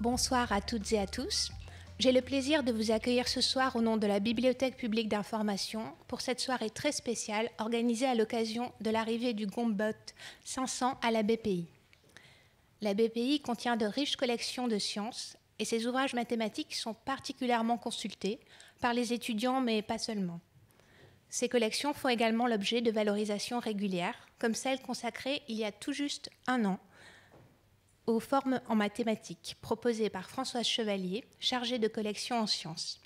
Bonsoir à toutes et à tous. J'ai le plaisir de vous accueillir ce soir au nom de la Bibliothèque publique d'information pour cette soirée très spéciale organisée à l'occasion de l'arrivée du Gombot 500 à la BPI. La BPI contient de riches collections de sciences et ses ouvrages mathématiques sont particulièrement consultés par les étudiants, mais pas seulement. Ces collections font également l'objet de valorisations régulières, comme celle consacrée il y a tout juste un an aux formes en mathématiques proposées par Françoise Chevalier, chargé de collection en sciences,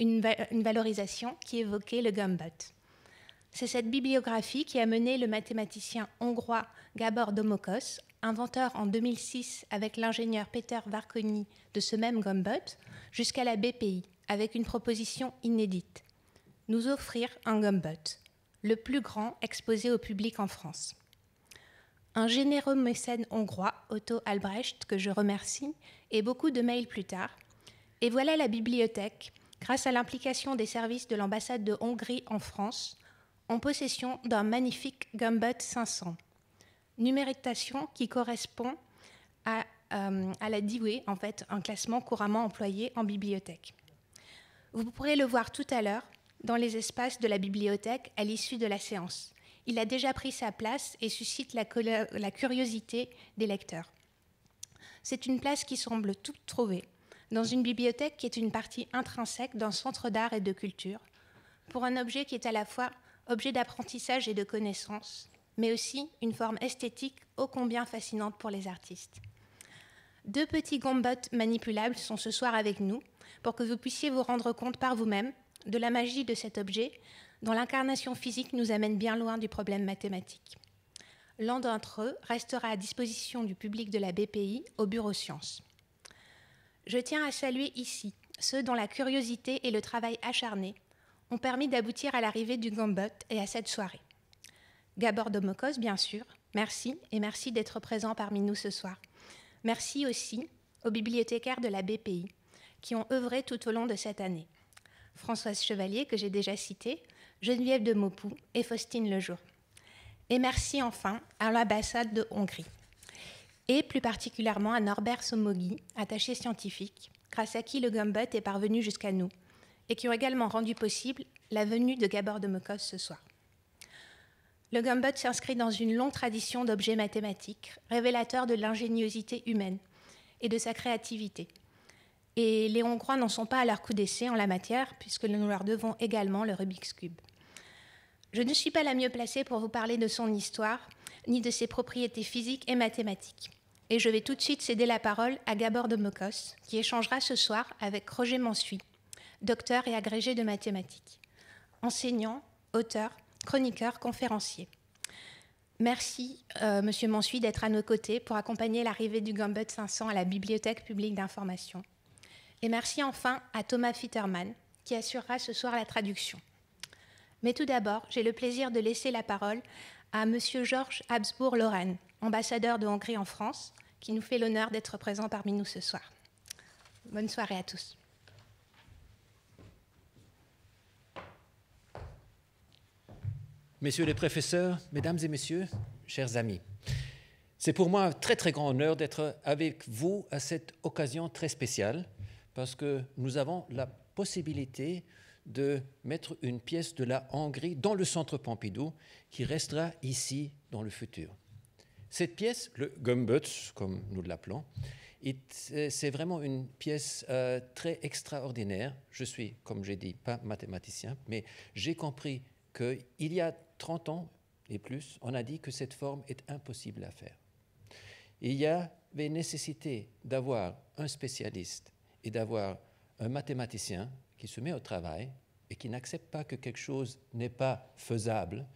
une, valorisation qui évoquait le gumbot. C'est cette bibliographie qui a mené le mathématicien hongrois Gabor Domokos, inventeur en 2006 avec l'ingénieur Peter Varconi de ce même gumbot, jusqu'à la BPI avec une proposition inédite nous offrir un gumbot, le plus grand exposé au public en France un généreux mécène hongrois, Otto Albrecht, que je remercie, et beaucoup de mails plus tard. Et voilà la bibliothèque, grâce à l'implication des services de l'ambassade de Hongrie en France, en possession d'un magnifique Gumbot 500. Numéritation qui correspond à, euh, à la DIWE, en fait, un classement couramment employé en bibliothèque. Vous pourrez le voir tout à l'heure dans les espaces de la bibliothèque à l'issue de la séance il a déjà pris sa place et suscite la, curiosité des lecteurs. C'est une place qui semble toute trouvée, dans une bibliothèque qui est une partie intrinsèque d'un centre d'art et de culture, pour un objet qui est à la fois objet d'apprentissage et de connaissance, mais aussi une forme esthétique ô combien fascinante pour les artistes. Deux petits gombots manipulables sont ce soir avec nous pour que vous puissiez vous rendre compte par vous-même de la magie de cet objet, dont l'incarnation physique nous amène bien loin du problème mathématique. L'un d'entre eux restera à disposition du public de la BPI au Bureau Sciences. Je tiens à saluer ici ceux dont la curiosité et le travail acharné ont permis d'aboutir à l'arrivée du Gambot et à cette soirée. Gabor Domokos, bien sûr, merci et merci d'être présent parmi nous ce soir. Merci aussi aux bibliothécaires de la BPI qui ont œuvré tout au long de cette année. Françoise Chevalier, que j'ai déjà citée, Geneviève de Mopou et Faustine Lejour. Et merci enfin à l'ambassade de Hongrie, et plus particulièrement à Norbert Somogi, attaché scientifique, grâce à qui le Gumbot est parvenu jusqu'à nous, et qui ont également rendu possible la venue de Gabor de Mokos ce soir. Le Gumbot s'inscrit dans une longue tradition d'objets mathématiques, révélateurs de l'ingéniosité humaine et de sa créativité. Et les Hongrois n'en sont pas à leur coup d'essai en la matière, puisque nous leur devons également le Rubik's Cube. Je ne suis pas la mieux placée pour vous parler de son histoire, ni de ses propriétés physiques et mathématiques. Et je vais tout de suite céder la parole à Gabor de Mokos, qui échangera ce soir avec Roger Mansuy, docteur et agrégé de mathématiques, enseignant, auteur, chroniqueur, conférencier. Merci, euh, Monsieur Mansuy, d'être à nos côtés pour accompagner l'arrivée du Gambit 500 à la Bibliothèque publique d'information. Et merci enfin à Thomas Fitterman, qui assurera ce soir la traduction. Mais tout d'abord, j'ai le plaisir de laisser la parole à M. Georges Habsbourg-Lorraine, ambassadeur de Hongrie en France, qui nous fait l'honneur d'être présent parmi nous ce soir. Bonne soirée à tous. Messieurs les professeurs, mesdames et messieurs, chers amis, c'est pour moi un très très grand honneur d'être avec vous à cette occasion très spéciale parce que nous avons la possibilité de mettre une pièce de la Hongrie dans le centre Pompidou qui restera ici dans le futur. Cette pièce, le Gumbutz, comme nous l'appelons, c'est vraiment une pièce euh, très extraordinaire. Je suis, comme j'ai dit, pas mathématicien, mais j'ai compris qu'il y a 30 ans et plus, on a dit que cette forme est impossible à faire. Il y avait nécessité d'avoir un spécialiste et d'avoir un mathématicien qui se met au travail et qui n'accepte pas que quelque chose n'est pas faisable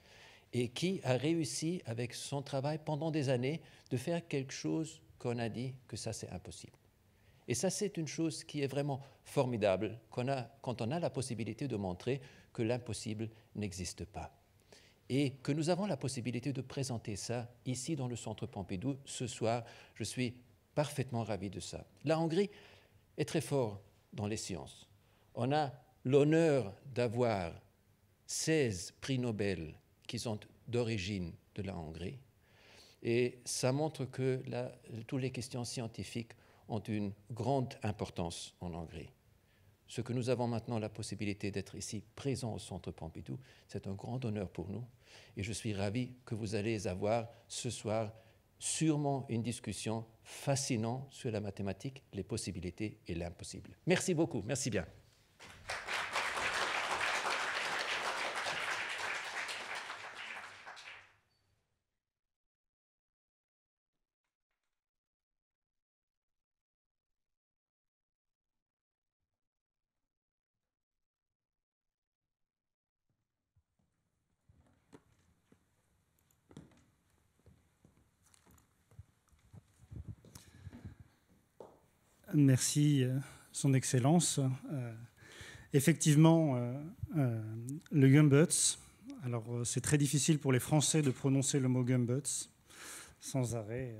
et qui a réussi avec son travail pendant des années de faire quelque chose qu'on a dit que ça c'est impossible. Et ça c'est une chose qui est vraiment formidable quand on a la possibilité de montrer que l'impossible n'existe pas. Et que nous avons la possibilité de présenter ça ici dans le centre Pompidou ce soir. Je suis parfaitement ravi de ça. La Hongrie est très forte dans les sciences on a l'honneur d'avoir 16 prix Nobel qui sont d'origine de la Hongrie. Et ça montre que toutes les questions scientifiques ont une grande importance en Hongrie. Ce que nous avons maintenant la possibilité d'être ici présents au Centre Pompidou, c'est un grand honneur pour nous. Et je suis ravi que vous allez avoir ce soir sûrement une discussion fascinante sur la mathématique, les possibilités et l'impossible. Merci beaucoup, merci bien. merci euh, Son Excellence. Euh, effectivement, euh, le Gumbuts, alors c'est très difficile pour les Français de prononcer le mot Gumbuts sans arrêt.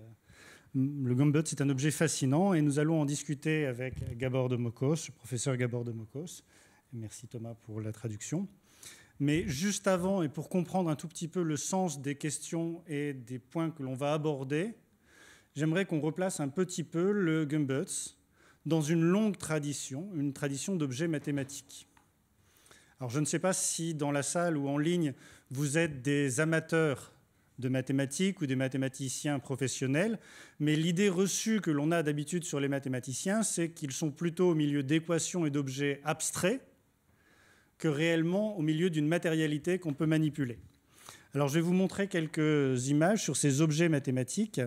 Le Gumbuts c'est un objet fascinant et nous allons en discuter avec Gabor de Mokos, professeur Gabor de Mokos. Merci Thomas pour la traduction. Mais juste avant, et pour comprendre un tout petit peu le sens des questions et des points que l'on va aborder, j'aimerais qu'on replace un petit peu le Gumbuts dans une longue tradition, une tradition d'objets mathématiques. Alors je ne sais pas si dans la salle ou en ligne, vous êtes des amateurs de mathématiques ou des mathématiciens professionnels, mais l'idée reçue que l'on a d'habitude sur les mathématiciens, c'est qu'ils sont plutôt au milieu d'équations et d'objets abstraits que réellement au milieu d'une matérialité qu'on peut manipuler. Alors je vais vous montrer quelques images sur ces objets mathématiques.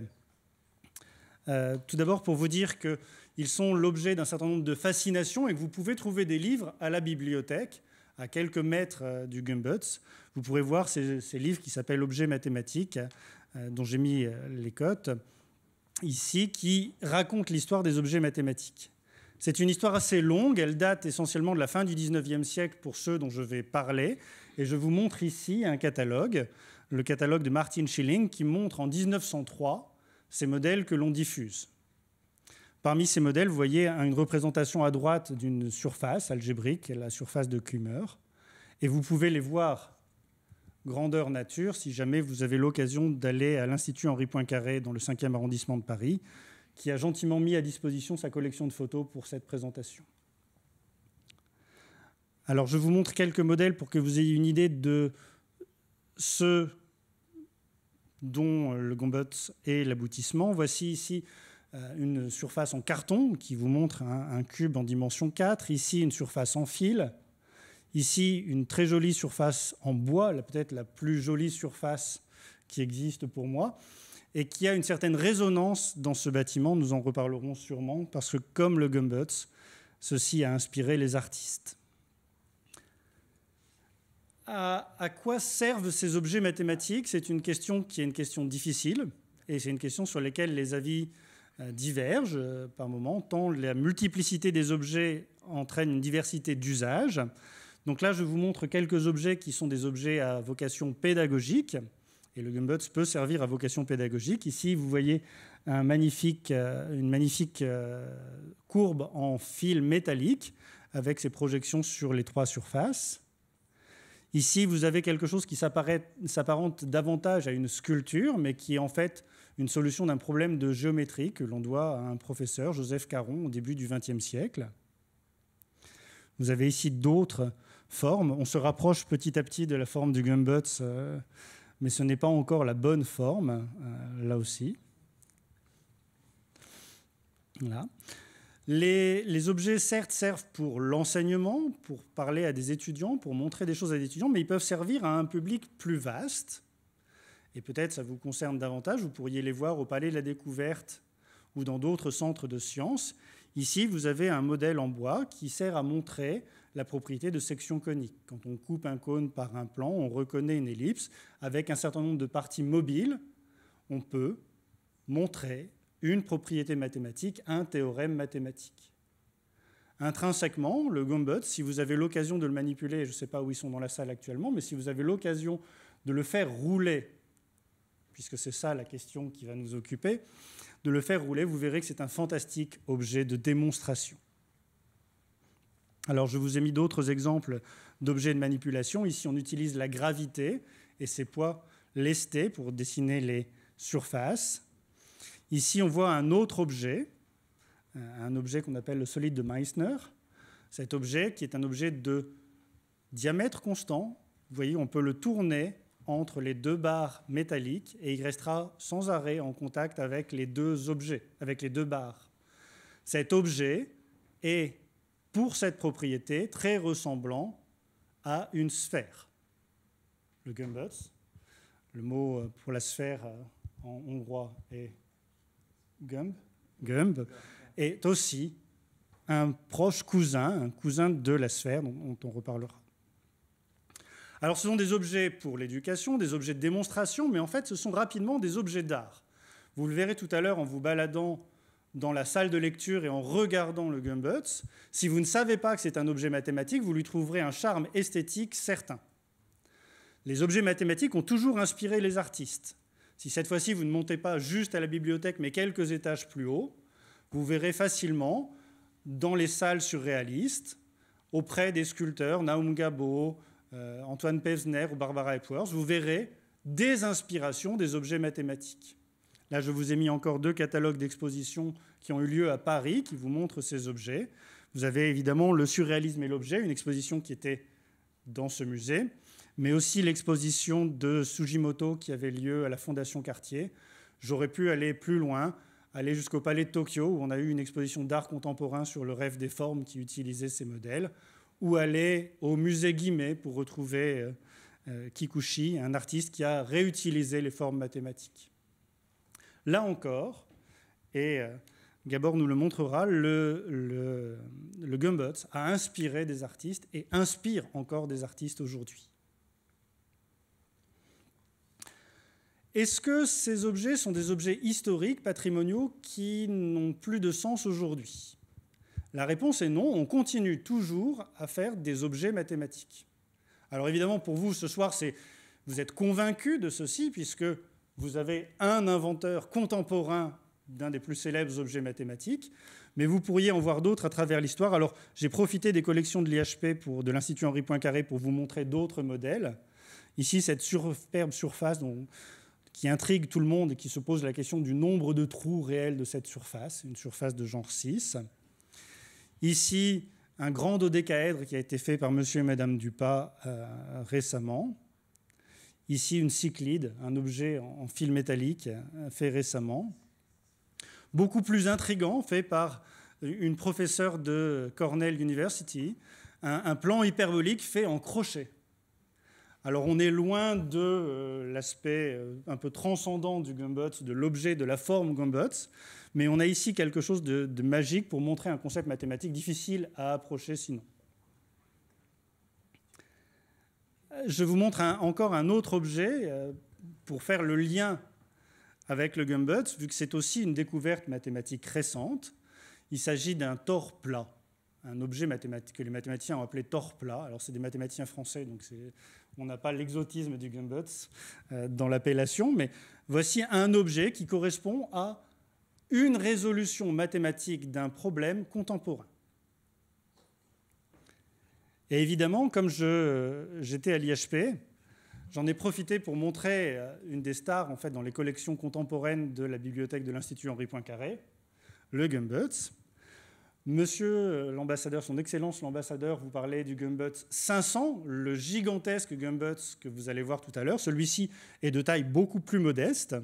Euh, tout d'abord pour vous dire que ils sont l'objet d'un certain nombre de fascinations et vous pouvez trouver des livres à la bibliothèque, à quelques mètres euh, du Gumbutz. Vous pourrez voir ces, livres qui s'appellent Objets mathématiques, euh, dont j'ai mis euh, les cotes, ici, qui racontent l'histoire des objets mathématiques. C'est une histoire assez longue, elle date essentiellement de la fin du 19e siècle pour ceux dont je vais parler, et je vous montre ici un catalogue, le catalogue de Martin Schilling, qui montre en 1903 ces modèles que l'on diffuse. Parmi ces modèles, vous voyez une représentation à droite d'une surface algébrique, la surface de Kummer. Et vous pouvez les voir grandeur nature si jamais vous avez l'occasion d'aller à l'Institut Henri Poincaré dans le 5e arrondissement de Paris, qui a gentiment mis à disposition sa collection de photos pour cette présentation. Alors je vous montre quelques modèles pour que vous ayez une idée de ce dont le Gombot est l'aboutissement. Voici ici euh, une surface en carton qui vous montre un, cube en dimension 4, ici une surface en fil, ici une très jolie surface en bois, peut-être la plus jolie surface qui existe pour moi, et qui a une certaine résonance dans ce bâtiment, nous en reparlerons sûrement, parce que comme le Gumbutz, ceci a inspiré les artistes. à quoi servent ces objets mathématiques C'est une question qui est une question difficile, et c'est une question sur laquelle les avis euh, divergent euh, par moment, tant la multiplicité des objets entraîne une diversité d'usages. Donc là, je vous montre quelques objets qui sont des objets à vocation pédagogique. Et le Gumbuds peut servir à vocation pédagogique. Ici, vous voyez euh, une magnifique courbe en fil métallique avec ses projections sur les trois surfaces. Ici, vous avez quelque chose qui s'apparente davantage à une sculpture, mais qui est en fait une solution d'un problème de géométrie que l'on doit à un professeur, Joseph Caron, au début du XXe siècle. Vous avez ici d'autres formes. On se rapproche petit à petit de la forme du Gumbutz, euh, mais ce n'est pas encore la bonne forme, euh, là aussi. les, objets, certes, servent pour l'enseignement, pour parler à des étudiants, pour montrer des choses à des étudiants, mais ils peuvent servir à un public plus vaste et peut-être ça vous concerne davantage, vous pourriez les voir au Palais de la Découverte ou dans d'autres centres de sciences. Ici, vous avez un modèle en bois qui sert à montrer la propriété de section conique. Quand on coupe un cône par un plan, on reconnaît une ellipse. Avec un certain nombre de parties mobiles, on peut montrer une propriété mathématique, un théorème mathématique. Intrinsèquement, le gombot, si vous avez l'occasion de le manipuler, je ne sais pas où ils sont dans la salle actuellement, mais si vous avez l'occasion de le faire rouler puisque c'est ça la question qui va nous occuper, de le faire rouler, vous verrez que c'est un fantastique objet de démonstration. Alors je vous ai mis d'autres exemples d'objets de manipulation. Ici on utilise la gravité et ses poids lestés pour dessiner les surfaces. Ici on voit un autre objet, un objet qu'on appelle le solide de Meissner. Cet objet qui est un objet de diamètre constant. Vous voyez, on peut le tourner entre les deux barres métalliques et il restera sans arrêt en contact avec les deux objets, avec les deux barres. Cet objet est, pour cette propriété, très ressemblant à une sphère. Le gumbus, le mot euh, pour la sphère euh, en hongrois est gumb, gumb est aussi un proche cousin, un cousin de la sphère dont on reparlera. Alors ce sont des objets pour l'éducation, des objets de démonstration, mais en fait ce sont rapidement des objets d'art. Vous le verrez tout à l'heure en vous baladant dans la salle de lecture et en regardant le Gumbuts. Si vous ne savez pas que c'est un objet mathématique, vous lui trouverez un charme esthétique certain. Les objets mathématiques ont toujours inspiré les artistes. Si cette fois-ci vous ne montez pas juste à la bibliothèque mais quelques étages plus haut, vous verrez facilement dans les salles surréalistes, auprès des sculpteurs Naum Gabo, euh, Antoine Pevsner ou Barbara Epworth, vous verrez des inspirations des objets mathématiques. Là, je vous ai mis encore deux catalogues d'expositions qui ont eu lieu à Paris, qui vous montrent ces objets. Vous avez évidemment le surréalisme et l'objet, une exposition qui était dans ce musée, mais aussi l'exposition de Sugimoto qui avait lieu à la Fondation Cartier. J'aurais pu aller plus loin, aller jusqu'au Palais de Tokyo, où on a eu une exposition d'art contemporain sur le rêve des formes qui utilisait ces modèles ou aller au musée Guimet pour retrouver euh, euh, Kikuchi, un artiste qui a réutilisé les formes mathématiques. Là encore, et euh, Gabor nous le montrera, le, le, le Gumbot a inspiré des artistes et inspire encore des artistes aujourd'hui. Est-ce que ces objets sont des objets historiques, patrimoniaux, qui n'ont plus de sens aujourd'hui la réponse est non, on continue toujours à faire des objets mathématiques. Alors évidemment, pour vous, ce soir, vous êtes convaincu de ceci, puisque vous avez un inventeur contemporain d'un des plus célèbres objets mathématiques, mais vous pourriez en voir d'autres à travers l'histoire. Alors j'ai profité des collections de l'IHP, de l'Institut Henri Poincaré, pour vous montrer d'autres modèles. Ici, cette superbe surface qui intrigue tout le monde et qui se pose la question du nombre de trous réels de cette surface, une surface de genre 6. Ici, un grand dodécaèdre qui a été fait par monsieur et madame Dupas euh, récemment. Ici, une cyclide, un objet en, fil métallique euh, fait récemment. Beaucoup plus intrigant, fait par une professeure de Cornell University, un, plan hyperbolique fait en crochet. Alors on est loin de euh, l'aspect un peu transcendant du Gumbot, de l'objet, de la forme Gumbot, mais on a ici quelque chose de, magique pour montrer un concept mathématique difficile à approcher sinon. Je vous montre encore un autre objet euh, pour faire le lien avec le Gumbut, vu que c'est aussi une découverte mathématique récente. Il s'agit d'un tor plat, un objet mathématique que les mathématiciens ont appelé tor plat. Alors c'est des mathématiciens français, donc on n'a pas l'exotisme du Gumbut euh, dans l'appellation, mais voici un objet qui correspond à une résolution mathématique d'un problème contemporain. Et évidemment, comme j'étais à l'IHP, j'en ai profité pour montrer euh, une des stars en fait, dans les collections contemporaines de la bibliothèque de l'Institut Henri Poincaré, le Gumbutz. Monsieur l'ambassadeur, son excellence l'ambassadeur, vous parlez du Gumbutz 500, le gigantesque Gumbutz que vous allez voir tout à l'heure. Celui-ci est de taille beaucoup plus modeste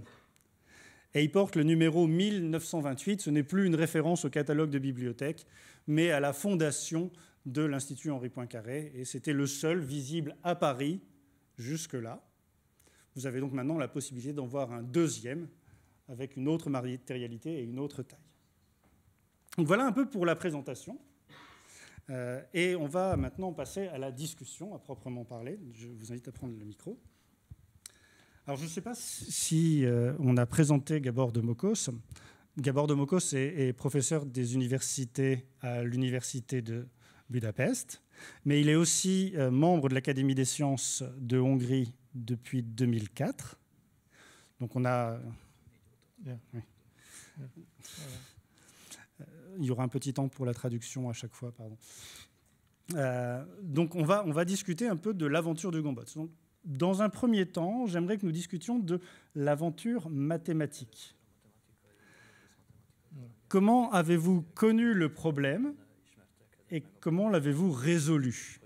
et il porte le numéro 1928. Ce n'est plus une référence au catalogue de bibliothèque, mais à la fondation de l'Institut Henri Poincaré, et c'était le seul visible à Paris jusque-là. Vous avez donc maintenant la possibilité d'en voir un deuxième avec une autre matérialité et une autre taille. Donc voilà un peu pour la présentation. Euh, et on va maintenant passer à la discussion à proprement parler. Je vous invite à prendre le micro. Alors je ne sais pas si euh, on a présenté Gabor de Mokos. Gabor de Mokos est, professeur des universités à l'université de Budapest, mais il est aussi euh, membre de l'Académie des sciences de Hongrie depuis 2004. Donc on a... Euh, il y aura un petit temps pour la traduction à chaque fois, pardon. donc on va, on va discuter un peu de l'aventure du Gombot dans un premier temps, j'aimerais que nous discutions de l'aventure mathématique. Comment avez-vous connu le problème et comment l'avez-vous résolu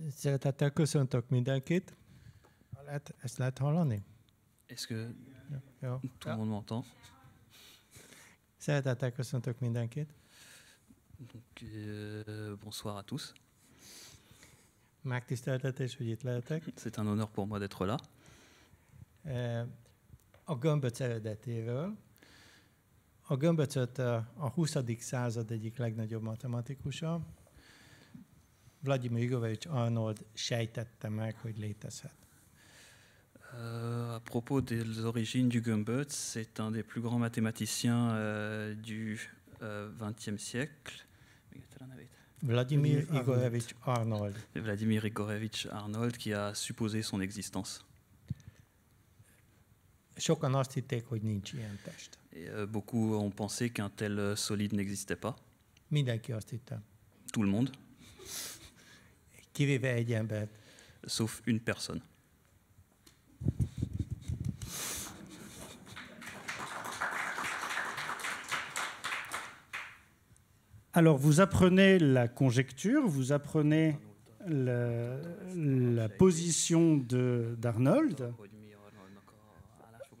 Est-ce que tout le monde m'entend? Euh, bonsoir à tous. Megtiszteltetés, hogy itt lehetek. C'est un honneur pour moi d'être là. Eh, a gömböc eredetéről. A gömböcöt a 20. század egyik legnagyobb matematikusa, Vladimir Jugovics Arnold sejtette meg, hogy létezhet. Uh, à propos des origines du Gumbot, c'est un des plus grands mathématiciens euh, du XXe euh, siècle. Vladimir Igorevich Arnold. qui a supposé son existence. Euh, beaucoup ont pensé qu'un tel euh, solide n'existait pas. Tout le monde. Sauf une personne. Alors, vous apprenez la conjecture, vous apprenez la, position d'Arnold.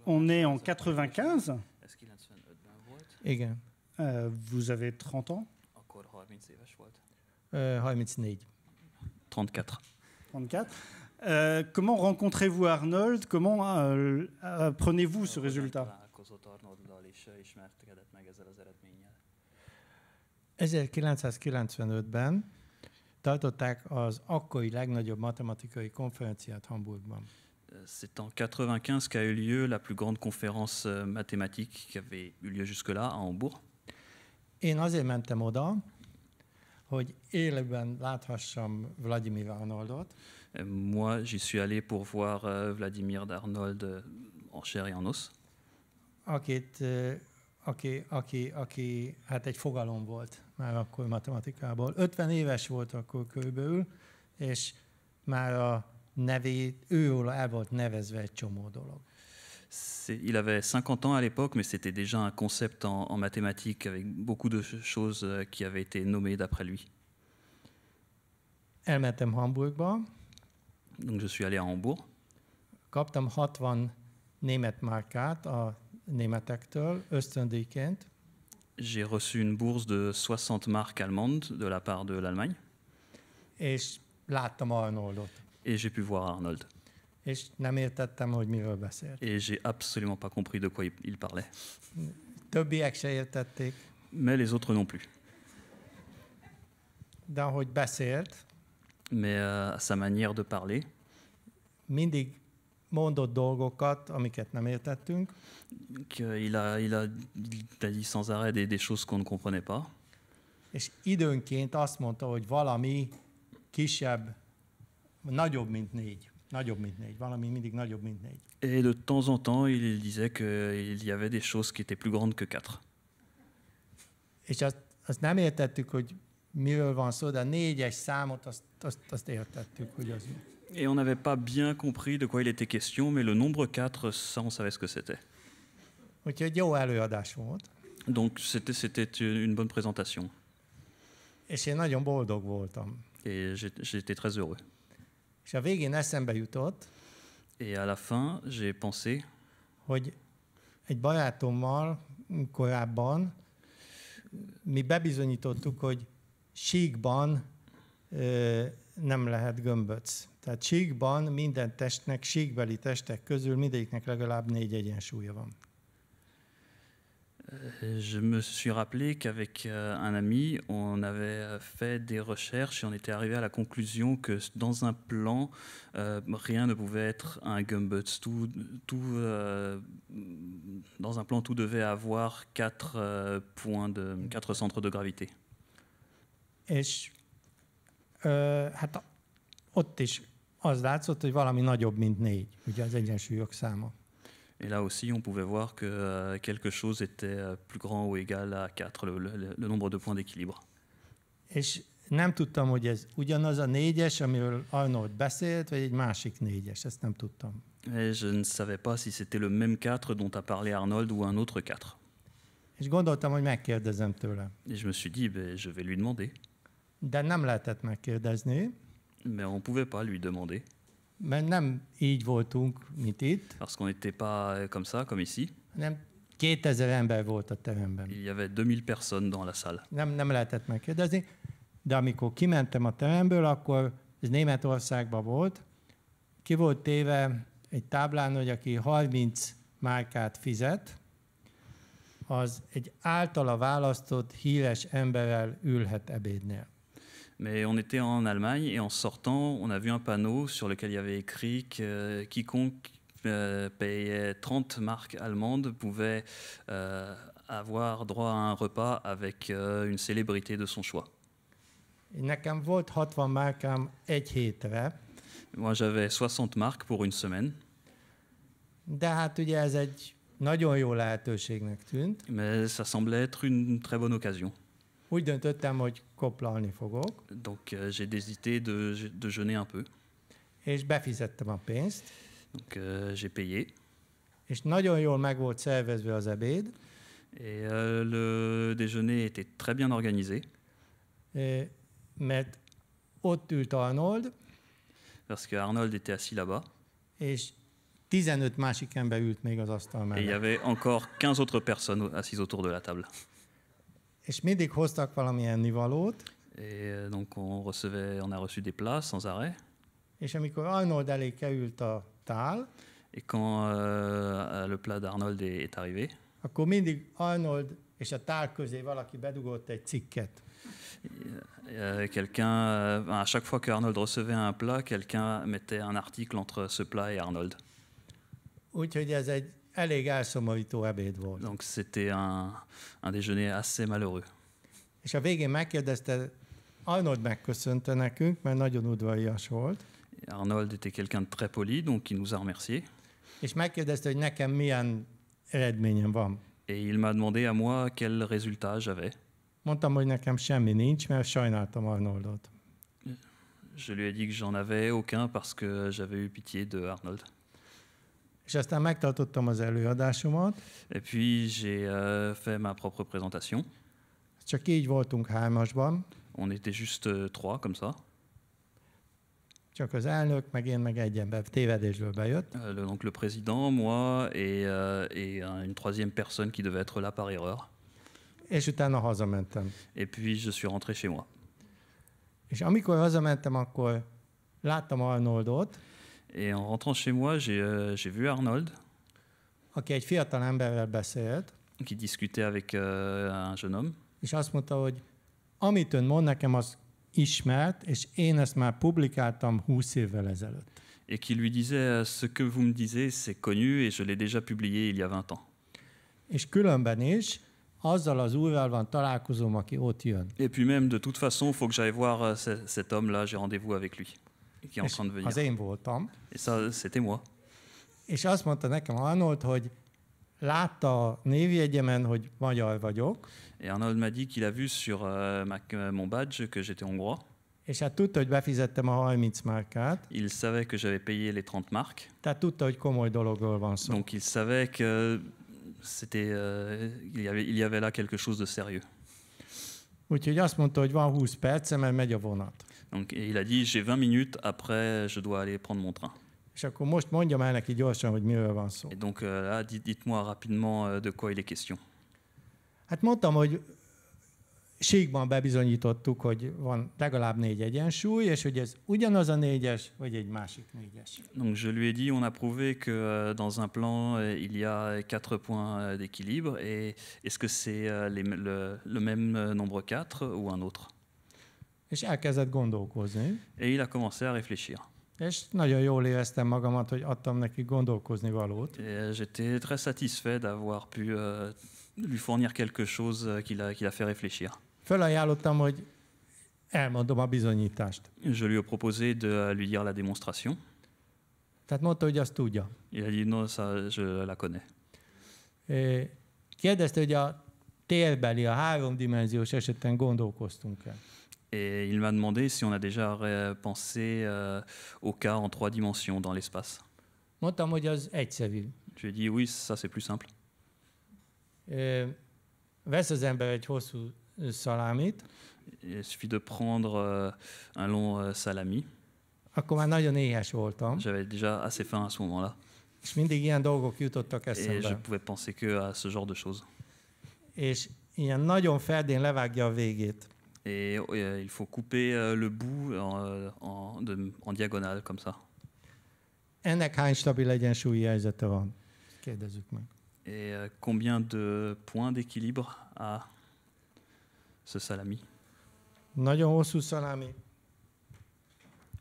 On est en 95. Euh, vous avez 30 ans 34. Euh, euh, comment rencontrez-vous Arnold Comment euh, apprenez-vous ce résultat 1995-ben tartották az akkori legnagyobb matematikai konferenciát Hamburgban. C'est en 95 qu'a eu lieu la plus grande conférence euh, mathématique qui avait eu lieu jusque-là à Hambourg. Én azért mentem oda, hogy élőben láthassam Vladimir Arnoldot. Moi, j'y suis allé pour voir euh, Vladimir d'Arnold euh, en chair et en os. Akit, aki, aki, aki, hát egy fogalom volt már akkor matematikából. 50 éves volt akkor körülbelül, és már a nevét, őról el volt nevezve egy csomó dolog. il avait 50 ans à l'époque, mais c'était déjà un concept en, en, mathématiques avec beaucoup de choses euh, qui avaient été nommées d'après lui. Elmentem Hamburgba. Donc je suis allé à Hambourg. Kaptam 60 német markát a németektől ösztöndíjként. j'ai reçu une bourse de 60 marques allemandes de la part de l'Allemagne. Et j'ai pu voir Arnold. Et je n'ai Et j'ai absolument pas compris de quoi il parlait. Mais les autres non plus. Mais euh, sa manière de parler mondott dolgokat, amiket nem értettünk. Il a, il a, il a dit sans arrêt des, des choses qu'on ne comprenait pas. És időnként azt mondta, hogy valami kisebb, nagyobb, mint négy. Nagyobb, mint négy. Valami mindig nagyobb, mint négy. Et de temps en temps, il disait qu'il y avait des choses qui étaient plus grandes que quatre. És azt, azt nem értettük, hogy miről van szó, de a négyes számot azt, azt, azt értettük, hogy az et on n'avait pas bien compris de quoi il était question, mais le nombre 4, ça, on savait ce que c'était. Donc c'était, une bonne présentation. Et j'étais très heureux. et à la fin, j'ai pensé hogy egy barátommal korábban mi bebizonyítottuk, hogy síkban ö, nem lehet gömböc. Je me suis rappelé qu'avec euh, un ami, on avait euh, fait des recherches et on était arrivé à la conclusion que dans un plan, euh, rien ne pouvait être un gumbut. Tout, tout, dans un plan, tout devait avoir quatre points de quatre centres de gravité. Et, ott az látszott, hogy valami nagyobb, mint négy, ugye az egyensúlyok száma. Et là aussi, on pouvait voir que euh, quelque chose était euh, plus grand ou égal à 4, le, le, le nombre de points d'équilibre. És nem tudtam, hogy ez ugyanaz a négyes, amiről Arnold beszélt, vagy egy másik négyes, ezt nem tudtam. Et je ne savais pas si c'était le même 4 dont a parlé Arnold ou un autre 4. És gondoltam, hogy megkérdezem tőle. Et je me suis dit, ben, je vais lui demander. De nem lehetett megkérdezni. Mais on ne pouvait pas lui demander. Mert nem így voltunk, mint itt. Parce qu'on n'était pas euh, comme ça, comme ici. Nem, 2000 ember volt a teremben. Il y avait 2000 personnes dans la salle. Nem, nem lehetett megkérdezni, de amikor kimentem a teremből, akkor ez Németországban volt, ki volt téve egy táblán, hogy aki 30 márkát fizet, az egy általa választott híres emberrel ülhet ebédnél. Mais on était en Allemagne et en sortant, on a vu un panneau sur lequel il y avait écrit que quiconque euh, payait 30 marques allemandes pouvait euh, avoir droit à un repas avec euh, une célébrité de son choix. Moi j'avais 60 marques pour une semaine. Mais ça semblait être une très bonne occasion. Úgy döntöttem, hogy koplalni fogok. Donc euh, j'ai décidé de, de jeûner un peu. És befizettem a pénzt. Donc euh, j'ai payé. És nagyon jól meg volt szervezve az ebéd. Et euh, le déjeuner était très bien organisé. Et, mert ott ült Arnold. Parce que Arnold était assis là-bas. És 15 másik ember ült még az asztal mellett. Et il y avait encore 15 autres personnes assises autour de la table. és mindig hoztak valamilyen ennivalót. Et donc on recevait, on a reçu des plats sans arrêt. És amikor Arnold elé került a tál, Et quand euh, le plat d'Arnold est, est arrivé, akkor mindig Arnold és a tál közé valaki bedugott egy cikket. Euh, quelqu'un, euh, à chaque fois que Arnold recevait un plat, quelqu'un mettait un article entre ce plat et Arnold. Úgyhogy ez egy elég elszomorító ebéd volt. Donc c'était un, un déjeuner assez malheureux. És a végén megkérdezte, Arnold megköszönte nekünk, mert nagyon udvarias volt. Arnold était quelqu'un de très poli, donc il nous a remercié. És megkérdezte, hogy nekem milyen eredményem van. Et il m'a demandé à moi quel résultat j'avais. Mondtam, hogy nekem semmi nincs, mert sajnáltam Arnoldot. Je lui ai dit que j'en avais aucun parce que j'avais eu pitié de Arnold. És aztán megtartottam az előadásomat. Et puis j'ai euh, fait ma propre présentation. Csak így voltunk hármasban. On était juste euh, trois comme ça. Csak az elnök, meg én, meg egy ember tévedésből bejött. Euh, le, donc le président, moi et, euh, et une troisième personne qui devait être là par erreur. És utána hazamentem. Et puis je suis rentré chez moi. És amikor hazamentem, akkor láttam Arnoldot. Et en rentrant chez moi, j'ai euh, vu Arnold. Aki egy fiatal emberrel beszélt. Qui discutait avec euh, un jeune homme. És azt mondta, hogy amit ön mond nekem, az ismert, és én ezt már publikáltam 20 évvel ezelőtt. Et qui lui disait, euh, ce que vous me disiez, c'est connu et je l'ai déjà publié il y a 20 ans. És különben is, azzal az úrral van találkozom, aki ott jön. Et puis même, de toute façon, faut que j'aille voir euh, cet homme-là, j'ai rendez-vous avec lui aki és akar venni. Az én voltam. És az, én moi. És azt mondta nekem Arnold, hogy látta a névjegyemen, hogy magyar vagyok. Et Arnold m'a dit qu'il a vu sur euh, ma, euh, mon badge que j'étais hongrois. És hát tudta, hogy befizettem a 30 márkát. Il savait que j'avais payé les 30 marques. Tehát tudta, hogy komoly dologról van szó. Donc il savait que c'était euh, il, y avait, il y avait là quelque chose de sérieux. Úgyhogy azt mondta, hogy van 20 perc, mert megy a vonat. Donc, il a dit, j'ai 20 minutes, après, je dois aller prendre mon train. donc euh, là, dites-moi rapidement euh, de quoi il est question. Donc je lui ai dit, on a prouvé que euh, dans un plan, il y a quatre points d'équilibre, et est-ce que c'est le, le même nombre 4 ou un autre? Et il a commencé à réfléchir. Et euh, j'étais très satisfait d'avoir pu euh, lui fournir quelque chose euh, qui l'a, fait réfléchir. Je lui ai proposé de lui dire la démonstration. Il a dit non, ça, je la connais. kérdezte, hogy a térbeli, a et il m'a demandé si on a déjà pensé euh, au cas en trois dimensions dans l'espace. Je lui ai dit oui, ça c'est plus simple. Euh, euh, il suffit de prendre un long salami. Ah, J'avais déjà assez faim à ce moment-là. Et je pouvais penser qu'à ce genre de choses. És ilyen nagyon ferdén levágja a végét et euh, il faut couper euh, le bout euh, en, diagonale, comme ça. Et combien de points d'équilibre a ce salami?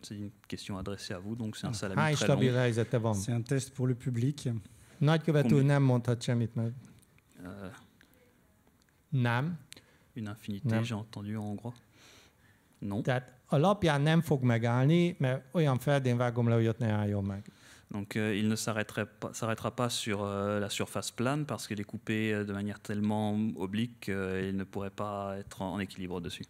C'est une question adressée à vous, donc c'est un salami très long. C'est un test pour le public. Nam. Une infinité, j'ai entendu en hongrois. Non. Donc euh, il ne s'arrêtera pas, pas sur euh, la surface plane parce qu'il est coupé euh, de manière tellement oblique qu'il ne pourrait pas être en, équilibre dessus.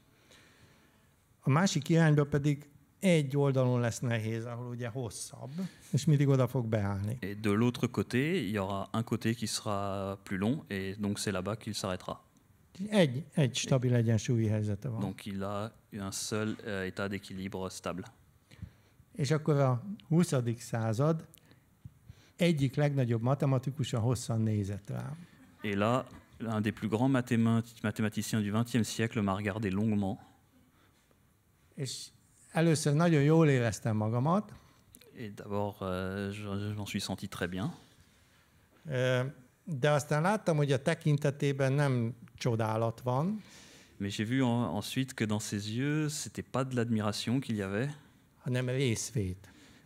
Et de l'autre côté, il y aura un côté qui sera plus long et donc c'est là-bas qu'il s'arrêtera. Egy, egy stabil egyensúlyi helyzete van. Donc il a un seul euh, état d'équilibre stable. És akkor a 20. század egyik legnagyobb matematikusa hosszan nézett rám. Et là, l'un des plus grands mathématiciens du XXe siècle m'a regardé longuement. És először nagyon jól éreztem magamat. Et d'abord, euh, je, je m'en suis senti très bien. De aztán láttam, hogy a tekintetében nem Mais j'ai vu ensuite que dans ses yeux, ce n'était pas de l'admiration qu'il y avait,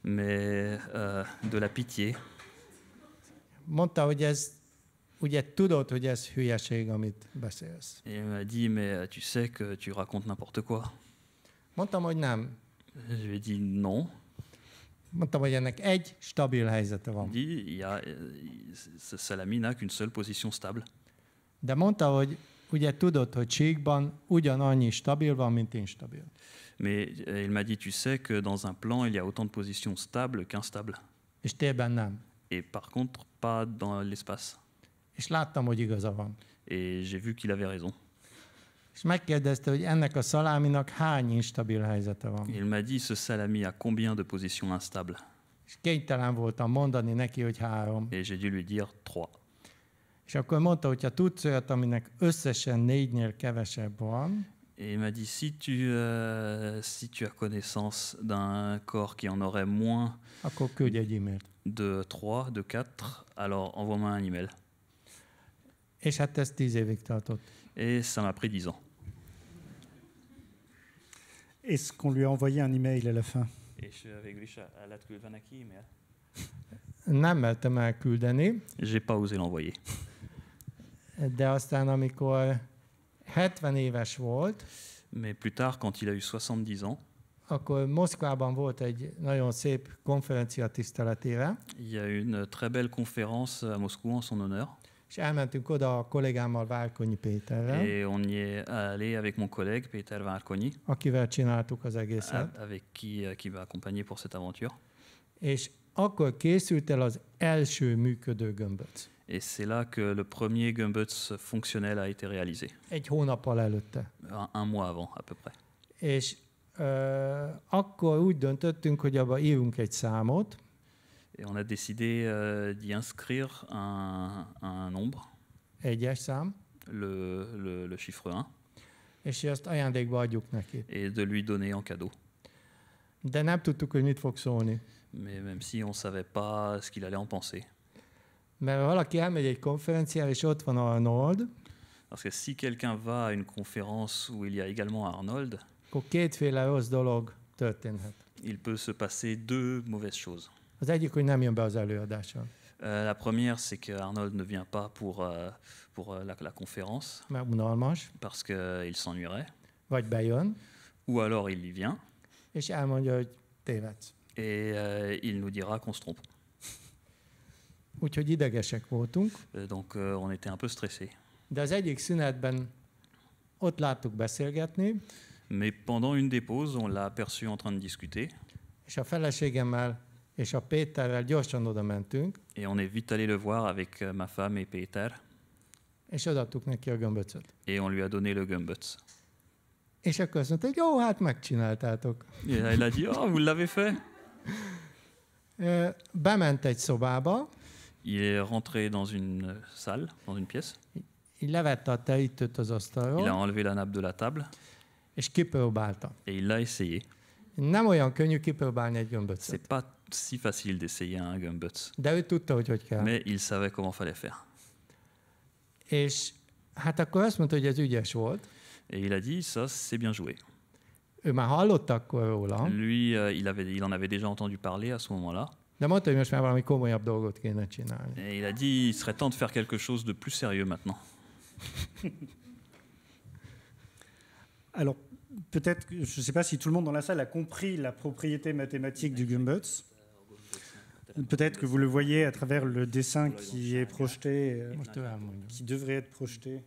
mais euh, de la pitié. ugye tudod, hogy ez amit Et il m'a dit, mais euh, tu sais que tu racontes n'importe quoi. nem. Je lui ai dit non. il m'a Il dit, il a, euh, qu'une seule position stable. De mondta, hogy ugye tudod, hogy csíkban ugyanannyi stabil van, mint instabil. Mais eh, il m'a dit, tu sais que dans un plan, il y a autant de positions stables qu'instables. És térben nem. Et par contre, pas dans l'espace. És láttam, hogy igaza van. Et j'ai vu qu'il avait raison. És megkérdezte, hogy ennek a szaláminak hány instabil helyzete van. Il m'a dit, ce salami a combien de positions instables? És kénytelen voltam mondani neki, hogy három. Et j'ai dû lui dire trois. És akkor mondta, tudsz olyat, aminek összesen négynél kevesebb van, Et il m'a dit si tu, euh, si tu as connaissance d'un corps qui en aurait moins de 3, de 4, alors envoie-moi un email. Et ça m'a pris 10 ans. Est-ce qu'on lui a envoyé un email à la fin Je euh, n'ai pas osé l'envoyer. de aztán amikor 70 éves volt, mais plus tard, quand il a eu 70 ans, akkor Moszkvában volt egy nagyon szép konferencia tiszteletére. Il y a une très belle conférence à Moscou en son honneur. És elmentünk oda a kollégámmal Várkonyi Péterrel. Et on y est allé avec mon collègue Péter Várkonyi. Akivel csináltuk az egészet. Avec qui, euh, qui va accompagner pour cette aventure. És akkor készült el az első működő gömböc. Et c'est là que le premier Gumbuts fonctionnel a été réalisé. Un, mois avant, à peu près. Euh, Et on a décidé euh, d'y inscrire un, nombre. Le, le, chiffre 1. Et de lui donner en cadeau. Mais même si on savait pas ce qu'il allait en penser. Parce que si quelqu'un va à une conférence où il y a également Arnold, il peut se passer deux mauvaises choses. Hein. Euh, la première, c'est que Arnold ne vient pas pour, euh, pour euh, la, conférence parce qu'il s'ennuierait, ou alors il y vient et il nous dira qu'on se trompe. úgyhogy idegesek voltunk. Euh, donc euh, on était un peu stressé. De az egyik szünetben ott láttuk beszélgetni. Mais pendant une des pauses, on l'a aperçu en train de discuter. És a feleségemmel és a Péterrel gyorsan oda mentünk. Et on est vite allé le voir avec euh, ma femme et Peter. És odaadtuk neki a gömböcöt. Et on lui a donné le gömböc. És akkor azt mondta, hogy jó, hát megcsináltátok. Et il a dit, oh, vous l'avez fait. Bement egy szobába. Il est rentré dans une salle, dans une pièce. Il a enlevé la nappe de la table. Et il l'a essayé. Ce n'est C'est pas si facile d'essayer un gömböc. Mais il savait comment fallait faire. Et il a dit, ça, c'est bien joué. Lui, euh, il, avait, il en avait déjà entendu parler à ce moment-là il a dit, il serait temps de faire quelque chose de plus sérieux maintenant. Alors, peut-être, je ne sais pas si tout le monde dans la salle a compris la propriété mathématique du Gumbuts. Peut-être que vous le voyez à travers le dessin qui est projeté, euh, qui devrait être projeté.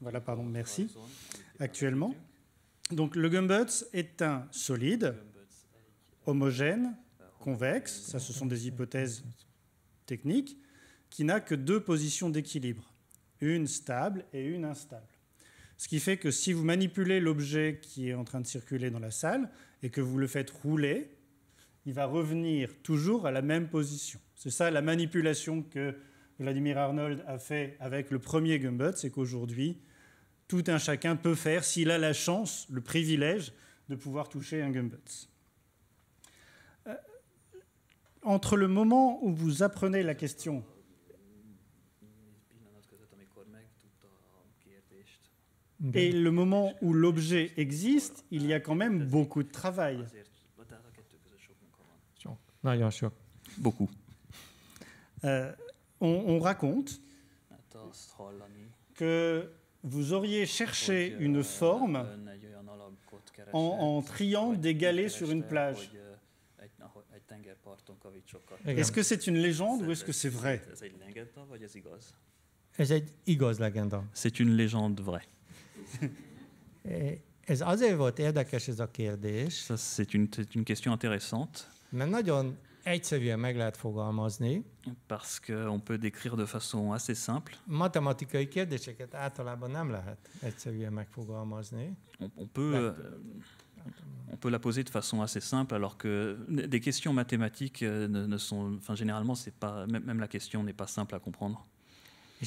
Voilà, pardon, merci. Actuellement. Donc, le Gumbuts est un solide homogène convexe, ça ce sont des hypothèses techniques, qui n'a que deux positions d'équilibre, une stable et une instable. Ce qui fait que si vous manipulez l'objet qui est en train de circuler dans la salle et que vous le faites rouler, il va revenir toujours à la même position. C'est ça la manipulation que Vladimir Arnold a fait avec le premier Gumbot, c'est qu'aujourd'hui, tout un chacun peut faire, s'il a la chance, le privilège, de pouvoir toucher un Gumbot entre le moment où vous apprenez la question et le moment où l'objet existe, il y a quand même beaucoup de travail. Beaucoup. Euh, on, raconte que vous auriez cherché une forme en, triant des dégalé sur une plage est Ez que c'est une légende ou est-ce que c'est vrai Ez egy igaz legenda. C'est une légende vraie. Eh, ez azért volt érdekes ez a kérdés. Ça, c'est une, c'est une question intéressante. Mert nagyon egyszerűen meg lehet fogalmazni. Parce que on peut décrire de façon assez simple. Matematikai kérdéseket általában nem lehet egyszerűen megfogalmazni. On, on peut... Lehet, euh, on peut la poser de façon assez simple, alors que des questions mathématiques euh, ne, sont, enfin, généralement, c'est pas, même la question n'est pas simple à comprendre. Et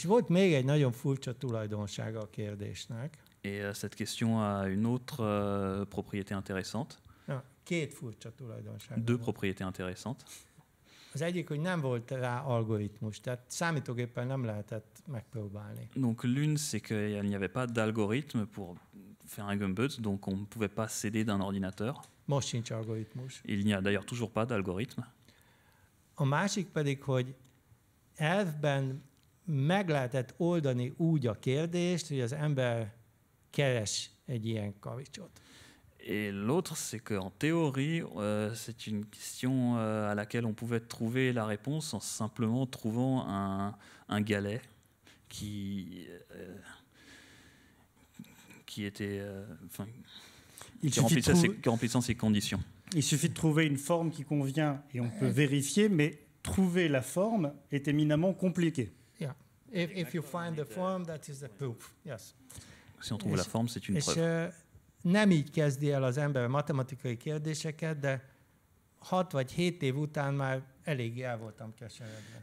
euh, cette question a une autre euh, propriété intéressante. Deux propriétés intéressantes. Donc l'une, c'est qu'il n'y avait pas d'algorithme pour faire un gumboot, donc on ne pouvait pas céder d'un ordinateur. Il n'y a d'ailleurs toujours pas d'algorithme. másik pedig, hogy Et l'autre, c'est qu'en théorie, euh, c'est une question euh, à laquelle on pouvait trouver la réponse en simplement trouvant un, galet qui... Euh, qui était, euh, enfin, il qui remplissait trouver... ses, qui remplissant ses conditions. Il suffit de trouver une forme qui convient et on peut vérifier, mais trouver la forme est éminemment compliqué. Si on trouve és, la forme, c'est une és, preuve. Nem így kezdi el az ember matematikai kérdéseket, de 6 vagy 7 év után már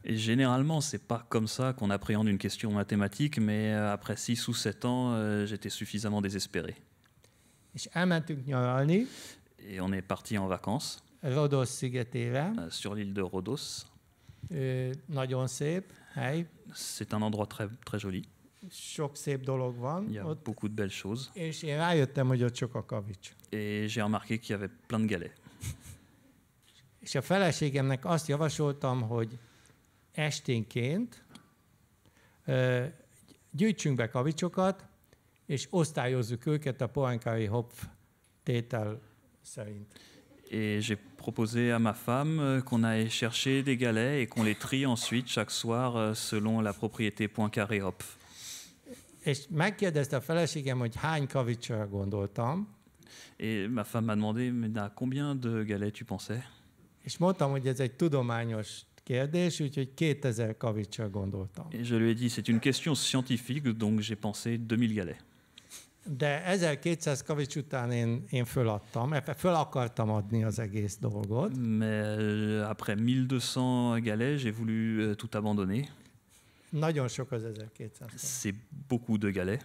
et généralement, c'est pas comme ça qu'on appréhende une question mathématique, mais euh, après 6 ou 7 ans, euh, j'étais suffisamment désespéré. Et on est parti en vacances. Euh, sur l'île de Rodos. c'est un endroit très, très joli. Il y a beaucoup de belles choses. Et j'ai remarqué qu'il y avait plein de galets. és a feleségemnek azt javasoltam, hogy esténként gyűjtsünk be kavicsokat, és osztályozzuk őket a poánkai hopf tétel szerint. Et j'ai proposé à ma femme euh, qu'on aille chercher des galets et qu'on les trie ensuite chaque soir euh, selon la propriété Poincaré-Hopf. És megkérdezte a feleségem, hogy hány kavicsra gondoltam. Et ma femme m'a demandé, mais à combien de galets tu pensais et je lui ai dit, c'est une question scientifique, donc j'ai pensé 2000 galets. De 1200 kavics után én, e- akartam adni az Mais euh, après 1200 galets, j'ai voulu euh, tout abandonner. C'est beaucoup de galets.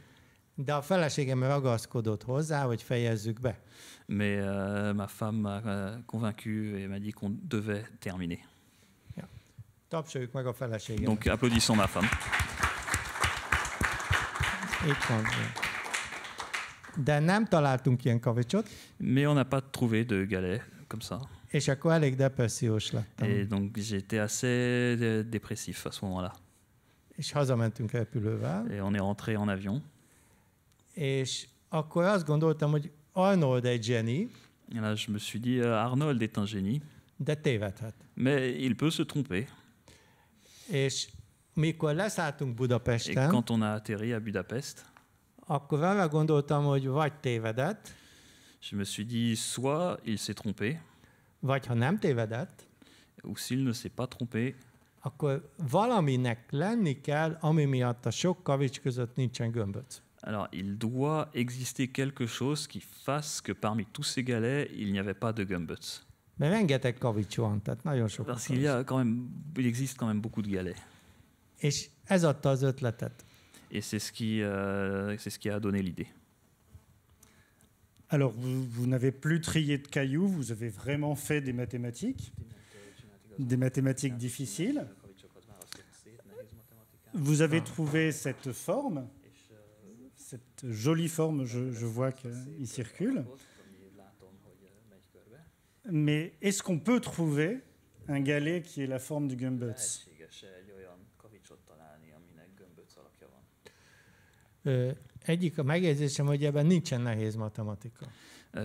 De a feleségem ragaszkodott hozzá, hogy fejezzük be. Mais euh, ma femme m'a euh, convaincu et m'a dit qu'on devait terminer. Ja. Tapsoljuk meg a feleségem. Donc applaudissons ma femme. Itt van. De nem találtunk ilyen kavicsot. Mais on n'a pas trouvé de galet comme ça. És akkor elég depressziós lettem. Et donc j'étais assez euh, dépressif à ce moment-là. És hazamentünk repülővel. Et on est rentré en avion. és akkor azt gondoltam, hogy Arnold egy zseni. Et là, je me suis dit, euh, Arnold est un génie. De tévedhet. Mais il peut se tromper. És mikor leszálltunk Budapesten, Et quand on a atterri à Budapest, akkor arra gondoltam, hogy vagy tévedett, je me suis dit, soit il s'est trompé, vagy ha nem tévedett, ou s'il ne s'est pas trompé, akkor valaminek lenni kell, ami miatt a sok kavics között nincsen gömböc. Alors, il doit exister quelque chose qui fasse que parmi tous ces galets, il n'y avait pas de gumbuts. Parce qu'il y a quand même, il existe quand même beaucoup de galets. Et euh, c'est ce qui, a donné l'idée. Alors, vous n'avez plus trié de cailloux, vous avez vraiment fait des mathématiques, des mathématiques difficiles. Vous avez trouvé cette forme jolie forme, je, vois qu'il circule. Mais est-ce qu'on peut trouver un galet qui est la forme du gumbutz euh, euh,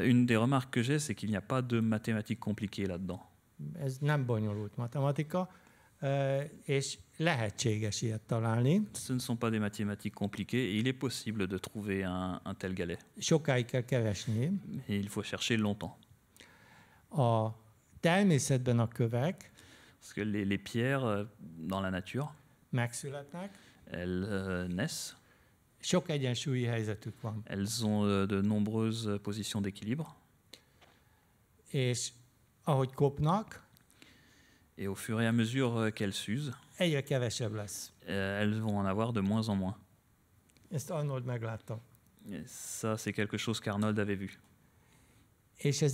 Une des remarques que j'ai, c'est qu'il n'y a pas de mathématiques compliquées là-dedans és lehetséges ilyet találni. Ce ne sont pas des mathématiques compliquées et il est possible de trouver un, un tel galet. Sokáig kell keresni. Et il faut chercher longtemps. A természetben a kövek Parce que les, les pierres euh, dans la nature megszületnek. Elles euh, naissent. Sok egyensúlyi helyzetük van. Elles ont euh, de, nombreuses positions d'équilibre. És ahogy kopnak, et au fur et à mesure euh, qu'elles s'usent, euh, elles vont en avoir de moins en moins. ça, c'est quelque chose qu'Arnold avait vu. Et ça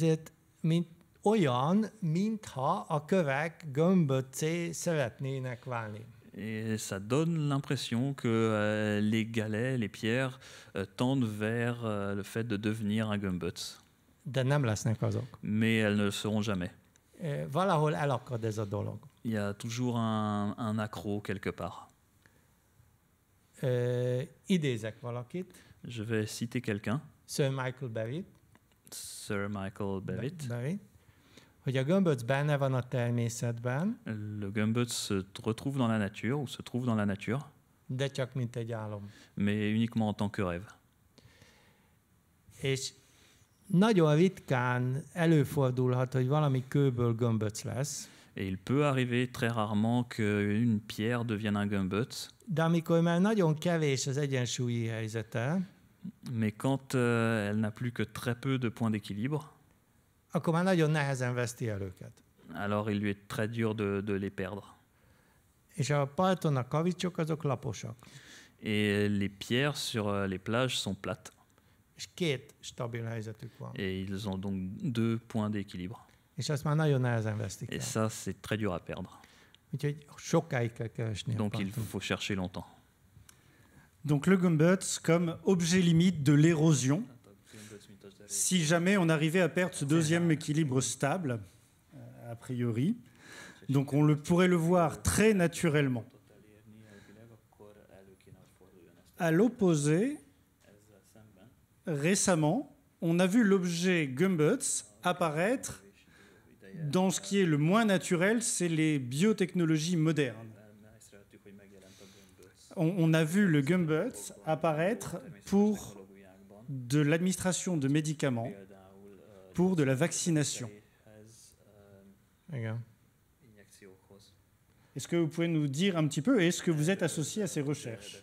donne l'impression que euh, les galets, les pierres, tendent vers le fait de devenir un Gumbutz. Mais elles ne le seront jamais. Euh, valahol elakad ez a dolog. Il y a toujours un, un accro quelque part. Euh, idézek valakit. Je vais citer quelqu'un. Sir Michael Barrett. Sir Michael Barrett. Barrett. Hogy a gömböc benne van a természetben. Le gömböc se retrouve dans la nature ou se trouve dans la nature. De csak mint egy álom. Mais uniquement en tant que rêve. És Nagyon ritkán előfordulhat, hogy valami kőből gömböc lesz. Et il peut arriver très rarement qu'une pierre devienne un gömböc. De amikor már nagyon kevés az egyensúlyi helyzete, mais quand euh, elle n'a plus que très peu de points d'équilibre, akkor már nagyon nehezen veszti el őket. alors il lui est très dur de, de les perdre. És a parton a kavicsok azok laposak. Et les pierres sur euh, les plages sont plates. Et ils ont donc deux points d'équilibre. Et ça, c'est très dur à perdre. Donc il faut chercher longtemps. Donc le gumbut comme objet limite de l'érosion. Si jamais on arrivait à perdre ce deuxième équilibre stable, euh, a priori, donc on le pourrait le voir très naturellement. À l'opposé, récemment, on a vu l'objet Gumbuts apparaître dans ce qui est le moins naturel, c'est les biotechnologies modernes. On, a vu le Gumbuts apparaître pour de l'administration de médicaments, pour de la vaccination. Est-ce que vous pouvez nous dire un petit peu, est-ce que vous êtes associé à ces recherches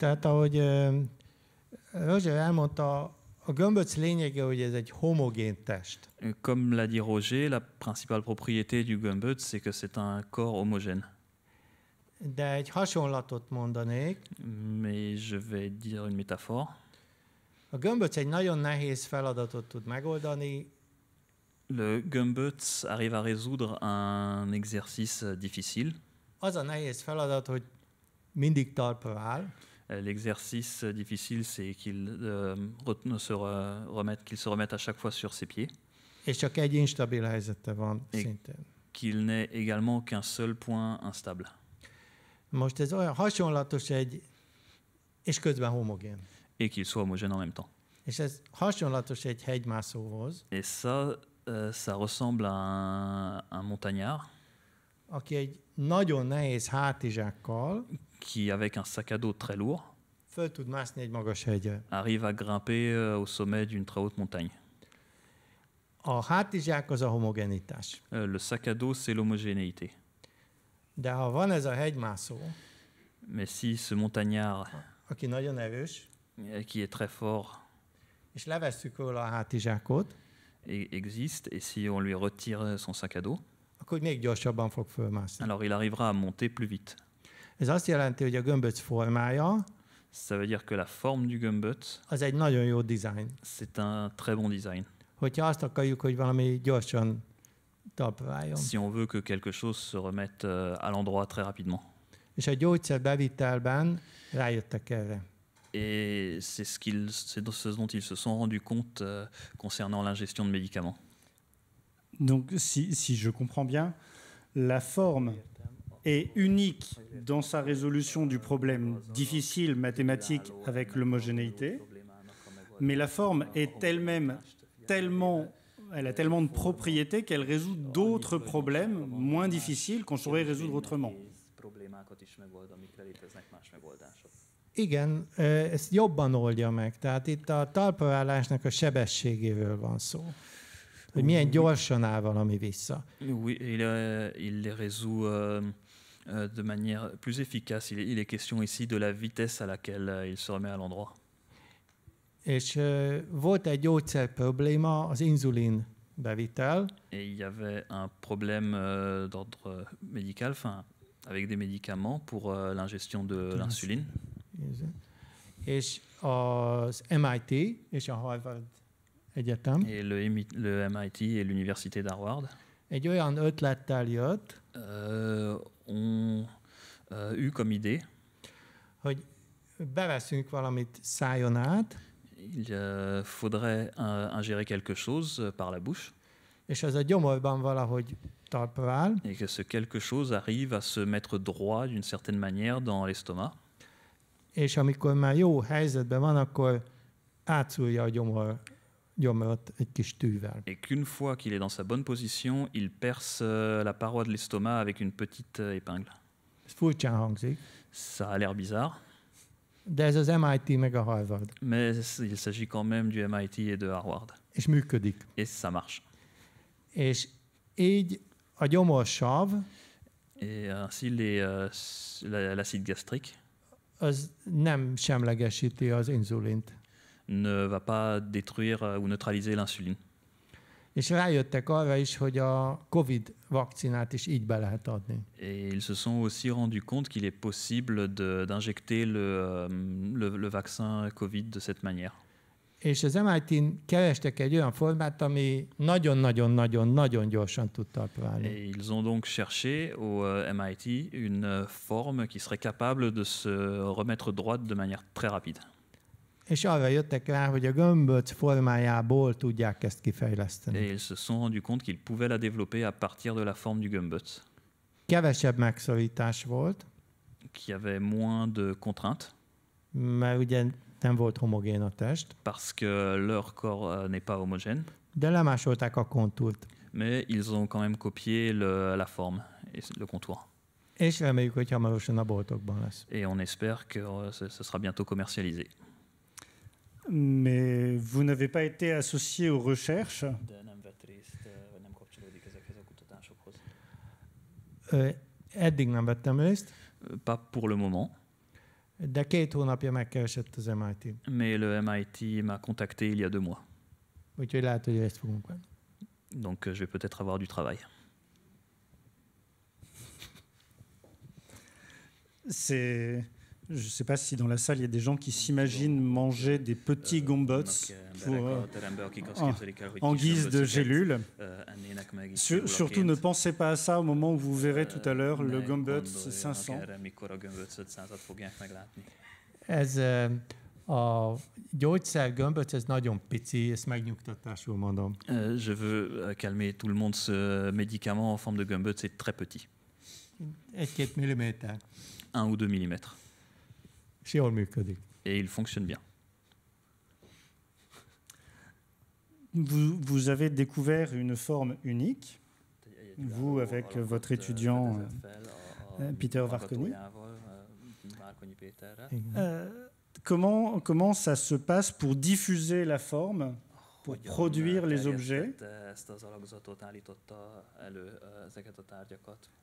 Tehát ahogy Roger elmondta, a gömböc lényege, hogy ez egy homogén test. Comme l'a dit Roger, la principale propriété du gömböc, c'est que c'est un corps homogène. De egy hasonlatot mondanék. Mais je vais dire une métaphore. A gömböc egy nagyon nehéz feladatot tud megoldani. Le gömböc arrive à résoudre un exercice difficile. Az a nehéz feladat, hogy mindig talpra áll. Euh, l'exercice difficile, c'est qu'il euh, se, remette, qu'il se remette à chaque fois sur ses pieds. Et csak egy instabil helyzete van Et szintén. Qu'il n'ait également qu'un seul point instable. Most ez olyan hasonlatos egy, és közben homogén. Et qu'il soit homogène en même temps. És ez hasonlatos egy hegymászóhoz. Et ça, euh, ça ressemble à un, un montagnard. Aki egy nagyon nehéz hátizsákkal qui, avec un sac à dos très lourd, arrive à grimper euh, au sommet d'une très haute montagne. Euh, le sac à dos, c'est l'homogénéité. Mais si ce montagnard, euh, qui est très fort, existe, et si on lui retire son sac à dos, Alors il arrivera à monter plus vite. Ça veut dire que la forme du gumboot, C'est un très bon design. hogy valami gyorsan Si on veut que quelque chose se remette euh, à l'endroit très rapidement. És a bevitelben rájöttek erre. Et c'est ce, c'est ce dont ils se sont rendus compte euh, concernant l'ingestion de médicaments. Donc, si, si je comprends bien, la forme est unique dans sa résolution du problème difficile mathématique avec l'homogénéité, mais la forme est elle-même tellement elle a tellement de propriétés qu'elle résout d'autres problèmes moins difficiles qu'on saurait résoudre autrement. Oui, il, euh, résout euh, euh, de manière plus efficace. Il est, question ici de la vitesse à laquelle euh, il se remet à l'endroit. Euh, et il y avait un problème d'ordre médical, enfin, avec des médicaments pour l'ingestion de l'insuline. MIT Harvard Et le, MIT et l'université d'Harvard. Egy olyan ötlettel jött. Euh, ont eu comme idée hogy beveszünk valamit szájon át, il euh, faudrait ingérer quelque chose euh, par la bouche. És az a gyomorban valahogy talpra áll. Et que ce quelque chose arrive à se mettre droit d'une certaine manière dans l'estomac. És amikor már jó helyzetben van, akkor átszúrja a gyomor Et qu'une fois qu'il est dans sa bonne position, il perce euh, la paroi de l'estomac avec une petite euh, épingle. Ça a l'air bizarre. Mais il s'agit quand même du MIT et de Harvard. Et ça marche. Et ainsi euh, les, l'acide gastrique. ne nem semlegesíti az ne va pas détruire euh, ou neutraliser l'insuline. Et ils se sont aussi rendus compte qu'il est possible d'injecter euh, le, le, vaccin COVID de cette manière. Et ils ont donc cherché au euh, MIT une forme qui serait capable de se remettre droite de manière très rapide és arra jöttek rá, hogy a gömböc formájából tudják ezt kifejleszteni. Et ils se sont rendus compte qu'ils pouvaient la développer à partir de la forme du gömböt. Kevesebb megszorítás volt. Qu'il y avait moins de contraintes. Mert ugye nem volt homogén a test. Parce que leur corps euh, n'est pas homogène. De lemásolták a kontúrt. Mais ils ont quand même copié le, la forme et le contour. És reméljük, hogy hamarosan a boltokban lesz. Et on espère que euh, ce sera bientôt commercialisé mais vous n'avez pas été associé aux recherches. Pas pour le moment. Mais le MIT m'a contacté il y a deux mois. Donc euh, je vais peut-être avoir du travail. C'est je ne sais pas si dans la salle il y a des gens qui s'imaginent euh, manger des petits euh, gombots euh, en, guise de gélules. surtout ne pensez pas à ça au moment où vous verrez tout à l'heure le gombot 500. Je veux calmer tout le monde, ce médicament en forme de gomböc, c'est très petit. Un ou deux millimètres. Et il fonctionne bien. Vous, avez découvert une forme unique, vous avec votre étudiant euh, Peter Varconi. Euh, comment, comment ça se passe pour diffuser la forme produire les objets. Eh, eh,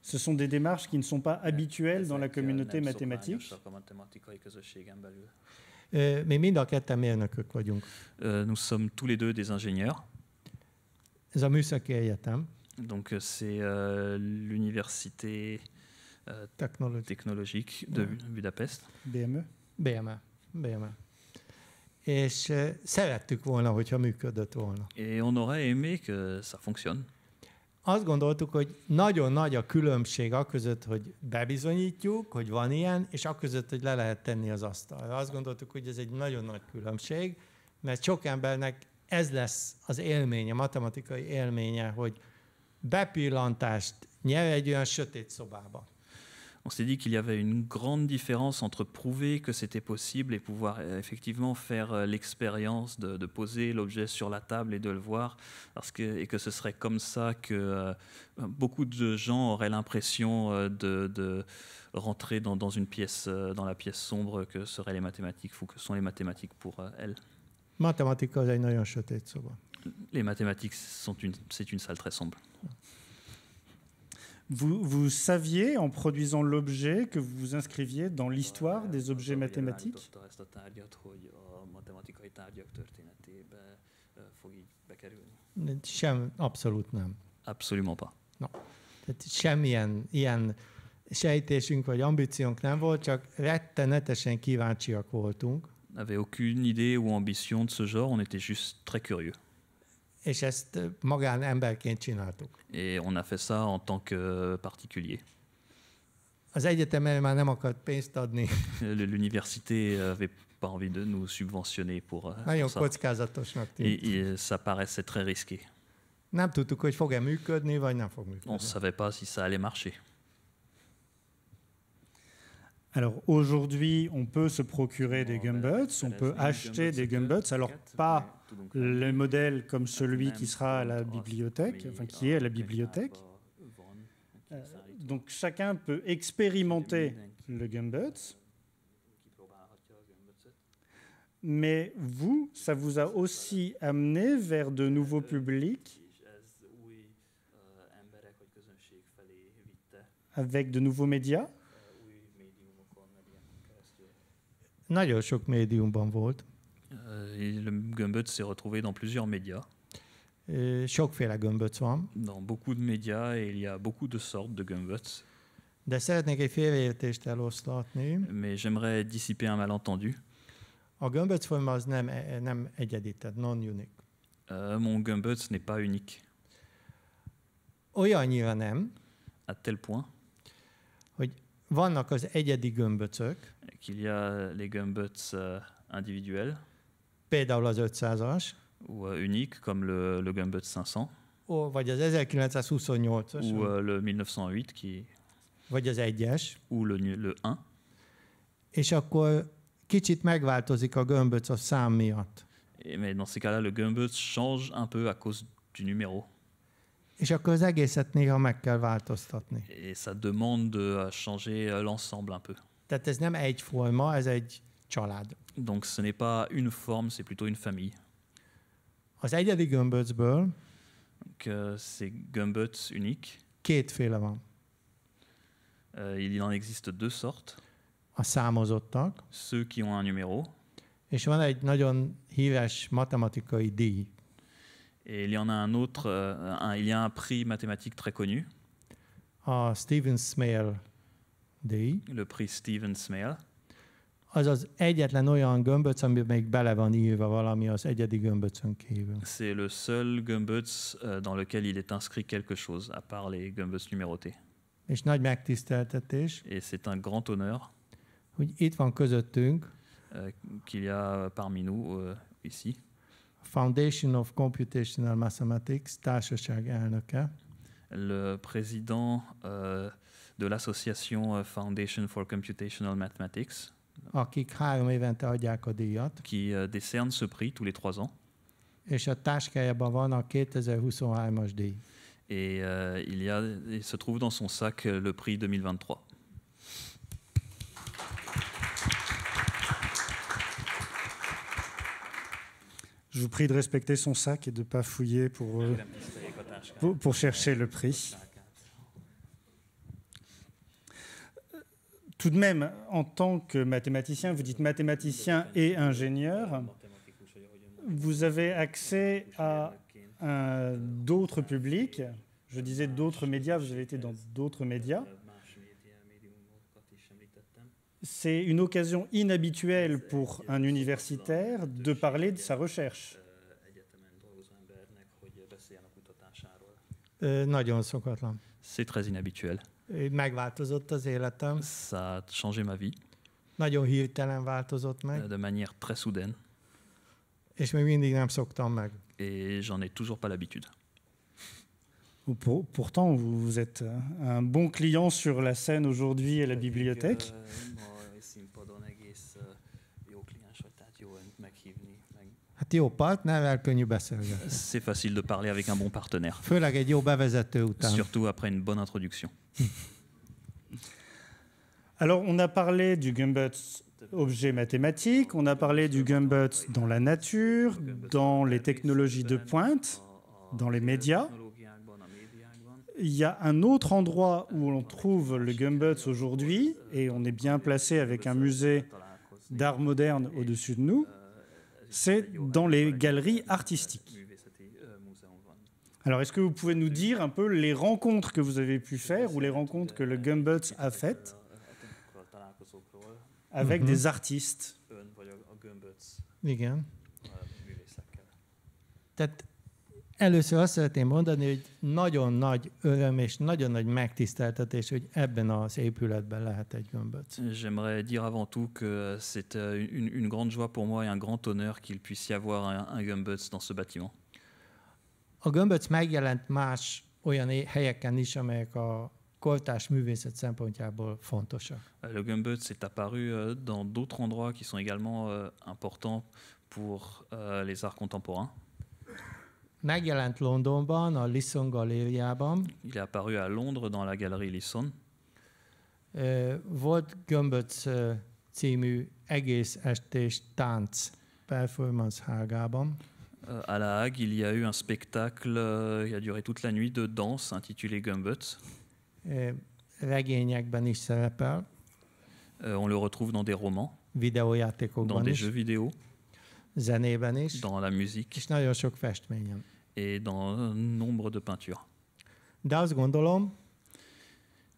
Ce sont des démarches qui ne sont pas habituelles dans la eh, communauté mathématique. Nous sommes tous les deux des ingénieurs. Donc c'est l'université technologique de Budapest. BME. BME. BME. és szerettük volna, hogyha működött volna. on aimé que ça Azt gondoltuk, hogy nagyon nagy a különbség a között, hogy bebizonyítjuk, hogy van ilyen, és a között, hogy le lehet tenni az asztalra. Azt gondoltuk, hogy ez egy nagyon nagy különbség, mert sok embernek ez lesz az élménye, matematikai élménye, hogy bepillantást nyer egy olyan sötét szobába. on s'est dit qu'il y avait une grande différence entre prouver que c'était possible et pouvoir euh, effectivement faire euh, l'expérience de, poser l'objet sur la table et de le voir, parce que, et que ce serait comme ça que euh, ben, beaucoup de gens auraient l'impression de, rentrer dans, dans, une pièce, dans la pièce sombre que seraient les mathématiques ou que sont les mathématiques pour elles. Les mathématiques, c'est une salle très sombre. Vous, saviez, en produisant l'objet, que vous vous inscriviez dans l'histoire des objets mathématiques Absolument pas. No. Tehát N'avait aucune idée ou ambition de ce genre, on était juste très curieux. és ezt magánemberként csináltuk. Et on a fait ça en tant que euh, particulier. Az egyetem már nem akart pénzt adni. L'université euh, avait pas envie de nous subventionner pour, euh, Nagyon pour kockázatosnak tűnt. Et, et ça paraissait très risqué. Nem tudtuk, hogy fog-e működni, vagy nem fog működni. On savait pas si ça allait marcher. Alors aujourd'hui, on peut se procurer des Gumbuts, on peut acheter des Gumbuts, alors pas le modèle comme celui qui sera à la bibliothèque, enfin qui est à la bibliothèque. Euh, donc chacun peut expérimenter le Gumbuds. Mais vous, ça vous a aussi amené vers de nouveaux publics avec de nouveaux médias Nagyon sok médiumban volt. Euh, le gömböc s'est retrouvé dans plusieurs médias. Sokféle gömböc van. Dans beaucoup de médias et il y a beaucoup de sortes de gömböc. De szeretnék egy félreértést eloszlatni. Mais j'aimerais dissiper un malentendu. A gömböcforma az nem, e, e, nem egyedi, tehát non-unique. Euh, mon gömböc n'est pas unique. Olyannyira nem. À tel point vannak az egyedi gömböcök. Qu'il y a les gömböc euh, individuels. Például az 500-as. Ou euh, unique, comme le, le gömböc 500. Ó, vagy az 1928-as. Ou euh, le 1908, qui... Vagy az 1-es. Ou le, le 1. És akkor kicsit megváltozik a gömböc a szám miatt. Et, mais dans ces cas-là, le gömböc change un peu à cause du numéro. És akkor az egészet néha meg kell változtatni. És ça demande de euh, changer euh, l'ensemble un peu. Tehát ez nem egy forma, ez egy család. Donc ce n'est pas une forme, c'est plutôt une famille. Az egyedi gömböcből que euh, c'est gömböc unique. Kétféle van. Uh, il en existe deux sortes. A számozottak. Ceux qui ont un numéro. És van egy nagyon híres matematikai díj. Et il y en a un autre, euh, un, il y a un prix mathématique très connu. A ah, Stephen Smale díj. Le prix Stephen Smale. Az az egyetlen olyan gömböc, ami még bele van írva valami az egyedi gömböcön kívül. C'est le seul gömböc euh, dans lequel il est inscrit quelque chose, à part les gömböc numérotés. És nagy megtiszteltetés. Et c'est un grand honneur. Hogy itt van közöttünk. Euh, qu'il y a parmi nous euh, ici. Foundation of Computational Mathematics társaság elnöke. Le président euh, de l'association euh, Foundation for Computational Mathematics. Akik három évente adják a díjat. Qui euh, décerne ce prix tous les trois ans. És a táskájában van a 2023-as díj. Et euh, il, y a, il se trouve dans son sac euh, le prix 2023. Je vous prie de respecter son sac et de ne pas fouiller euh, pour, pour, chercher le prix. Tout de même, en tant que mathématicien, vous dites mathématicien et ingénieur, vous avez accès à d'autres publics. Je disais d'autres médias, vous avez été dans d'autres médias. C'est une occasion inhabituelle pour un universitaire de parler de sa recherche. Euh, C'est très inhabituel. Ça a changé ma vie. De manière très soudaine. Et j'en ai toujours pas l'habitude. pourtant, vous, êtes un bon client sur la scène aujourd'hui et la bibliothèque. Euh, Bah, C'est facile de parler avec un bon partenaire. Bah, Surtout après une bonne introduction. Alors, on a parlé du Gumbut's objet mathématique, on a parlé du Gumbuts dans la nature, dans les technologies de pointe, dans les médias. Il y a un autre endroit où on trouve le Gumbuts aujourd'hui, et on est bien placé avec un musée d'art moderne au-dessus de nous, c'est dans les galeries euh, artistiques. Euh, Alors, est-ce que vous pouvez nous dire un peu les rencontres que vous avez pu faire ou les rencontres que euh, le Gumbots a faites avec mhm. des artistes? Igen. Először azt szeretném mondani, hogy nagyon nagy öröm és nagyon nagy megtiszteltetés, hogy ebben az épületben lehet egy gömböc. J'aimerais dire avant tout que c'est euh, une, une grande joie pour moi et un grand honneur qu'il puisse y avoir un, un gömböc dans ce bâtiment. A gömböc megjelent más olyan helyeken is, amelyek a kortás művészet szempontjából fontosak. Le gömböc est apparu euh, dans d'autres endroits qui sont également euh, importants pour les arts contemporains. Megjelent Londonban, a Lisson galériában. Il est apparu à Londres dans la galerie Lisson. Volt Gömböc című egész estés tánc performance hágában. À La Hague, il y a eu un spectacle qui euh, a duré toute la nuit de danse intitulé Gumboots. Regényekben is szerepel. On le retrouve dans des romans. Videójátékokban Dans des is. jeux vidéo. Zenében is. Dans la musique. És nagyon sok festményen et dans nombre de peintures. De azt gondolom,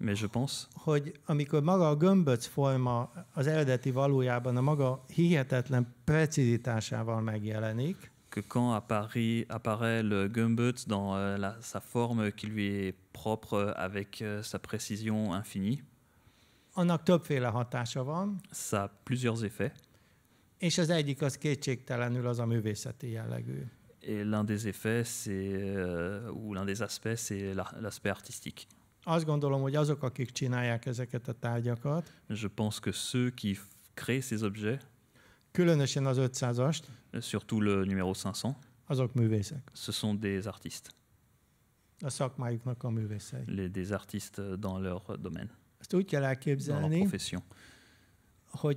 Mais je pense, hogy amikor maga a gömböc forma az eredeti valójában a maga hihetetlen precizitásával megjelenik, que quand Paris apparaît le Gumbut dans euh, la, sa forme qui lui est propre avec euh, sa précision infinie, annak többféle hatása van, ça a plusieurs effets. és az egyik az kétségtelenül az a művészeti jellegű. Et l'un des effets, c'est, euh, ou l'un des aspects, c'est l'aspect artistique. Je pense que ceux qui créent ces objets, surtout le numéro 500, ce sont des artistes, des artistes dans leur domaine, dans leur profession. 500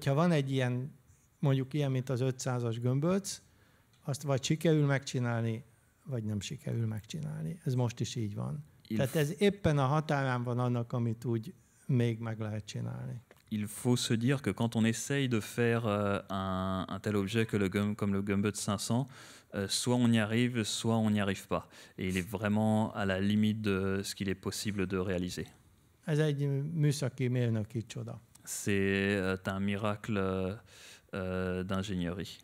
il faut se dire que quand on essaye de faire euh, un, tel objet que le comme le Gumbut 500, euh, soit on y arrive, soit on n'y arrive pas. Et il est vraiment à la limite de ce qu'il est possible de réaliser. C'est euh, un miracle d'ingénierie.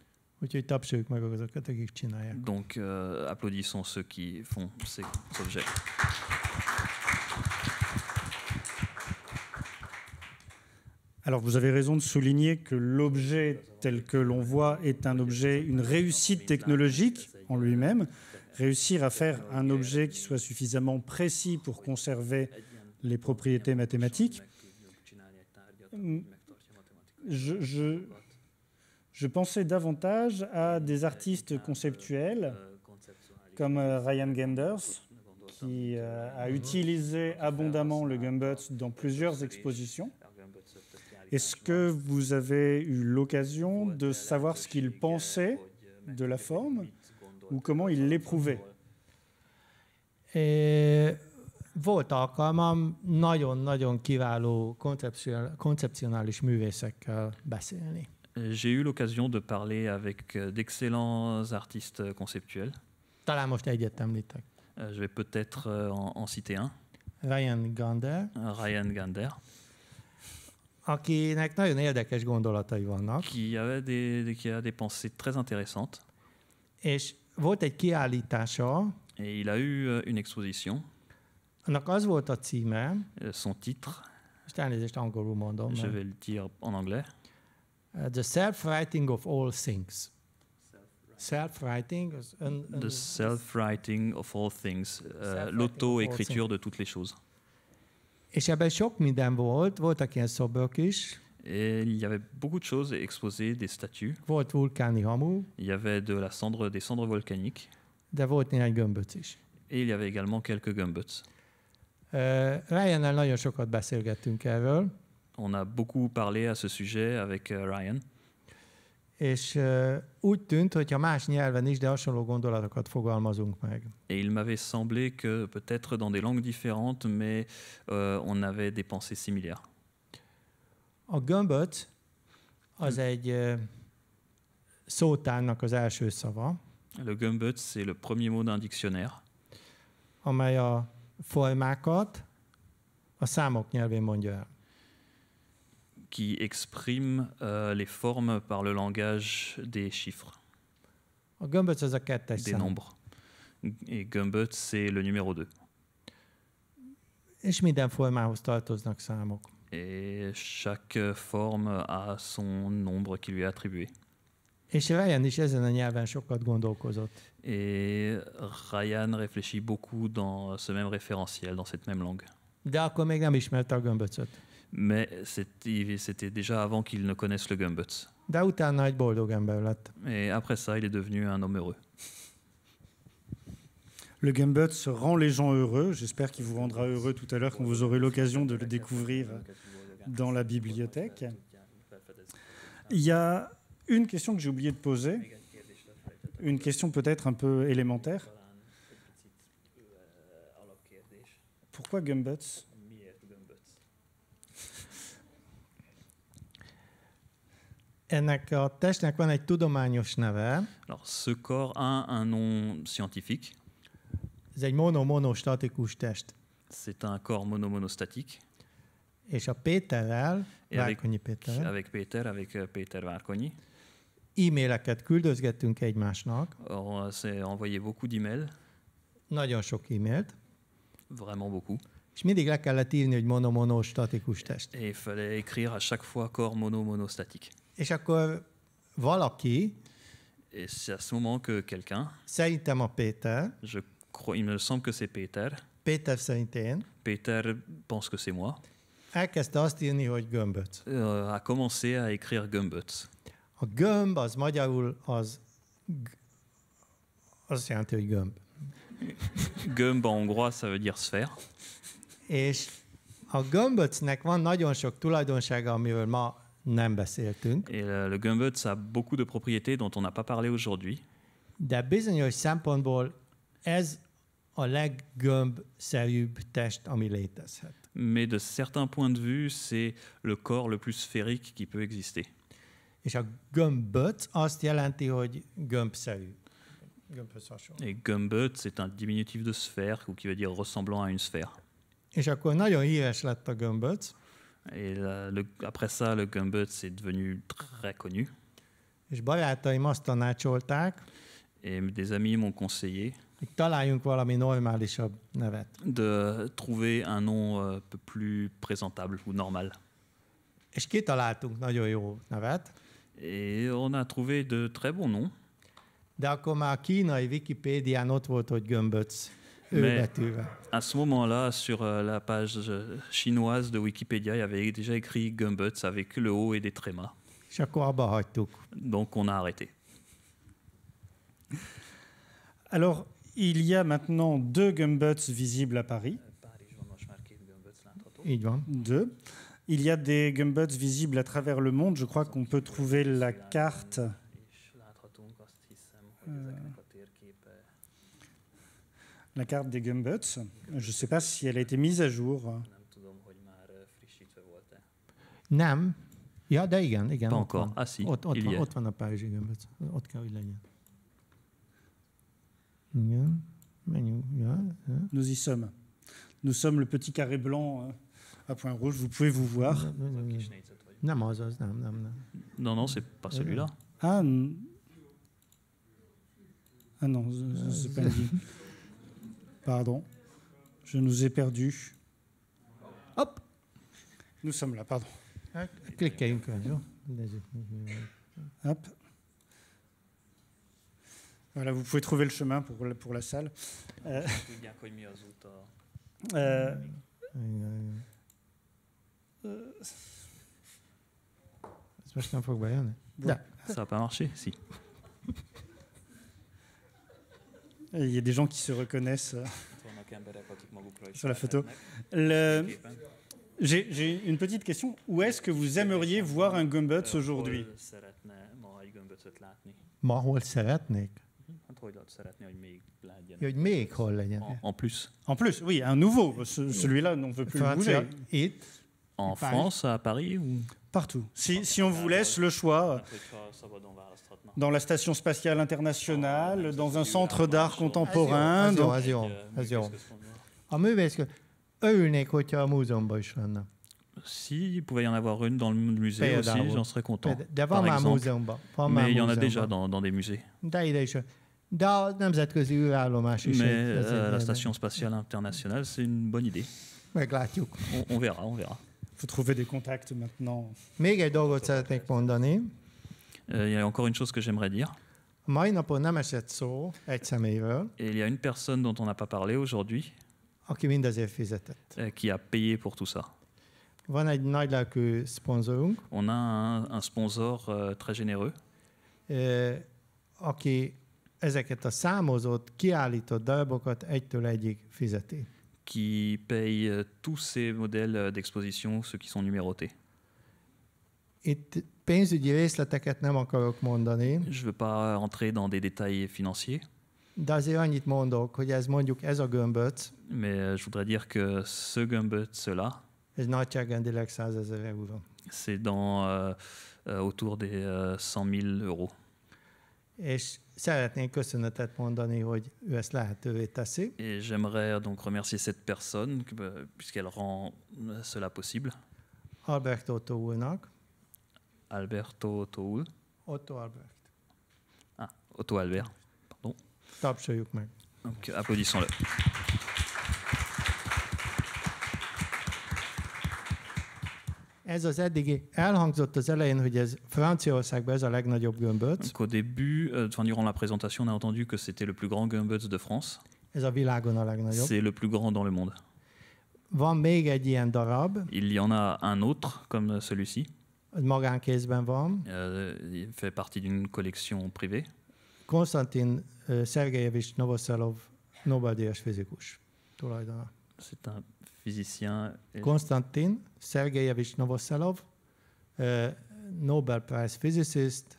Donc, euh, applaudissons ceux qui font ces objets. Alors vous avez raison de souligner que l'objet tel que l'on voit est un objet, une réussite technologique en lui-même. Réussir à faire un objet qui soit suffisamment précis pour conserver les propriétés mathématiques. je, je pensais davantage à des artistes conceptuels comme euh, Ryan Genders, qui euh, a mhm. utilisé abondamment le Gumbut dans plusieurs expositions. Est-ce que vous avez eu l'occasion de savoir ce qu'il pensait de la forme ou comment il l'éprouvait Voltak alkalmam nagyon-nagyon kiváló koncepcionális művészekkel beszélni. Euh, j'ai eu l'occasion de parler avec euh, d'excellents artistes conceptuels. Euh, je vais peut-être en, citer un. Ryan Gander. Ryan Gander. Qui, avait des, qui a des pensées très intéressantes. Et il a eu une exposition. Hein? Son titre. Je hein. vais le dire en anglais uh, eh, the self-writing of all things. Self-writing. the self-writing of all things. Uh, L'auto-écriture de toutes les choses. És ebben sok minden volt, voltak ilyen szobrok is. Et il y avait beaucoup de choses exposées, des statues. Volt vulkáni hamu. Il y avait de la cendre, des cendres volcaniques. De volt néhány gömböc is. Et il y avait également quelques gömböcs. Uh, Ryan-nel nagyon sokat beszélgettünk erről on a beaucoup parlé à ce sujet avec euh, Ryan. Euh, hogy más nyelven is, de hasonló gondolatokat fogalmazunk meg. Et il m'avait semblé que peut-être dans des langues différentes, mais euh, on avait des pensées similaires. gömböt az hmm. egy az első szava. Le gömböt, c'est le premier mot d'un dictionnaire. Amely a formákat a számok nyelvén mondja el qui exprime euh, les formes par le langage des chiffres. a Des nombres. Et Gumbut c'est le numéro 2. És minden tartoznak számok. Et chaque forme a son nombre qui lui est attribué. És Ryan is Et Ryan réfléchit beaucoup dans ce même référentiel, dans cette même langue. De akkor még nem ismerte a gömböcöt mais c'était déjà avant qu'ils ne connaissent le Gumbuts. Et après ça, il est devenu un homme heureux. Le Gumbuts rend les gens heureux. J'espère qu'il vous rendra heureux tout à l'heure quand vous aurez l'occasion de le découvrir dans la bibliothèque. Il y a une question que j'ai oublié de poser, une question peut-être un peu élémentaire. Pourquoi Gumbuts Ennek a testnek van egy tudományos neve. Alors, ce corps a un nom scientifique. Ez egy mono-monostatikus test. C'est un corps monomonostatique. És a Péterrel, Et Várkonyi Péterrel. Avec Péter, avec euh, Péter Várkonyi. E-maileket küldözgettünk egymásnak. On s'est euh, envoyé beaucoup d'emails. Nagyon sok e-mailt. Vraiment beaucoup. És mindig le kellett írni, hogy monomonostatikus test. Et il fallait écrire à chaque fois corps monomonostatique. És akkor valaki... Et c'est à ce moment que quelqu'un... Szerintem a Péter. Je crois, il me semble que c'est Péter. Péter szerint én. Péter pense que c'est moi. Elkezdte azt írni, hogy gömböc. Uh, a commencé à écrire gömböc. A gömb az magyarul az, az azt jelenti, hogy gömb. gömb en hongrois, ça veut dire sphère. És a gömböcnek van nagyon sok tulajdonsága, amiről ma nem beszéltünk. Et euh, le, le a beaucoup de propriétés dont on n'a pas parlé aujourd'hui. De bizonyos szempontból ez a leggömbszerűbb test, ami létezhet. Mais de certains points de vue, c'est le corps le plus sphérique qui peut exister. És a gömböt azt jelenti, hogy gömbszerű. Gömbhöz hasonló. Et gömböt, c'est un diminutif de sphère, ou qui veut dire ressemblant à une sphère. És akkor nagyon híres lett a gömböc. Et après ça, le gumbut, c'est devenu très connu. et des amis m'ont conseillé de trouver un nom euh, peu plus présentable ou normal. Et on a trouvé de très bons noms. de akkor már a kínai Wikipédián volt, hogy mais euh, bah, bah. à ce moment-là, sur euh, la page euh, chinoise de Wikipédia, il y avait déjà écrit Gumbuts avec le haut et des trémas. Bah, donc on a arrêté. Alors, il y a maintenant deux Gumbuts visibles à Paris. Il y a des Gumbuts visibles à travers le monde. Je crois qu'on peut trouver la carte la carte des Gumbuts. Je ne sais pas si elle a été mise à jour. Nam. Ja, de igen, igen. Pas encore. Ah, si. Ott, ott, Il y a Ott Nous y sommes. Nous sommes le petit carré blanc euh, à point rouge. Vous pouvez vous voir. Nem Non, non, c'est pas celui-là. Ah, ah non, c'est pas lui. Pardon. Je nous ai perdus. Hop Nous sommes là, pardon. Cliquez oh, Hop. Voilà, vous pouvez trouver le chemin pour la, pour la salle. Euh, euh, euh, hein. Ça n'a pas marché Si. Il y a des gens qui se reconnaissent euh, sur la photo. Le... J'ai une petite question. Où est-ce que vous aimeriez voir un Gumbutz aujourd'hui En plus. En plus, oui, un nouveau. Celui-là, on ne veut plus le bouger. En France, à Paris ou... Partout. Si, on vous laisse euh, le choix, euh, dans la station spatiale internationale, ah, dans un centre d'art contemporain. À zéro, Si, il pouvait y en avoir une dans le musée aussi, j'en serais content. d'avoir Mais il y en a déjà dans, des musées. Mais euh, la station spatiale internationale, c'est une bonne idée. on verra, on verra faut des contacts maintenant. Euh, il y a encore une chose que j'aimerais dire. il y a une personne dont on n'a pas parlé aujourd'hui. Ah, euh, qui a payé pour tout ça. On a un, sponsor euh, très généreux. qui, a qui paye euh, tous ces modèles euh, d'exposition, ceux qui sont numérotés. Je ne nem mondani. Je veux pas euh, entrer dans des détails financiers. annyit mondjuk ez a Mais je voudrais dire que ce gömböt, cela. C'est dans autour des 100 000 euros. Szeretnénk köszönetet mondani, hogy ő ezt lehetővé teszi. Et j'aimerais euh, donc remercier cette personne euh, puisqu'elle rend euh, cela possible. Alberto Toulnak. Alberto Toul. Otto Albert. Ah, Otto Albert, pardon. Tapsoljuk meg. Donc applaudissons-le. ez az eddigi, elhangzott az elején, hogy ez Franciaországban ez a legnagyobb gömböc. Donc au début, euh, enfin, durant la présentation, on a entendu que c'était le plus grand gömböc de France. Ez a világon a legnagyobb. C'est le plus grand dans le monde. Van még egy ilyen darab. Il y en a un autre comme celui-ci. Magánkézben van. Euh, il fait partie d'une collection privée. Konstantin euh, Sergeyevich Novoselov Nobel-díjas fizikus tulajdona. C'est un physicien. Konstantin Sergeyevich Novoselov, uh, Nobel Prize physicist.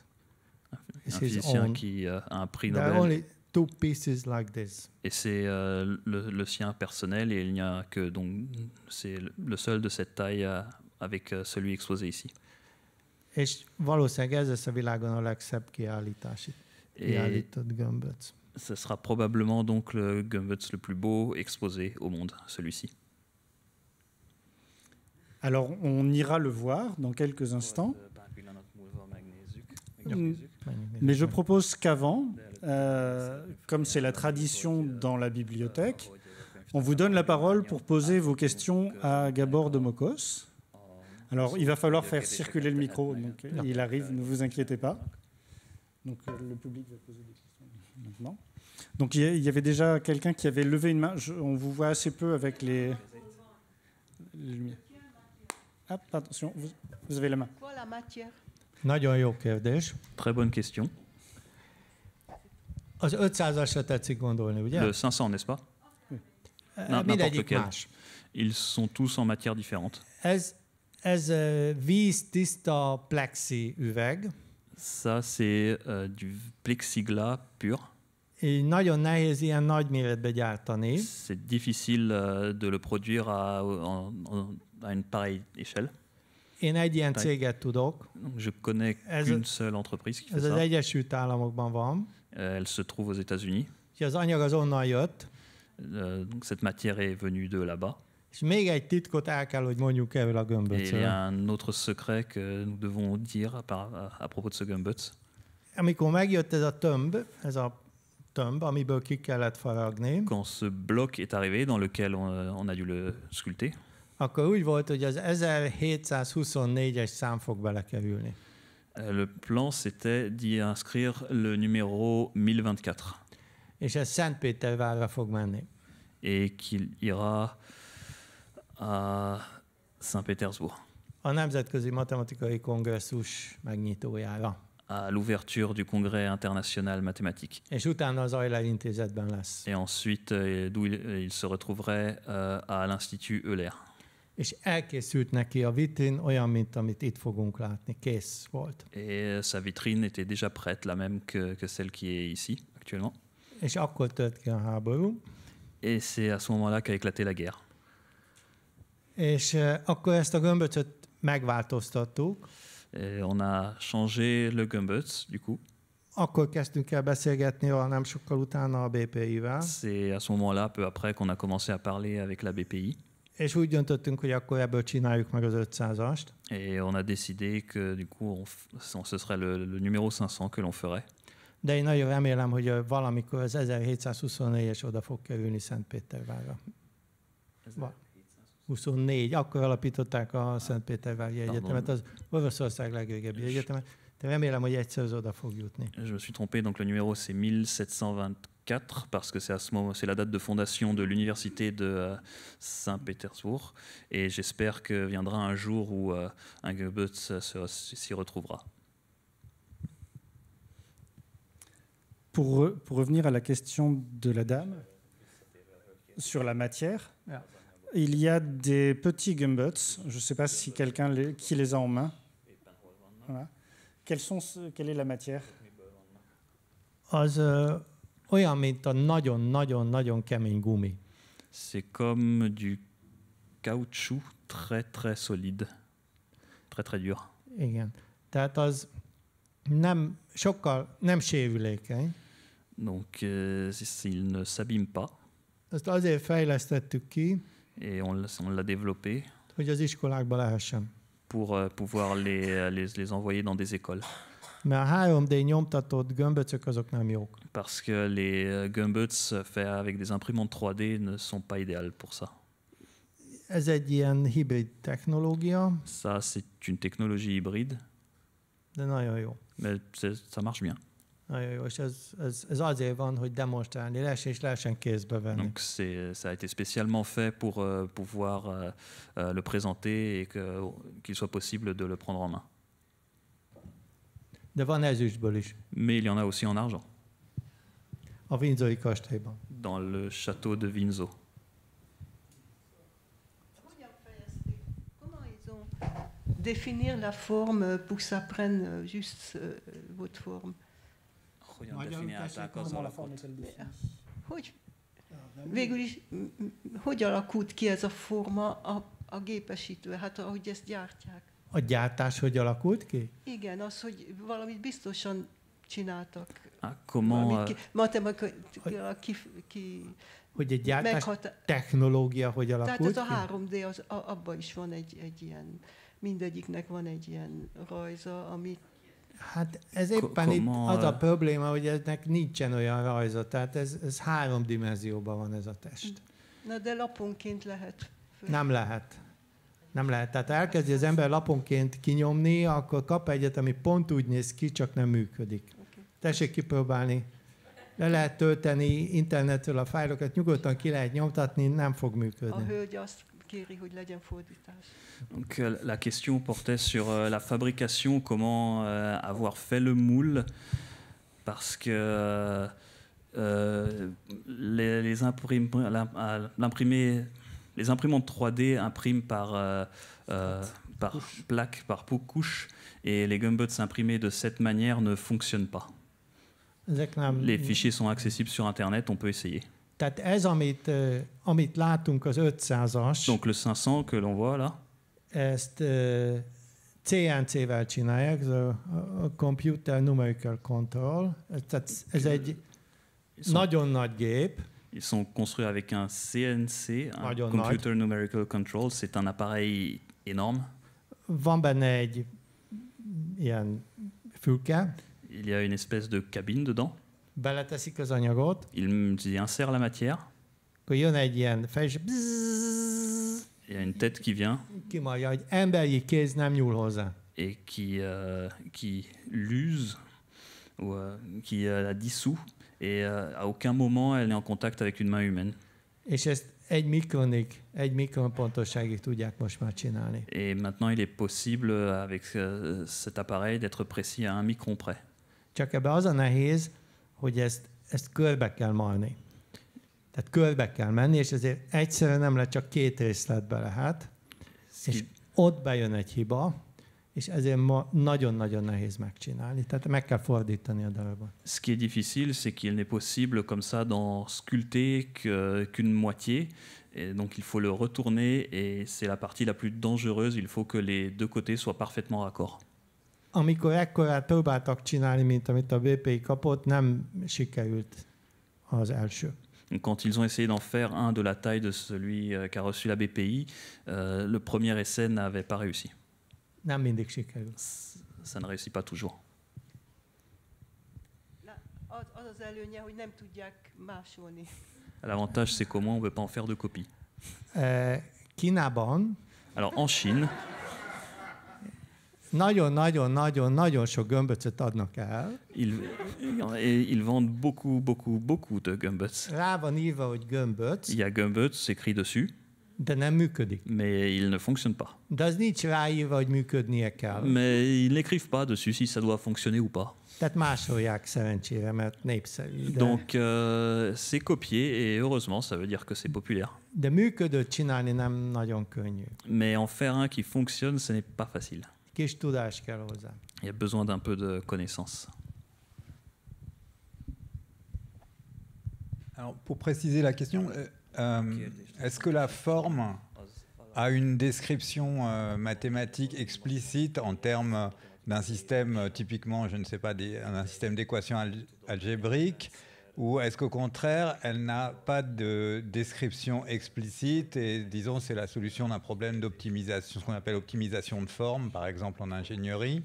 Un physicien qui uh, a un prix Nobel. There are only two pieces like this. Et c'est uh, le, le, sien personnel et il n'y a que donc c'est le seul de cette taille euh, avec euh, celui exposé ici. És valószínűleg ez lesz a világon a legszebb kiállítási, kiállított gömböc. Ce sera probablement donc le gumbutz le plus beau exposé au monde, celui-ci. Alors, on ira le voir dans quelques instants. Mais je propose qu'avant, euh, comme c'est la tradition dans la bibliothèque, on vous donne la parole pour poser vos questions à Gabor de Mokos. Alors, il va falloir faire circuler le micro. Euh, il arrive, ne vous inquiétez pas. Donc, euh, le public va poser des questions maintenant. Donc, il y avait déjà quelqu'un qui avait levé une main. on vous voit assez peu avec les attention, vous, vous avez la main. Quoi la matière Nagyon jó kérdés. Très bonne question. Az 500-asra tetszik gondolni, ugye? Le 500, n'est-ce pas? Oui. Euh, Na, Mindegyik más. Ils sont tous en matière différente. Ez, ez euh, víz tiszta plexi üveg. Ça, c'est euh, du plexiglas pur. Et nagyon nehéz ilyen nagy méretbe gyártani. C'est difficile euh, de le produire à, en, en, à une pareille échelle. Én egy ilyen pareille. céget tudok. Je connais une seule entreprise qui ez fait ez ça. az Egyesült Államokban van. Euh, elle se trouve aux États-Unis. És az anyag az onnan jött. Euh, donc cette matière est venue de là-bas. És még egy titkot el kell, hogy mondjuk el a gömböcről. Et il y a un autre secret que nous devons dire à, à, à propos de ce gömböc. Amikor megjött ez a tömb, ez a tömb, amiből ki kellett faragni. Quand ce bloc est arrivé, dans lequel on, euh, on a dû le sculpter akkor úgy volt, hogy az 1724-es szám fog belekerülni. Euh, le plan, c'était d'y inscrire le numéro 1024. És pétersbourg va fog menni. Et qu'il ira à Saint-Pétersbourg. A Nemzetközi Matematikai Kongresszus megnyitójára. à l'ouverture du congrès international mathématique. Et ensuite, euh, d'où il, euh, il, se retrouverait à l'Institut Euler. és elkészült neki a vitrin olyan, mint amit itt fogunk látni. Kész volt. Et euh, sa vitrine était déjà prête, la même que, que celle qui est ici actuellement. És akkor tört ki a háború. Et c'est à ce moment-là qu'a éclaté la guerre. És euh, akkor ezt a gömböcöt megváltoztattuk. Et on a changé le gömböc, du coup. Akkor kezdtünk el beszélgetni a nem sokkal utána a BPI-vel. C'est à ce moment-là, peu après, qu'on a commencé à parler avec la BPI. És úgy döntöttünk, hogy akkor ebből csináljuk meg az 500-ast. Et on a décidé que du coup, on, on, ce serait le, le numéro 500 que l'on ferait. De én nagyon remélem, hogy valamikor az 1724-es oda fog kerülni Szentpétervára. 24, akkor alapították a Szentpétervári Egyetemet, az Oroszország legrégebbi egyeteme. De remélem, hogy egyszer az oda fog jutni. Je me suis trompé, donc le numéro c'est 1724 parce que c'est à ce moment, c'est la date de fondation de l'université de euh, Saint-Pétersbourg, et j'espère que viendra un jour où un euh, Goebbels euh, s'y retrouvera. Pour, pour, revenir à la question de la dame sur la matière, il y a des petits gumbots. Je ne sais pas si quelqu'un qui les a en main. sont, quelle est la matière? Ah, olyan, mint a nagyon-nagyon-nagyon kemény gumi. C'est comme du caoutchouc très très solide, très très dur. Igen. Tehát az nem sokkal nem sérülékeny. Donc euh, il ne s'abîme pas. Ezt azért fejlesztettük ki. Et on, on l'a développé. Hogy az iskolákba lehessen. Pour euh, pouvoir les, euh, les, les envoyer dans des écoles. Parce que les euh, gumboots euh, faits avec des imprimantes 3D ne sont pas idéales pour ça. Ça, c'est une technologie hybride. Mais ça marche bien. Donc ça a été spécialement fait pour euh, pouvoir le présenter et qu'il soit possible de le prendre en main. Mais il y en a aussi en argent. Dans le château de ont défini la forme pour que ça prenne euh, juste euh, euh, votre forme. Hogy, la alakult ki ez a forma a, a gyártják? A gyártás hogy alakult ki? Igen, az, hogy valamit biztosan csináltak. Comment, ki, matematika, ki, ki, hogy egy gyártás meghata- technológia hogy alakult Tehát ez a 3D, az, a, abban is van egy, egy ilyen, mindegyiknek van egy ilyen rajza, amit Hát ez éppen itt az a probléma, hogy ennek nincsen olyan rajza, tehát ez, ez három dimenzióban van ez a test. Na de laponként lehet. Föl. Nem lehet. Nem lehet. Tehát elkezdi az ember laponként kinyomni, akkor kap egyet, ami pont úgy néz ki, csak nem működik. Okay. Tessék kipróbálni. Le lehet tölteni internetről a fájlokat, nyugodtan ki lehet nyomtatni, nem fog működni. A hölgy azt kéri, hogy legyen fordítás. Donc euh, la question portait sur euh, la fabrication, comment euh, avoir fait le moule, parce que Euh, les, les l'imprimé les imprimantes 3D impriment par, euh, euh, par plaque, par couche, et les gumbots imprimés de cette manière ne fonctionnent pas. Les fichiers sont accessibles sur Internet, on peut essayer. Euh, Donc le 500 que l'on voit là. c'est CNC-vel csinálják, ez Computer Numerical Control. Tehát ils sont construits avec un CNC, un Computer Numerical Control. C'est un appareil énorme. Van ben egy ilyen fülke. Il y a une espèce de cabine dedans. Beleteszik az anyagot. Il, y insère la matière. Akkor jön egy ilyen fej, Il y a une tête qui vient. Kimarja, hogy emberi kéz nem nyúl hozzá. Et qui, euh, qui l'use, ou euh, qui euh, la dissout et euh, à aucun moment elle n'est en contact avec une main humaine. És ezt egy mikronig, egy mikron pontosságig tudják most már csinálni. Et maintenant il est possible avec euh, cet appareil d'être précis à un micron près. Csak ebbe az a nehéz, hogy ezt, ezt körbe kell malni. Tehát körbe kell menni, és ezért egyszerűen nem lehet, csak két részletbe lehet. És ott bejön egy hiba. Ce qui est difficile, c'est qu'il n'est possible comme ça d'en sculpter qu'une moitié. donc il faut le retourner et c'est la partie la plus dangereuse. Il faut que les deux côtés soient parfaitement raccord. Quand ils ont essayé d'en faire un de la taille de celui euh, qu'a reçu la BPI, euh, le premier essai n'avait pas réussi. Ça ne réussit pas toujours. L'avantage, c'est qu'au moins, on ne peut pas en faire de copie. Euh, Alors, en Chine. Ils, vendent beaucoup, beaucoup, beaucoup de gömböc. Il y a écrit dessus. Mais il ne fonctionne pas. Mais ils n'écrivent pas dessus si ça doit fonctionner ou pas. Donc euh, c'est copié et heureusement ça veut dire que c'est populaire. Mais en faire un qui fonctionne, ce n'est pas facile. Il y a besoin d'un peu de connaissance. Alors pour préciser la question, euh, euh, est-ce que la forme a une description euh, mathématique explicite en termes d'un système euh, typiquement, je ne sais pas, d'un système d'équations algébriques ou est-ce qu'au contraire, elle n'a pas de description explicite et disons c'est la solution d'un problème d'optimisation, ce qu'on appelle optimisation de forme, par exemple en ingénierie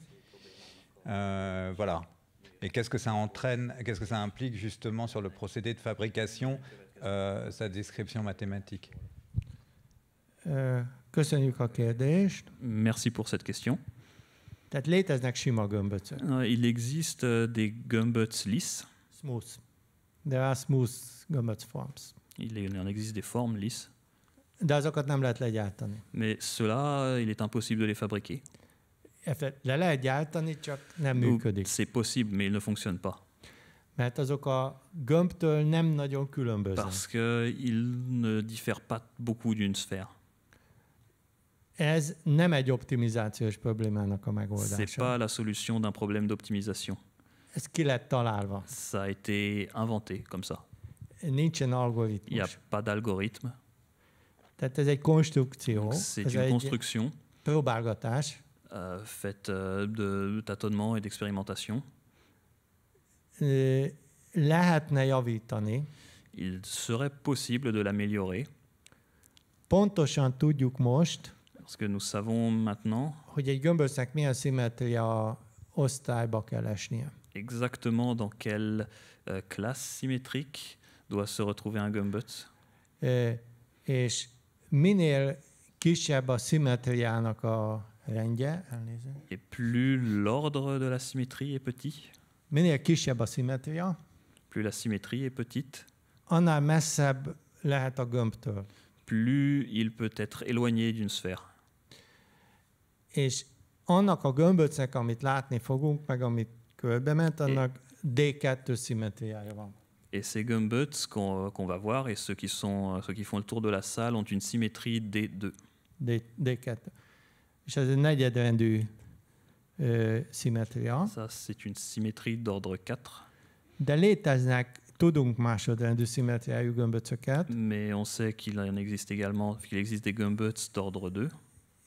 Voilà. Et qu'est-ce que ça entraîne, qu'est-ce que ça implique justement sur le procédé de fabrication euh, sa description mathématique. Euh, köszönjük a kérdést. Merci pour cette question. Euh, il existe euh, des gumbots lisses. Smooth. There are smooth gumbot forms. Il en existe des formes lisses. De azokat nem lehet legyártani. Mais cela, il est impossible de les fabriquer. Le lehet gyártani, csak nem működik. C'est possible, mais il ne fonctionne pas. Parce qu'il ne diffère pas beaucoup d'une sphère. Ce n'est C'est pas la solution d'un problème d'optimisation. Ça a été inventé comme ça. Il n'y a pas d'algorithme. C'est une construction. Euh, faite euh, de tâtonnements et d'expérimentation. Euh, lehetne javítani. Il serait possible de l'améliorer. Pontosan tudjuk most, parce que nous savons maintenant hogy egy gömböcnek milyen szimmetria osztályba kell esnie. Exactement dans quelle euh, classe symétrique doit se retrouver un gömböc. Euh, és minél kisebb a szimmetriának a rendje, elnézést. Et plus l'ordre de la symétrie est petit. Minél kisebb a szimetria, plus la symétrie est petite, annál messzebb lehet a gömbtől. Plus il peut être éloigné d'une sphère. És annak a gömböcnek, amit látni fogunk, meg amit körbe ment, annak D2 szimmetriája van. Et ces gumboots qu'on qu va voir et ceux qui, sont, ceux qui font le tour de la salle ont une symétrie D2. D, D4. És ez egy negyedrendű euh, symétrie. Ça, c'est une symétrie d'ordre 4. De léteznek, tudunk másodrendű szimetriájú gömböcöket. Mais on sait qu'il en existe également, qu'il existe des gömböcs d'ordre 2.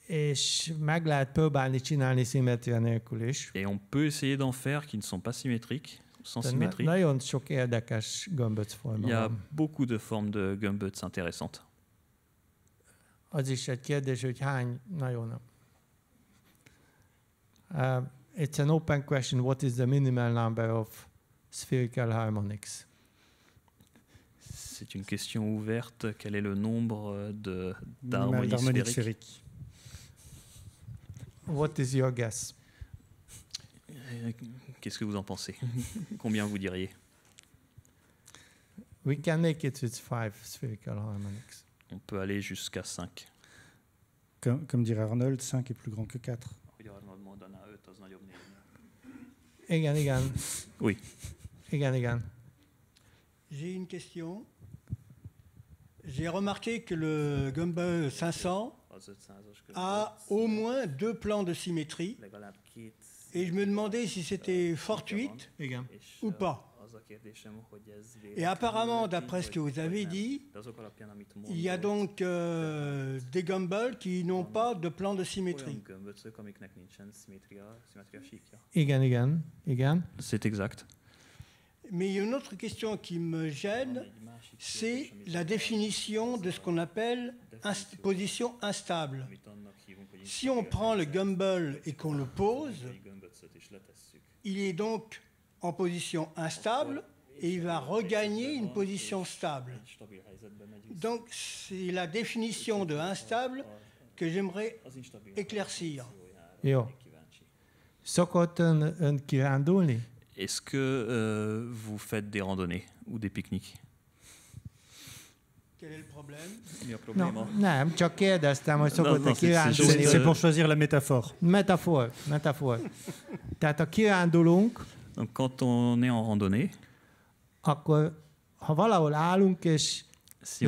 És meg lehet próbálni csinálni szimmetria nélkül is. Et on peut essayer d'en faire qui ne sont pas symétriques. Sans symétrie. Nagyon sok érdekes Il y a beaucoup de formes de gömböcs intéressantes. Az is egy kérdés, hogy hány, nagyon c'est une question ouverte, quel est le nombre euh, de, d'harmonies sphériques? Euh, qu'est-ce que vous en pensez Combien vous diriez On peut aller jusqu'à 5. Comme, comme dirait Arnold, 5 est plus grand que 4. Oui. J'ai une question. J'ai remarqué que le Gumba 500 a au moins deux plans de symétrie. Et je me demandais si c'était fortuite ou pas. Et apparemment, d'après ce que vous avez dit, il y a donc euh, des Gumballs qui n'ont pas de plan de symétrie. Igen, igen, igen. C'est exact. Mais il y a une autre question qui me gêne, c'est la définition de ce qu'on appelle position instable. Si on prend le Gumball et qu'on le pose, il est donc en position instable et il va regagner une position stable. Donc c'est la définition de instable que j'aimerais éclaircir. Est-ce que euh, vous faites des randonnées ou des pique-niques Quel est le problème hein. C'est euh, pour choisir la métaphore. Métaphore, métaphore. Tehát un donc quand on est en randonnée, si si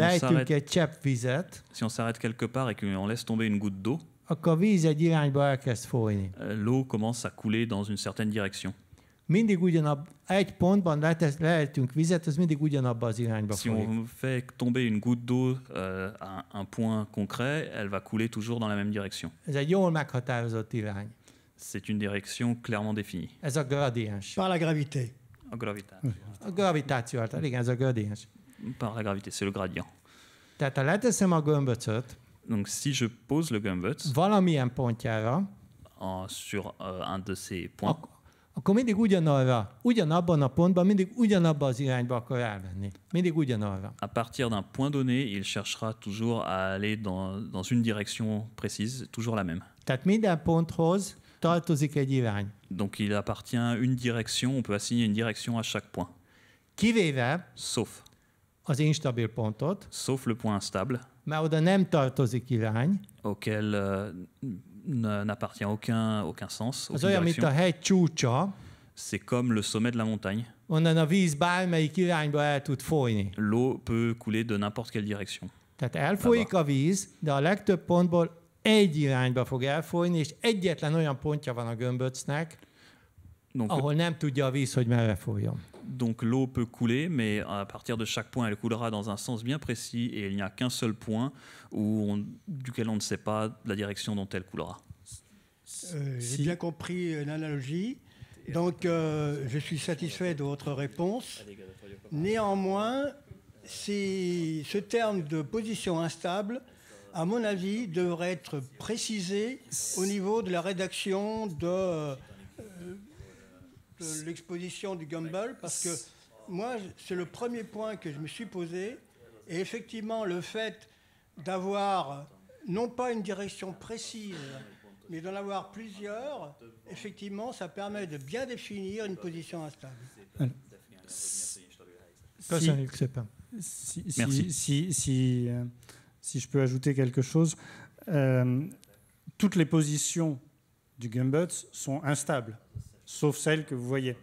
on s'arrête quelque part et qu'on laisse tomber une goutte d'eau, euh, L'eau commence à couler dans une certaine direction. si on fait tomber une goutte d'eau euh, à un point concret, elle va couler toujours dans la même direction c'est une direction clairement définie. Ez a gradiens. Par la gravité. A gravitáció. A gravitáció által, igen, ez a gradiens. Par la gravité, c'est le gradient. Tehát ha leteszem a gömböcöt, Donc si je pose le gömböc valamilyen pontjára, en, sur euh, un de ces points, ak- akkor mindig ugyanarra, ugyanabban a pontban, mindig ugyanabba az irányba akar elmenni. Mindig ugyanarra. à partir d'un point donné, il cherchera toujours à aller dans, dans une direction précise, toujours la même. Tehát minden ponthoz donc il appartient une direction, on peut assigner une direction à chaque point. Kivéve sauf az instabil pontot, sauf le point instable, mert oda nem tartozik irány, auquel euh, n'appartient aucun, aucun sens, az olyan, mint a hegy csúcsa, c'est comme le sommet de la montagne. Onnan a víz bármelyik irányba el tud folyni. L'eau peut couler de n'importe quelle direction. Tehát elfolyik a víz, de a legtöbb pontból donc, l'eau peut couler, mais à partir de chaque point, elle coulera dans un sens bien précis et il n'y a qu'un seul point où duquel on ne sait pas la direction dont elle coulera. Euh, j'ai bien compris euh, l'analogie. Donc euh, je suis satisfait de votre réponse. Néanmoins, si ce terme de position instable à mon avis, devrait être précisé au niveau de la rédaction euh, euh, de, l'exposition du Gumball, parce que moi, c'est le premier point que je me suis posé. Et effectivement, le fait d'avoir non pas une direction précise, mais d'en avoir plusieurs, effectivement, ça permet de bien définir une position instable. merci si, si, euh, si je peux ajouter quelque chose, euh, toutes les positions du gumbut sont instables, sauf celles que vous voyez.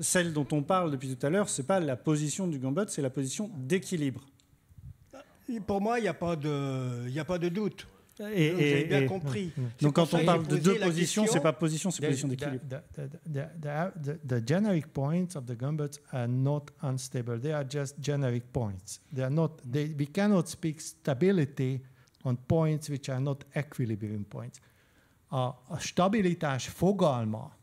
Celle dont on parle depuis tout à l'heure, ce n'est pas la position du gambit, c'est la position d'équilibre. Pour moi, il n'y a, pas de, y a pas de doute. Et, avez bien compris. Donc quand on parle de deux positions, c'est pas position, c'est position d'équilibre. The, the, the, the, generic points of the gambits are not unstable. They are just generic points. They are not. They, we cannot speak stability on points which are not equilibrium points. A, a stabilitás fogalma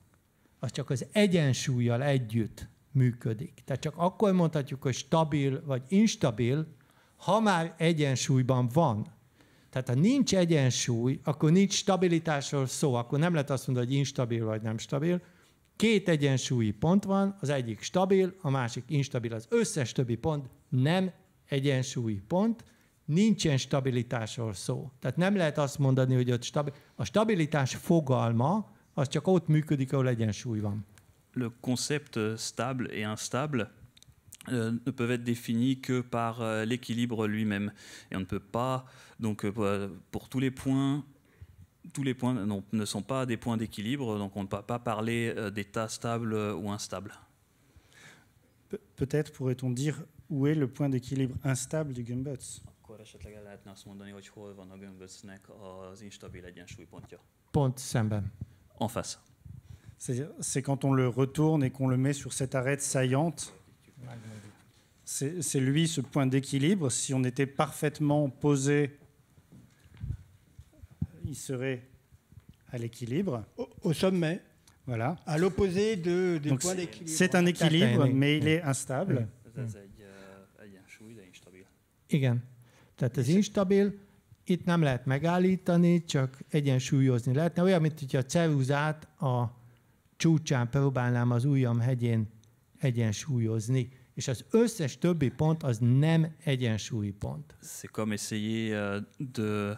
az csak az egyensúlyjal együtt működik. Tehát csak akkor mondhatjuk, hogy stabil vagy instabil, ha már egyensúlyban van Tehát ha nincs egyensúly, akkor nincs stabilitásról szó, akkor nem lehet azt mondani, hogy instabil vagy nem stabil. Két egyensúlyi pont van, az egyik stabil, a másik instabil. Az összes többi pont nem egyensúlyi pont, nincsen stabilitásról szó. Tehát nem lehet azt mondani, hogy ott stabil. A stabilitás fogalma az csak ott működik, ahol egyensúly van. Le concept stable et instable Euh, ne peuvent être définis que par euh, l'équilibre lui-même. Et on ne peut pas, donc euh, pour tous les points, tous les points ne sont pas des points d'équilibre, donc on ne peut pas parler d'état stable ou instable. Peut-être pourrait-on dire où est le point d'équilibre instable du Gumbutz En face. C'est quand on le retourne et qu'on le met sur cette arête saillante c'est lui ce point d'équilibre. Si on était parfaitement posé, il serait à l'équilibre. Au, sommet. Voilà. À l'opposé de, des points d'équilibre. C'est un équilibre, mais il est instable. c'est c'est instable Igen. Tehát ez instabil, itt nem lehet megállítani, csak egyensúlyozni lehetne. Olyan, mint hogyha a ceruzát a csúcsán próbálnám az ujjam hegyén c'est comme essayer euh, euh,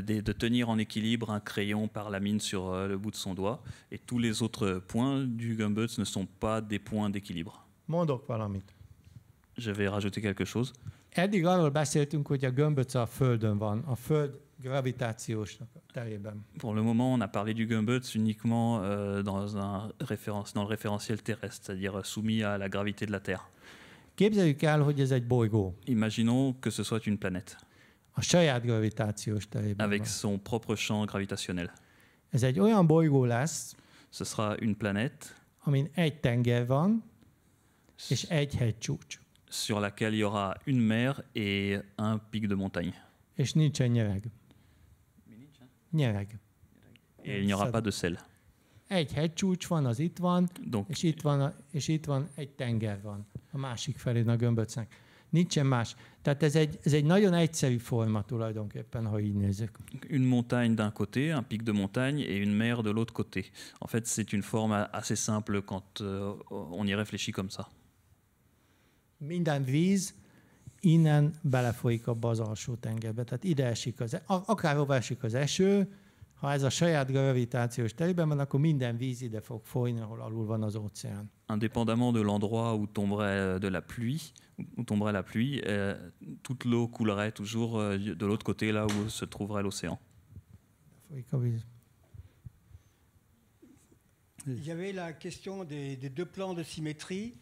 de, de, tenir en équilibre un crayon par la mine sur euh, le bout de son doigt, et tous les autres points du Gumbuts ne sont pas des points d'équilibre. Je vais rajouter quelque chose. Eddig beszéltünk, hogy a a földön van. A föld pour le moment, on a parlé du gumbo uniquement euh, dans, un référence, dans le référentiel terrestre, c'est-à-dire euh, soumis à la gravité de la Terre. Imaginons que ce soit une planète. Avec son propre champ gravitationnel. ce sera une planète, amin Sur laquelle il y aura une mer et un pic de montagne. Nyereg. Il n'y aura pas de sel. Egy hegycsúcs van, az itt van, Donc, és, itt van és itt van egy tenger van a másik felén a gömböcnek. Nincsen más. Tehát ez egy, ez egy nagyon egyszerű forma tulajdonképpen, ha így nézzük. Une montagne d'un côté, un pic de montagne, et une mer de l'autre côté. En fait, c'est une forme assez simple quand euh, on y réfléchit comme ça. Minden víz innen belefolyik abba az alsó tengerbe. Tehát ide esik az, e- akárhova esik az eső, ha ez a saját gravitációs terében van, akkor minden víz ide fog folyni, ahol alul van az óceán. Indépendamment de l'endroit où tomberait euh, de la pluie, où tomberait la pluie, eh, toute l'eau coulerait toujours euh, de l'autre côté, là où se trouverait l'océan. Il y avait la question des, des deux plans de symétrie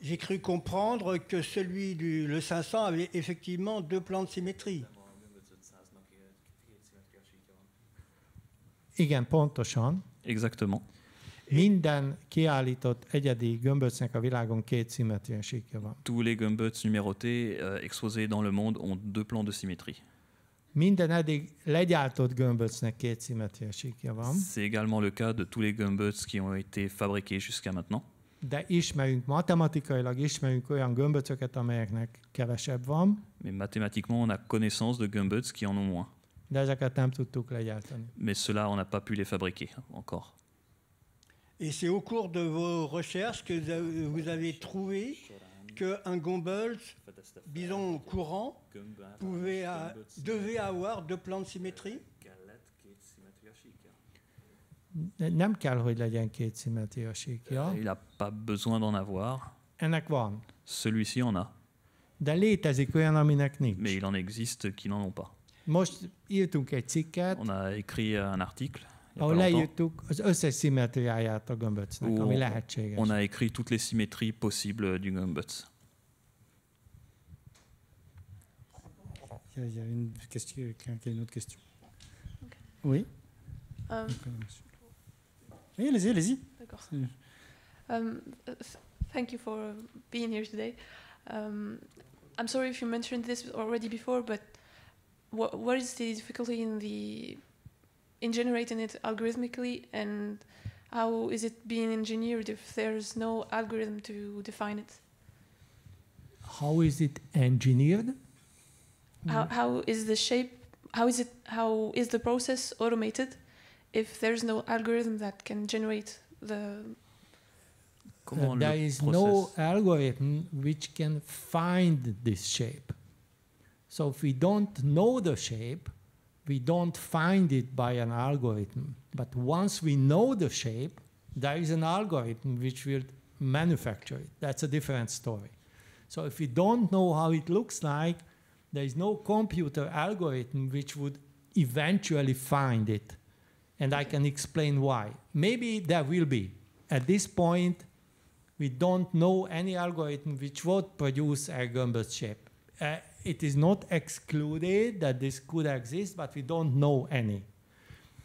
j'ai cru comprendre que celui du le 500 avait effectivement deux plans de symétrie. Igen, Exactement. Tous les gömböcs numérotés euh, exposés dans le monde ont deux plans de symétrie. C'est également le cas de tous les gumboots qui ont été fabriqués jusqu'à maintenant. Mais mathématiquement, on a connaissance de gumbuts qui en ont moins. Mais cela, on n'a pas pu les fabriquer encore. Et c'est au cours de vos recherches que vous avez trouvé qu'un un bison courant, devait avoir deux plans de symétrie nem kell, hogy legyen két szimetriaségja. Il a pas besoin d'en avoir. Ennek van. Celui-ci en a. De létezik olyan, aminek nincs. Mais il en existe qui n'en ont pas. Most írtunk egy cikket. On a écrit euh, un article. Ahol leírtuk az összes szimmetriáját a gömböcnek, ami lehetséges. On a écrit toutes les symétries possibles du gömböc. Il y a une question, quelqu'un qui a une autre question. Okay. Oui. Um, Oui, allez-y, allez-y. D'accord. Um, thank you for uh, being here today. Um, I'm sorry if you mentioned this already before, but what, what is the difficulty in the in generating it algorithmically, and how is it being engineered if there's no algorithm to define it? How is it engineered? How, how is the shape? How is it? How is the process automated? if there's no algorithm that can generate the uh, there is no algorithm which can find this shape. So if we don't know the shape, we don't find it by an algorithm. But once we know the shape, there is an algorithm which will manufacture it. That's a different story. So if we don't know how it looks like, there is no computer algorithm which would eventually find it and I can explain why. Maybe there will be. At this point, we don't know any algorithm which would produce a Gumbel shape. Uh, it is not excluded that this could exist, but we don't know any.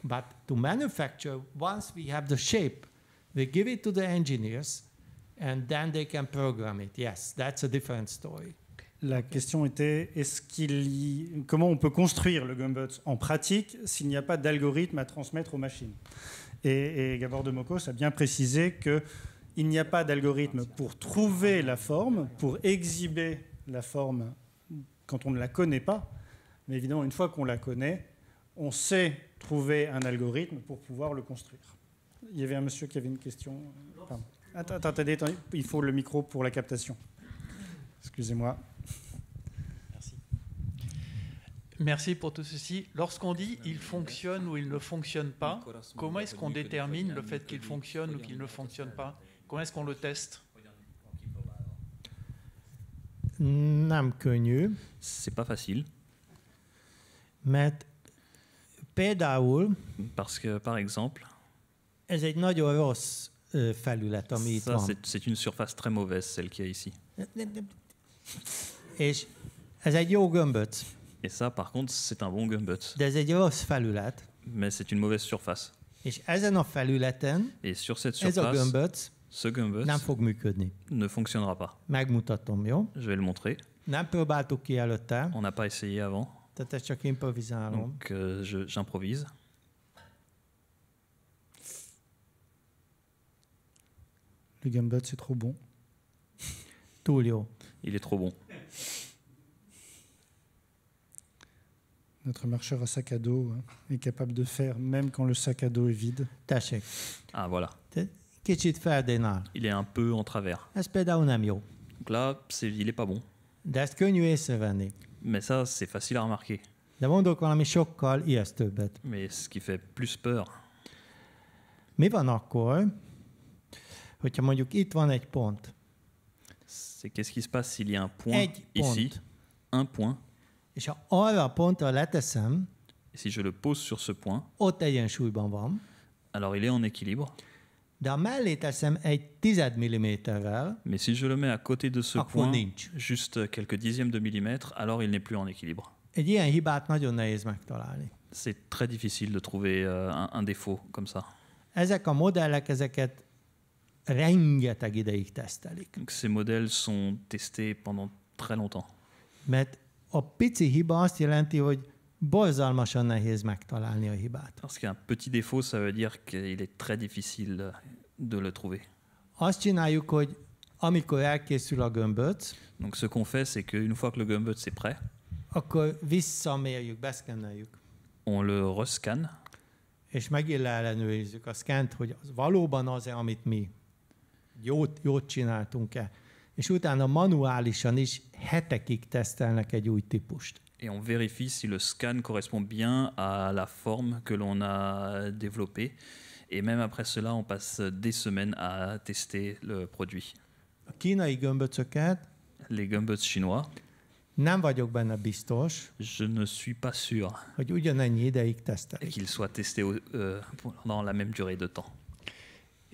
But to manufacture, once we have the shape, we give it to the engineers, and then they can program it. Yes, that's a different story. La question était comment on peut construire le gumbo en pratique s'il n'y a pas d'algorithme à transmettre aux machines et, Gabor de Mokos a bien précisé qu'il n'y a pas d'algorithme pour trouver la forme, pour exhiber la forme quand on ne la connaît pas. Mais évidemment, une fois qu'on la connaît, on sait trouver un algorithme pour pouvoir le construire. Il y avait un monsieur qui avait une question. Attends, il faut le micro pour la captation. Excusez-moi. Merci pour tout ceci. Lorsqu'on dit il fonctionne ou il ne fonctionne pas, comment est-ce qu'on détermine le fait qu'il fonctionne ou qu'il ne fonctionne pas Comment est-ce qu'on le teste Ce n'est pas facile. Parce que, par exemple, c'est- une surface très mauvaise, celle qu'il y a ici. ez egy et ça, par contre, c'est un bon Gumbut. Mais c'est une mauvaise surface. Et sur cette surface, ce Gumbut ne fonctionnera pas. Je vais le montrer. On n'a pas essayé avant, donc euh, j'improvise. Le Gumbut, c'est trop bon. Il est trop bon. notre marcheur à sac à dos hein, est capable de faire, même quand le sac à dos est vide. Ah, voilà. Il est un peu en travers. Donc là, il n'est pas bon. Mais ça, c'est facile à remarquer. Mais ce qui fait plus peur. Hein? C'est qu'est-ce qui se passe s'il y a un point ici, un point si je le pose sur ce point, oh, alors il est en équilibre. Mais si je le mets à côté de ce point, juste quelques dixièmes de millimètre, alors il n'est plus en équilibre. C'est très difficile de trouver euh, un, défaut comme ça. ces modèles sont testés pendant très longtemps. A pici hiba azt jelenti, hogy borzalmasan nehéz megtalálni a hibát. Parce qu'un petit défaut, ça veut dire qu'il est très difficile de le trouver. Azt csináljuk, hogy amikor elkészül a gömböc, Donc ce qu'on fait, c'est qu'une fois que le gömböc est prêt, akkor visszamérjük, beszkenneljük. On le rescan. És megint ellenőrizzük a szkent, hogy az valóban az-e, amit mi jót, jót csináltunk-e és utána manuálisan is hetekig tesztelnek egy új típust. Et on vérifie si le scan correspond bien à la forme que l'on a développée. Et même après cela, on passe des semaines à tester le produit. A kínai gömböcöket les gömböc chinois nem vagyok benne biztos, je ne suis pas sûr hogy ugyanennyi ideig tesztelik. qu'ils soient testés euh, dans la même durée de temps.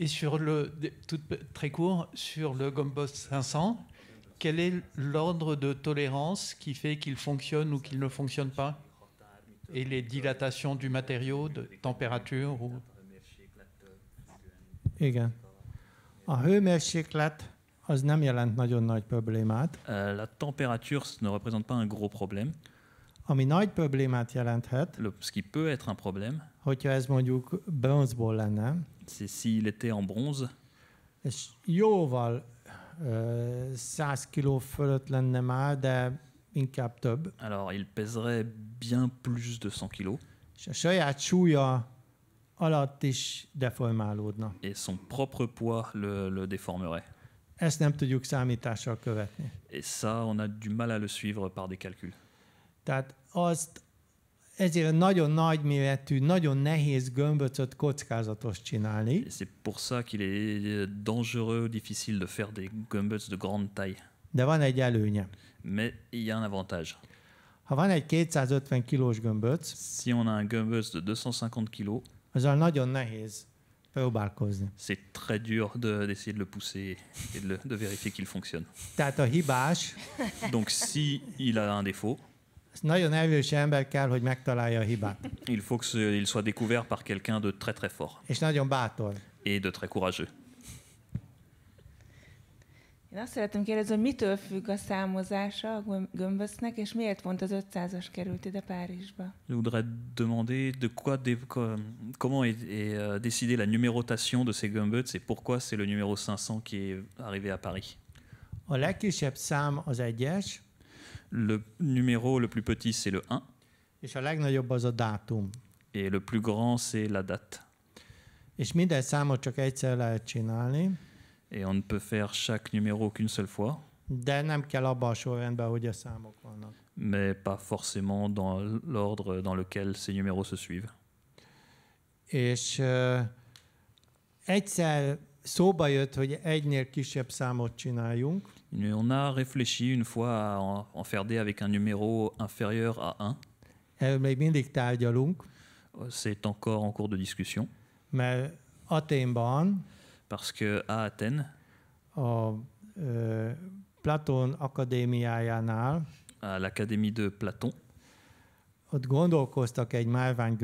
Et sur le, tout, très court, sur le Gombos 500, quel est l'ordre de tolérance qui fait qu'il fonctionne ou qu'il ne fonctionne pas Et les dilatations du matériau, de température ou... Igen. Euh, la température ne représente pas un gros problème. Ami nagy problémát jelenthet. ce qui peut être un problème. Hogyha ez mondjuk bronzból lenne. C'est s'il était en bronze, És jóval euh, 100 kiló fölött lenne már, de inkább több. Alors il pèserait bien plus de 100 kilos. És a saját súlya alatt is deformálódna. Et son propre poids le, le déformerait. Ezt nem tudjuk számítással követni. Et ça, on a du mal à le suivre par des calculs. Tehát azt c'est pour ça qu'il est dangereux, difficile de faire des gömböcs de grande taille. Mais il y a un avantage. si on a un gömböc de 250 kg, C'est très dur d'essayer de, le pousser et de, vérifier qu'il fonctionne. Donc si il a un défaut. nagyon erős ember kell, hogy megtalálja a hibát. Il faut que il soit découvert par quelqu'un de très très fort. És nagyon bátor. Et de très courageux. Én azt szeretném kérdezni, hogy mitől függ a számozása a gömböcnek, és miért pont az 500-as került ide Párizsba? Je voudrais demander de quoi, de, comment est, est euh, décidée la numérotation de ces gömböcs et pourquoi c'est le numéro 500 qui est arrivé à Paris? A legkisebb szám az egyes, Le numéro le plus petit, c'est le 1. Et le plus grand, c'est la date. Et on ne peut faire chaque numéro qu'une seule fois. Mais pas forcément dans l'ordre dans lequel ces numéros se suivent on a réfléchi une fois à en, faire des avec un numéro inférieur à 1. Euh, c'est encore en cours de discussion. Parce que à Athènes, euh, euh, Platon akadémiájánál à l'Académie de Platon, ott egy márvány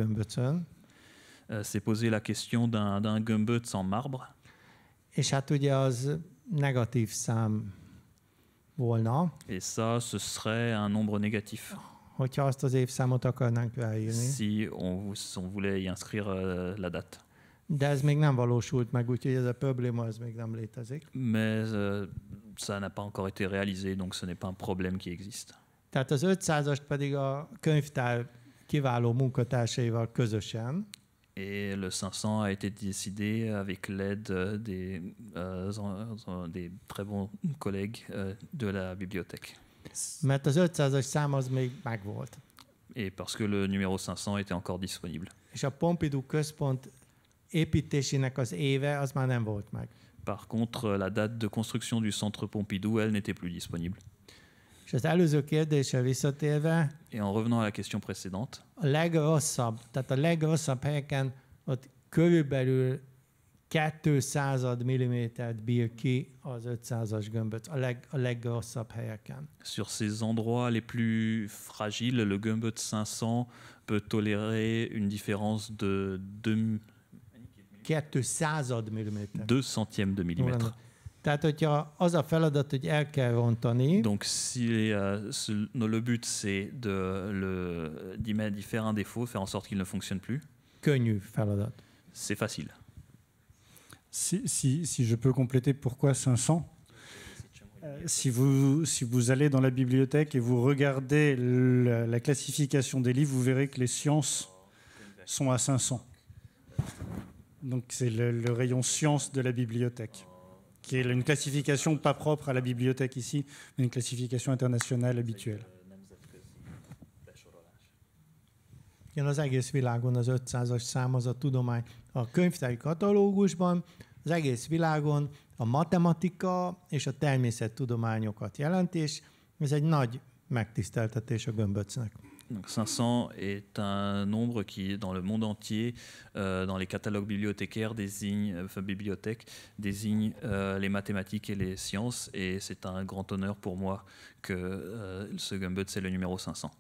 s'est posé la question d'un, d'un en sans marbre. és hát ugye az negatív szám et ça, ce serait un nombre négatif. Oh, si on, voulait y inscrire euh, la date. Mais euh, ça n'a pas encore été réalisé, donc ce n'est pas un problème qui existe. Et le 500 a été décidé avec l'aide euh, des, euh, des très bons collègues euh, de la bibliothèque. Et parce que le numéro 500 était encore disponible. Par contre, la date de construction du centre Pompidou, elle n'était plus disponible. Et en revenant à la question précédente, a legrosszabb, tehát a legrosszabb helyeken ott körülbelül 200 millimétert bír ki az 500-as gömböt, a, leg, a legrosszabb helyeken. Sur ces endroits les plus fragiles, le gömböt 500 peut tolérer une différence de 2 2 centièmes de millimètre. Donc, si euh, le but c'est de d'y faire un défaut, faire en sorte qu'il ne fonctionne plus. C'est facile. Si, si, je peux compléter pourquoi 500 euh, si vous, si vous allez dans la bibliothèque et vous regardez la classification des livres, vous verrez que les sciences sont à 500. Donc c'est le, le rayon science de la bibliothèque. qui est une classification pas propre à la bibliothèque ici, mais une classification internationale habituelle. Igen, az egész világon az 500-as szám az a tudomány. A könyvtári katalógusban az egész világon a matematika és a természettudományokat jelent, és ez egy nagy megtiszteltetés a gömböcnek. Donc 500 est un nombre qui, dans le monde entier, euh, dans les catalogues bibliothécaires, désigne, euh, enfin, désigne euh, les mathématiques et les sciences. Et c'est un grand honneur pour moi que ce Gumbut, c'est le numéro 500.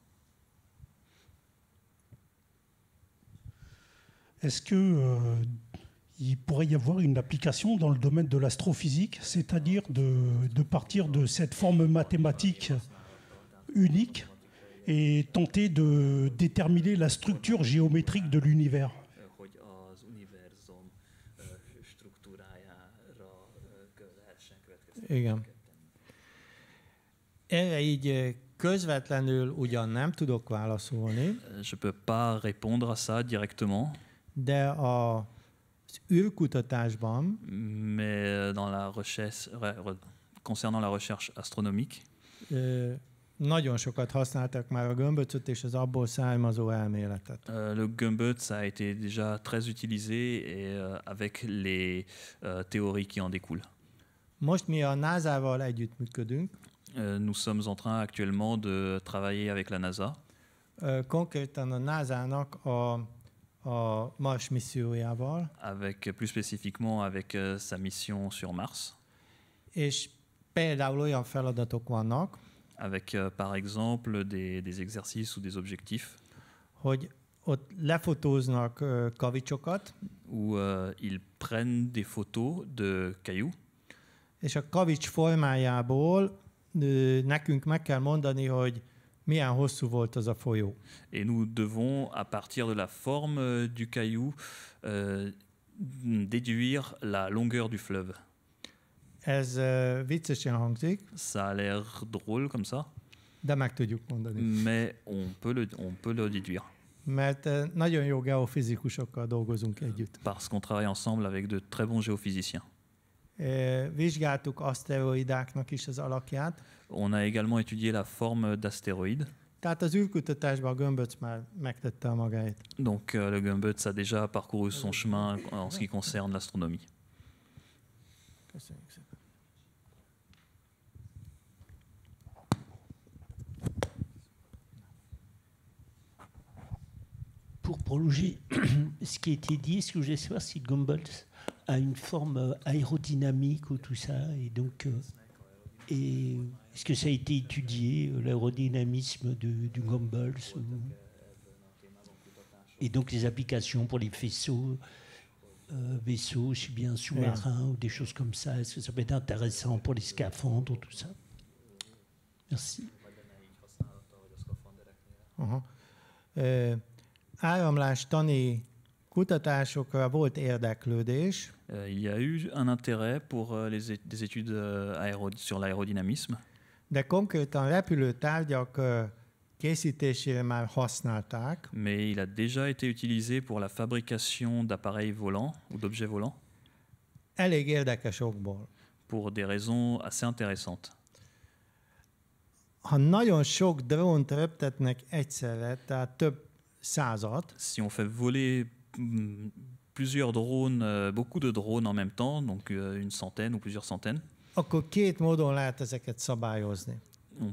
Est-ce que il pourrait y avoir une application dans le domaine de l'astrophysique, c'est-à-dire de, partir de cette forme mathématique unique et tenter de déterminer la structure géométrique de l'univers. Igen. Erre közvetlenül Je peux pas répondre à ça directement. De mais dans la recherche concernant la recherche astronomique euh, nagyon sokat használtak már a gömböcöt és az abból származó elméletet. Euh, le gömböc a été déjà très utilisé et euh, avec les euh, théories qui en découlent. Most mi a NASA-val együttműködünk. Nous sommes en train actuellement de travailler avec la NASA. Konkrétan a NASA-nak a a Mars missziójával. Avec, plus spécifiquement avec sa mission sur Mars. És például olyan feladatok vannak, avec euh, par exemple des, exercices ou des objectifs. Où euh, euh, ils prennent des photos de cailloux. Et nous devons, à partir de la forme du caillou, déduire la longueur du fleuve. Ça a l'air drôle comme ça. Mais on peut le, on peut le déduire. Parce qu'on travaille ensemble avec de très bons géophysiciens. On a également étudié la forme d'astéroïdes. Donc le gömböc a déjà parcouru son chemin en ce qui concerne l'astronomie. Köszönjük pour prolonger ce qui a été dit, ce que je savoir, si Gumballs a une forme euh, aérodynamique ou tout ça, et donc euh, est-ce que ça a été étudié, euh, l'aérodynamisme du Gumballs, Et donc les applications pour les faisceaux, vaisseaux, si bien sous-marins ou des choses comme ça, est-ce que ça peut être intéressant pour les scaphandres, tout ça Merci. Uh-huh államlástani kutatásokra volt érdeklődés. Euh, il y a eu un intérêt pour euh, les, des études euh, aéro, sur l'aérodynamisme. De konkrétan repülőtárgyak készítésére már használták. Mais il a déjà été utilisé pour la fabrication d'appareils volants ou d'objets volants. Elég érdekes okból. Pour des raisons assez intéressantes. Ha nagyon sok drónt röptetnek egyszerre, tehát több si on fait voler mm, plusieurs drones, euh, beaucoup de drones en même temps, donc euh, une centaine ou plusieurs centaines. On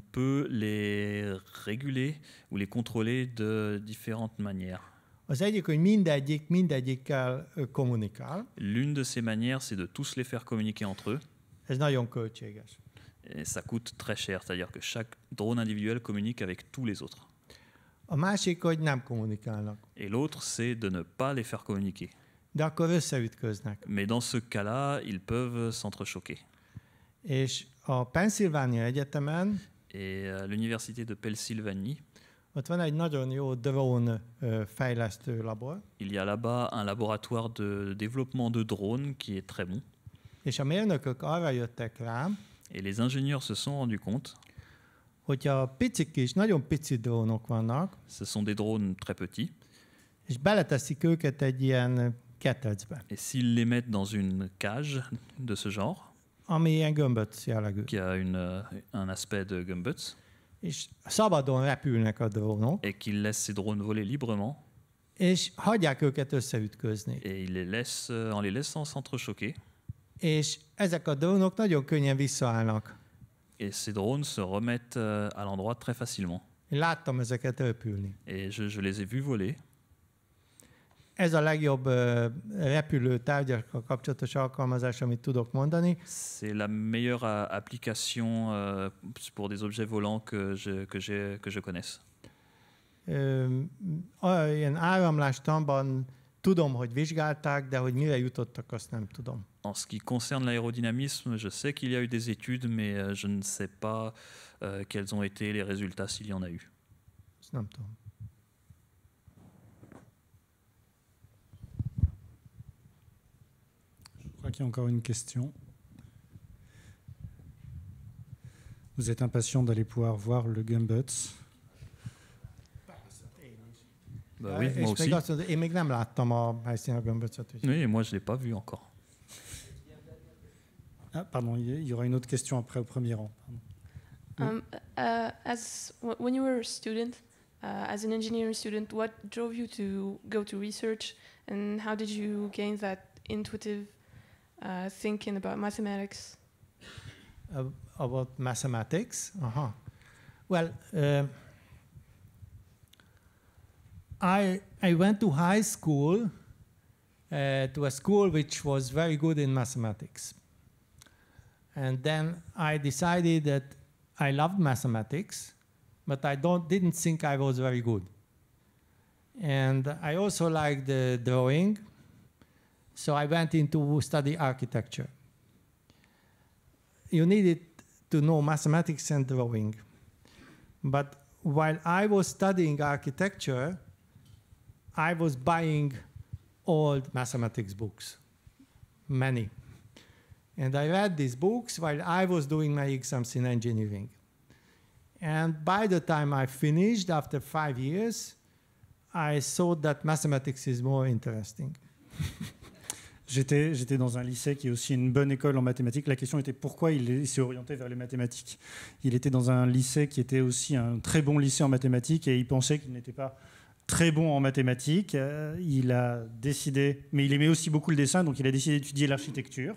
peut les réguler ou les contrôler de différentes manières. Ah, euh, L'une de ces manières, c'est de tous les faire communiquer entre eux. Et ça coûte très cher, c'est-à-dire que chaque drone individuel communique avec tous les autres. Et l'autre, c'est de ne pas les faire communiquer. Mais dans ce cas-là, ils peuvent s'entrechoquer. Et à euh, l'université de Pennsylvanie, il y a là-bas un laboratoire de développement de drones qui est très bon. Et les ingénieurs se sont rendus compte hogyha picik is, nagyon pici drónok vannak. Ce sont des drones très petits. És beleteszik őket egy ilyen ketrecbe. Et s'ils les mettent dans une cage de ce genre, ami ilyen gömböc jellegű. Qui a une, euh, un aspect de gömböc. És szabadon repülnek a drónok. Et qu'ils laissent ces drones voler librement. És hagyják őket összeütközni. Et ils les laissent, euh, en les laissant s'entrechoquer. És ezek a drónok nagyon könnyen visszaállnak et ces drones se remettent euh, à l'endroit très facilement. láttam ezeket repülni. Et je, je les ai vus voler. Ez a legjobb uh, repülő tárgyakkal kapcsolatos alkalmazás, amit tudok mondani. C'est la meilleure euh, application uh, pour des objets volants que je, que je, que je connaisse. Uh, ilyen áramlástamban tudom, hogy vizsgálták, de hogy mire jutottak, azt nem tudom. En ce qui concerne l'aérodynamisme, je sais qu'il y a eu des études, mais euh, je ne sais pas euh, quels ont été les résultats s'il y en a eu. Je crois qu'il y a encore une question. Vous êtes impatient d'aller pouvoir voir le Gumbuts. Bah oui, moi aussi. Oui, moi je ne l'ai pas vu encore. Ah, pardon, il y aura une autre question après au premier rang. Um, uh, as when you were a student, uh, as an engineering student, what drove you to go to research, and how did you gain that intuitive uh, thinking about mathematics? about mathematics, uh-huh. Well, um, I I went to high school uh, to a school which was very good in mathematics and then I decided that I loved mathematics, but I don't, didn't think I was very good. And I also liked the drawing, so I went into study architecture. You needed to know mathematics and drawing. But while I was studying architecture, I was buying old mathematics books, many. And I read these books while I was doing my exams in engineering. And by the time I finished, after years, I that mathematics is more J'étais, j'étais dans un lycée qui est aussi une bonne école en mathématiques. La question était pourquoi il s'est orienté vers les mathématiques. Il était dans un lycée qui était aussi un très bon lycée en mathématiques et il pensait qu'il n'était pas très bon en mathématiques. Euh, il a décidé, mais il aimait aussi beaucoup le dessin, donc il a décidé d'étudier l'architecture.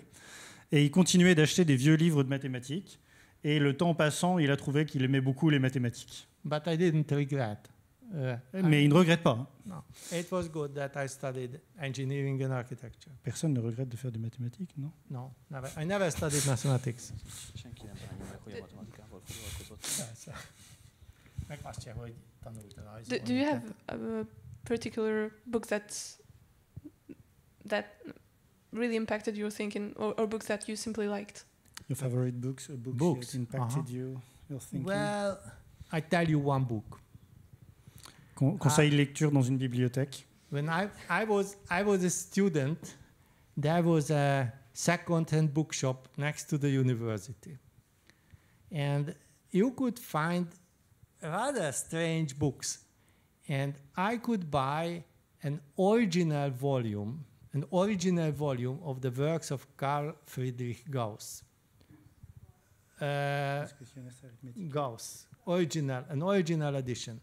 Et il continuait d'acheter des vieux livres de mathématiques. Et le temps passant, il a trouvé qu'il aimait beaucoup les mathématiques. Euh, Mais il ne regrette pas. Hein. No. It was good that I studied engineering Personne ne regrette de faire des mathématiques, non Non, je n'ai jamais studied mathematics. do, do you have a particular book that that really impacted your thinking or, or books that you simply liked? Your favorite books or uh, books, books. that impacted uh -huh. you, your thinking? Well, I tell you one book. Uh, conseil uh, lecture dans une bibliothèque. When I, I, was, I was a student, there was a second-hand bookshop next to the university. And you could find rather strange books. And I could buy an original volume an original volume of the works of Carl Friedrich Gauss. Uh, Gauss, original, an original edition.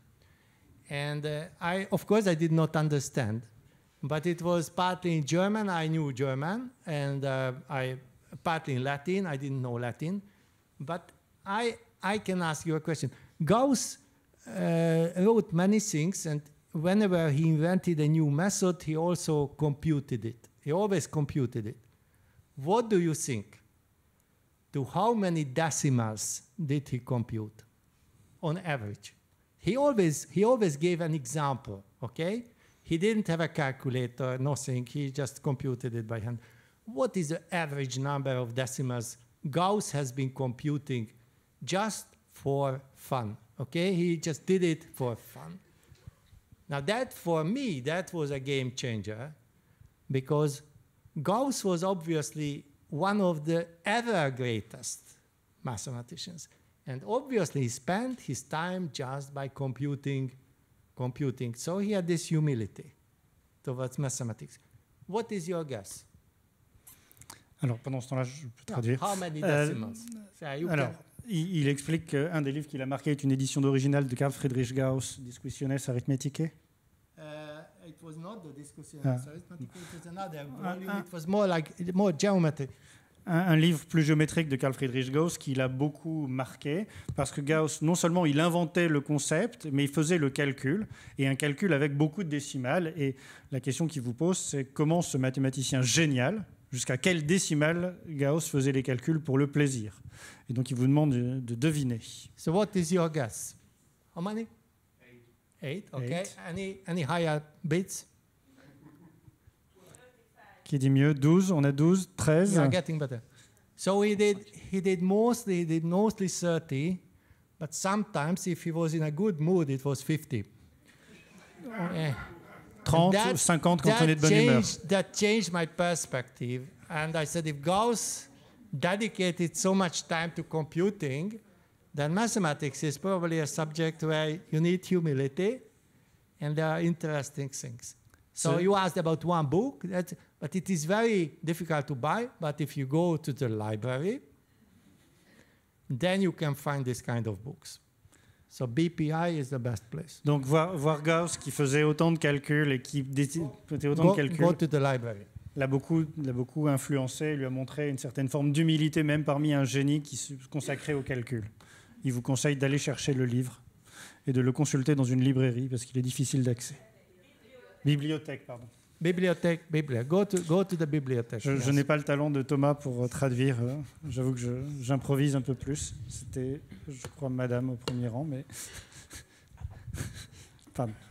And uh, I, of course, I did not understand, but it was partly in German. I knew German, and uh, I partly in Latin. I didn't know Latin, but I I can ask you a question. Gauss uh, wrote many things, and whenever he invented a new method, he also computed it. He always computed it. What do you think? To how many decimals did he compute on average? He always, he always gave an example, okay? He didn't have a calculator, nothing. He just computed it by hand. What is the average number of decimals Gauss has been computing just for fun? Okay, he just did it for fun. Now, that for me, that was a game changer because Gauss was obviously one of the ever greatest mathematicians. And obviously, he spent his time just by computing, computing. So he had this humility towards mathematics. What is your guess? Alors, pendant ce temps-là, je peux traduire. How many euh, decimals? Euh, alors, Il, explique qu'un des livres qu'il a marqué est une édition d'original de Carl Friedrich Gauss, Discussiones Arithmeticae. Euh, ah. Un, un, livre plus géométrique de Carl Friedrich Gauss qui l'a beaucoup marqué, parce que Gauss, non seulement il inventait le concept, mais il faisait le calcul, et un calcul avec beaucoup de décimales. Et la question qu'il vous pose, c'est comment ce mathématicien génial, jusqu'à quelle décimale Gauss faisait les calculs pour le plaisir. Et donc il vous demande de, deviner. So what is your guess? How many? Eight. Eight, okay. Any, any higher bits? Qui dit mieux? 12, on a 12, 13. getting better. So he did, he did mostly, he did mostly 30, but sometimes if he was in a good mood, it was 50. yeah. Eh. 30 that, ou 50 quand on est de bonne humeur. That changed my perspective. And I said, if Gauss dedicated so much time to computing, then mathematics is probably a subject where you need humility and there are interesting things. So, so you asked about one book, that, but it is very difficult to buy. But if you go to the library, then you can find this kind of books. So BPI is the place. Donc Gauss qui faisait autant de calculs et qui faisait autant de calculs. L'a beaucoup, l'a beaucoup influencé, lui a montré une certaine forme d'humilité même parmi un génie qui se consacrait au calcul. Il vous conseille d'aller chercher le livre et de le consulter dans une librairie parce qu'il est difficile d'accès. Bibliothèque, pardon. Bibliothèque, bibliothèque. Go to, go to the bibliothèque. Je, n'ai pas le talent de Thomas pour euh, traduire. Euh. J'avoue que j'improvise un peu plus. C'était, je crois, Madame au premier rang, mais. Femme.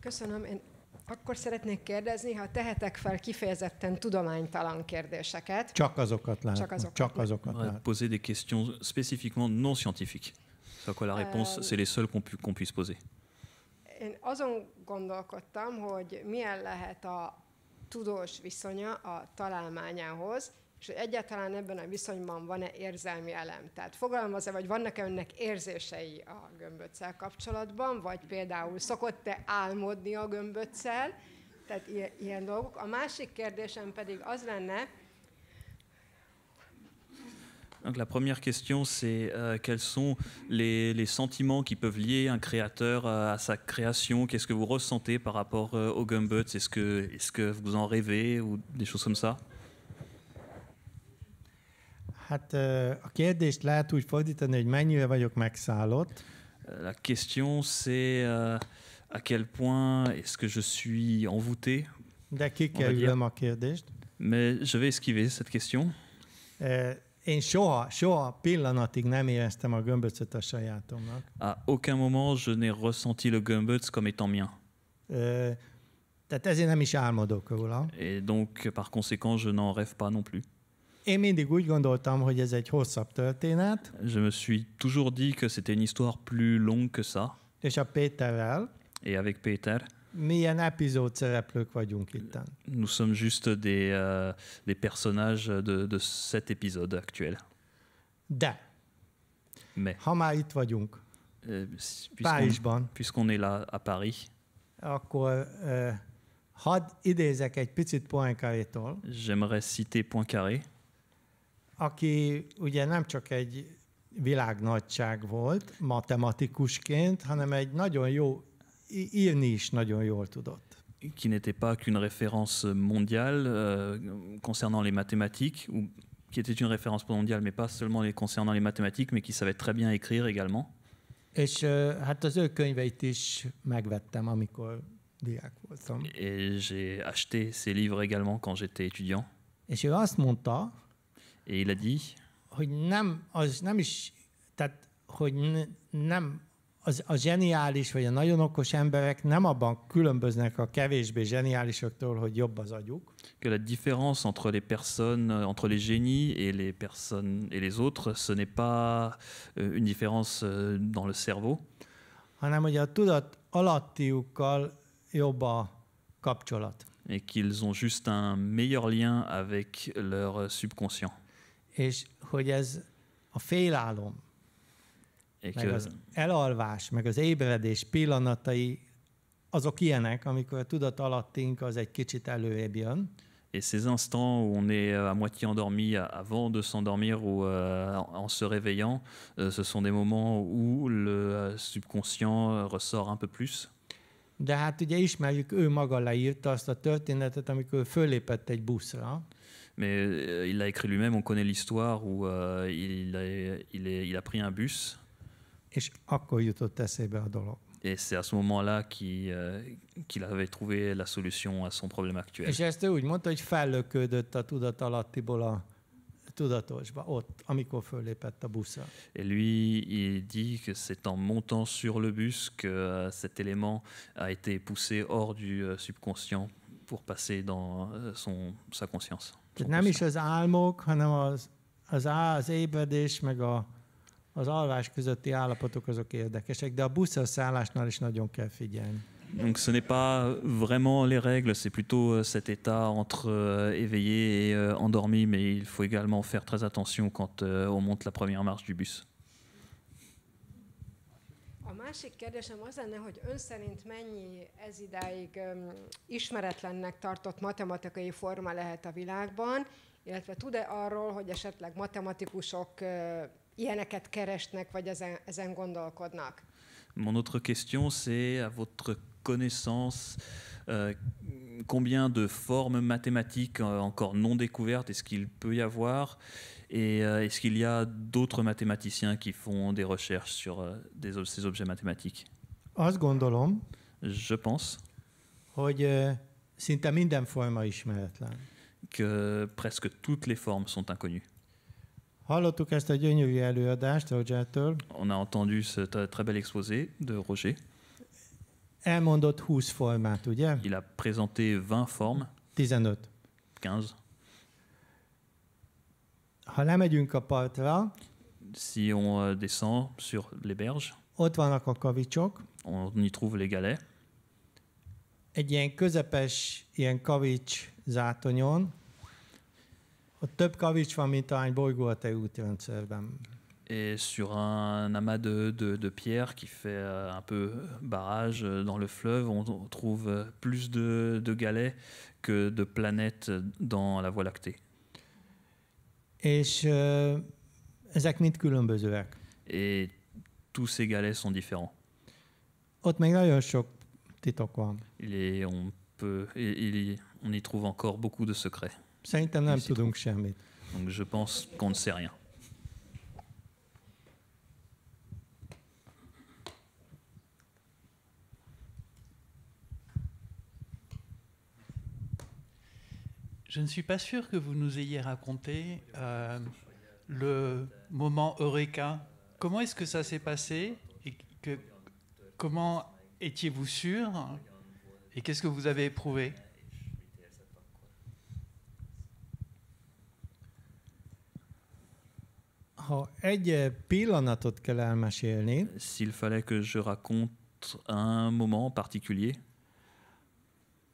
Köszönöm. Én akkor szeretnék kérdezni, ha tehetek fel kifejezetten tudománytalan kérdéseket. Csak azokat lehet. Csak azokat, Csak azokat Poser des questions spécifiquement non scientifiques. C'est quoi la euh, réponse, c'est les seules qu'on qu puisse poser. én azon gondolkodtam, hogy milyen lehet a tudós viszonya a találmányához, és hogy egyáltalán ebben a viszonyban van-e érzelmi elem. Tehát fogalmaz-e, vagy vannak-e önnek érzései a gömböccel kapcsolatban, vagy például szokott-e álmodni a gömböccel, tehát ilyen, ilyen dolgok. A másik kérdésem pedig az lenne, Donc la première question, c'est euh, quels sont les, sentiments qui peuvent lier un créateur euh, à, sa création Qu'est-ce que vous ressentez par rapport euh, au aux Gumbuts Est-ce que, est que vous en rêvez ou des choses comme ça La question c'est à quel point est-ce que je suis envoûté Mais je vais esquiver cette question. Én soha, soha pillanatig nem éreztem a gömböcöt a sajátomnak. À aucun moment je n'ai ressenti le gömböc comme étant mien. Ö, tehát ezért nem is álmodok róla. Et donc, par conséquent, je n'en rêve pas non plus. Én mindig úgy gondoltam, hogy ez egy hosszabb történet. Je me suis toujours dit que c'était une histoire plus longue que ça. És a Péterrel. Et avec Péter milyen epizód szereplők vagyunk itt. Nous sommes juste des, euh, des personnages de, de cet épisode actuel. De. Mais. Ha már itt vagyunk. Euh, Párizsban. Puisqu'on est là à Paris. Akkor uh, hadd idézek egy picit Poincaré-tól. J'aimerais citer Poincaré. Aki ugye nem csak egy világnagyság volt matematikusként, hanem egy nagyon jó tudott. Qui n'était pas qu'une référence mondiale euh, concernant les mathématiques, ou qui était une référence mondiale, mais pas seulement les, concernant les mathématiques, mais qui savait très bien écrire également. Et euh, je, az is megvettem, amikor diák voltam. Et j'ai acheté ses livres également quand j'étais étudiant. Et ő azt mondta, Et il a dit, hogy nem, az nem is, tehát, hogy nem az, a zseniális vagy a nagyon okos emberek nem abban különböznek a kevésbé zseniálisoktól, hogy jobb az agyuk. Que la différence entre les personnes, euh, entre les génies et les personnes et les autres, ce n'est pas euh, une différence euh, dans le cerveau. Hanem hogy a tudat alattiukkal jobb a kapcsolat. Et qu'ils ont juste un meilleur lien avec leur subconscient. És hogy ez a félálom, Et ces instants où on est à moitié endormi avant de s'endormir ou euh, en se réveillant, euh, ce sont des moments où le subconscient ressort un peu plus. Mais il a écrit lui-même, on connaît l'histoire où euh, il a pris un bus. Et akkor jutott eszébe a dolog. Et c'est à ce moment-là euh, qu'il euh, qu avait trouvé la solution à son problème actuel. És ezt ő úgy mondta, hogy fellöködött a tudatalattiból a tudatosba, ott, amikor fölépett a buszra. Et lui, il dit que c'est en montant sur le bus que euh, cet élément a été poussé hors du euh, subconscient pour passer dans son, sa conscience. Son nem conscience. is az álmok, hanem az, az, á, az ébredés, meg a, az alvás közötti állapotok azok érdekesek, de a buszos is nagyon kell figyelni. Donc ce n'est pas vraiment les règles, c'est plutôt euh, cet état entre euh, éveillé et euh, endormi, mais il faut également faire très attention quand euh, on monte la première marche du bus. A másik kérdésem az lenne, hogy ön szerint mennyi ez idáig um, ismeretlennek tartott matematikai forma lehet a világban, illetve tud-e arról, hogy esetleg matematikusok uh, Mon autre question, c'est à votre connaissance, euh, combien de formes mathématiques euh, encore non découvertes est-ce qu'il peut y avoir Et euh, est-ce qu'il y a d'autres mathématiciens qui font des recherches sur des, ces objets mathématiques Je pense que presque toutes les formes sont inconnues. On a entendu ce très bel exposé de Roger. 20 Il a présenté 20 formes. 15. 15. si on euh, descend sur les berges, a on y trouve les galets. Egy ilyen közepes, ilyen kavics zátonyon, et sur un amas de, de, pierres qui fait euh, un peu barrage euh, dans le fleuve, on trouve euh, plus de, de galets que de planètes dans la Voie lactée. Et tous ces galets sont différents. on, peut, on y trouve encore beaucoup de secrets donc, cher Donc je pense qu'on ne sait rien. Je ne suis pas sûr que vous nous ayez raconté euh, le moment Eureka. Comment est-ce que ça s'est passé et Comment étiez-vous sûr Et qu'est-ce que vous avez éprouvé ha egy pillanatot kell elmesélni. S'il fallait que je raconte un moment particulier.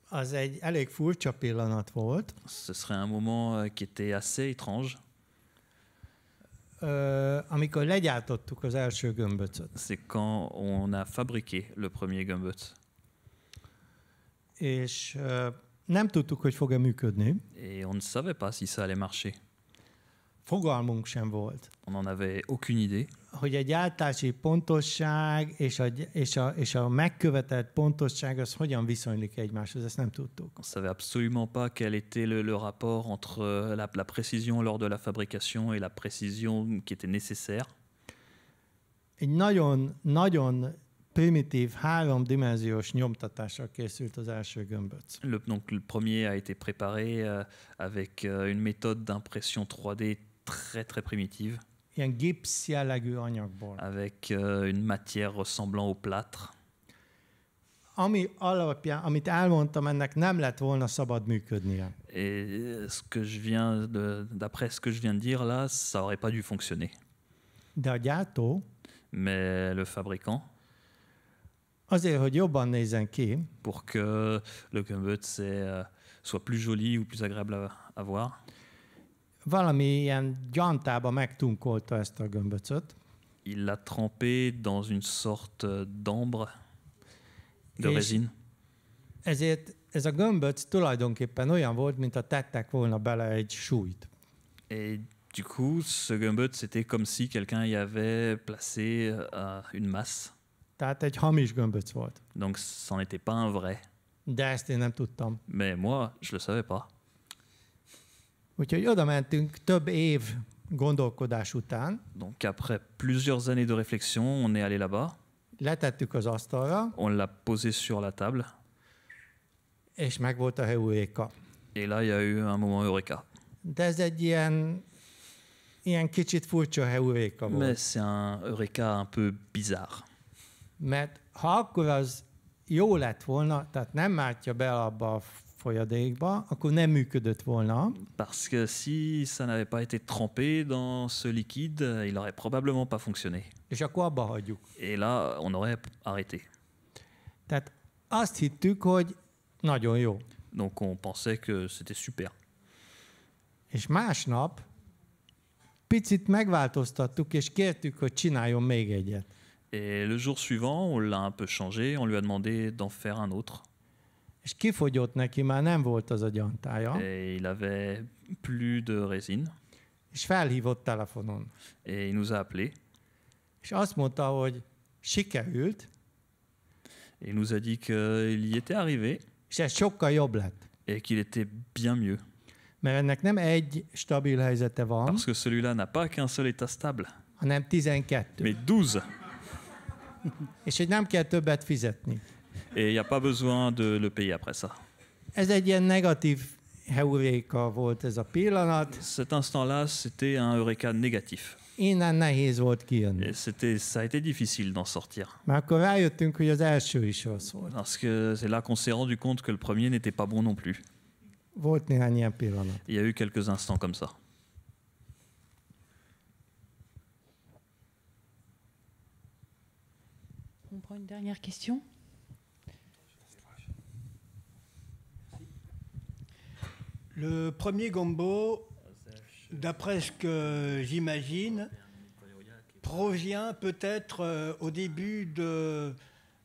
Az egy elég furcsa pillanat volt. Ce serait un moment euh, qui était assez étrange. Ö, amikor legyártottuk az első gömböcöt. C'est quand on a fabriqué le premier gömböt. És ö, nem tudtuk, hogy fog-e működni. Et on ne savait pas si ça allait marcher. fogalmunk sem volt. Onnan avait aucune idée. Hogy egy általási pontosság és a, és a, és a megkövetett pontosság az hogyan viszonylik egymáshoz, ezt nem tudtuk. On savait absolument pas quel était le, le rapport entre euh, la, la précision lors de la fabrication et la précision qui était nécessaire. Egy nagyon, nagyon primitív, háromdimenziós nyomtatással készült az első gömböc. Le, donc, le premier a été préparé euh, avec euh, une méthode d'impression 3D très très primitive. Avec euh, une matière ressemblant au plâtre. Et euh, ce que je viens de, d'après ce que je viens de dire là, ça aurait pas dû fonctionner. Mais le fabricant pour que le gumbut euh, soit plus joli ou plus agréable à voir, valami ilyen gyantába megtunkolta ezt a gömböcöt. Il l'a trempé dans une sorte d'ambre, de résine. Ezért ez a gömböc tulajdonképpen olyan volt, mint a tettek volna bele egy súlyt. Et du coup, ce gömböc, c'était comme si quelqu'un y avait placé euh, une masse. Tehát egy hamis gömböc volt. Donc, ça n'était pas un vrai. De ezt én nem tudtam. Mais moi, je le savais pas. Úgyhogy oda mentünk több év gondolkodás után. Donc après plusieurs années de réflexion, on est allé là-bas. Letettük az asztalra. On l'a posé sur la table. És meg volt a heuréka. Et là, il y a eu un moment eureka. De ez egy ilyen, ilyen kicsit furcsa heuréka volt. Mais c'est un eureka un peu bizarre. Mert ha akkor az jó lett volna, tehát nem mártja be abba a Parce que si ça n'avait pas été trempé dans ce liquide, il n'aurait probablement pas fonctionné. Et là, on aurait arrêté. Donc on pensait que c'était super. Et le jour suivant, on l'a un peu changé, on lui a demandé d'en faire un autre. és kifogyott neki, már nem volt az a gyantája. Et il avait plus de résine. És felhívott telefonon. Et il nous a appelé. És azt mondta, hogy sikerült. Et il nous a dit qu'il y était arrivé. És ez sokkal jobb lett. Et qu'il était bien mieux. Mert ennek nem egy stabil helyzete van. Parce que celui-là n'a pas qu'un seul état stable. Hanem 12. Mais 12. és hogy nem kell többet fizetni. et il n'y a pas besoin de le payer après ça. Cet instant-là, c'était un eureka négatif. Et ça a été difficile d'en sortir. Parce que c'est là qu'on s'est rendu compte que le premier n'était pas bon non plus. Il y a eu quelques instants comme ça. On prend une dernière question. Le premier gombo, d'après ce que j'imagine, provient peut-être euh, au début de,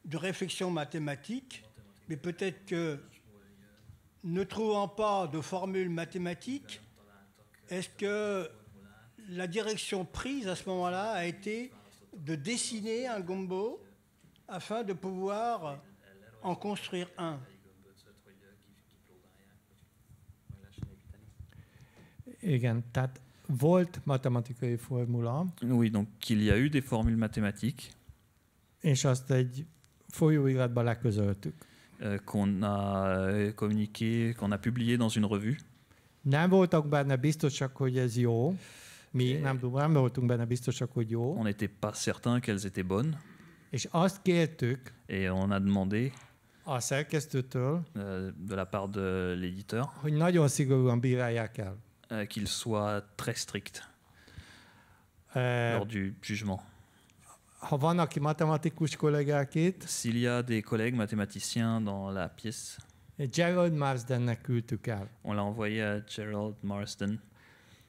de réflexions mathématiques, mais peut-être que ne trouvant pas de formule mathématique, est-ce que la direction prise à ce moment-là a été de dessiner un gombo afin de pouvoir en construire un igen, tehát volt matematikai formula. Oui, donc il y a eu des formules mathématiques. És azt egy folyóiratba leközöltük. Euh, qu'on a euh, communiqué, qu'on a publié dans une revue. Nem voltak benne biztosak, hogy ez jó. Mi Et eh. nem, nem voltunk benne biztosak, hogy jó. On n'était pas certain qu'elles étaient bonnes. És azt kértük. Et on a demandé. A szerkesztőtől. Euh, de la part de l'éditeur. Hogy nagyon szigorúan bírálják el. euh, qu'il soit très strict euh, lors du jugement. S'il y a des collègues mathématiciens dans la pièce, Gerald Marsdennek küldtük el. On l'a envoyé à Gerald Marsden.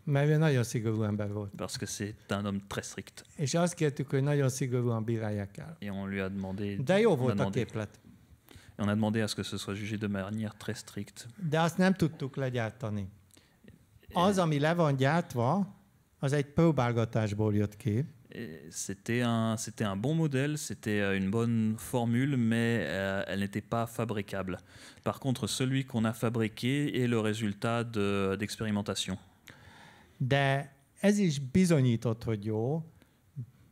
Mert ő nagyon szigorú ember volt. Parce que c'est un homme très strict. És azt kértük, hogy nagyon szigorúan bírálják el. Et on lui a demandé, De jó volt demandé, a képlet. Et on a demandé à ce que ce soit jugé de manière très stricte. De azt nem tudtuk legyártani. Az, ami le van gyártva, az egy próbálgatásból jött ki. C'était un, c'était un bon modèle, c'était euh, une bonne formule, mais euh, elle n'était pas fabricable. Par contre, celui qu'on a fabriqué est le résultat de, d'expérimentation. De ez is bizonyított, hogy jó,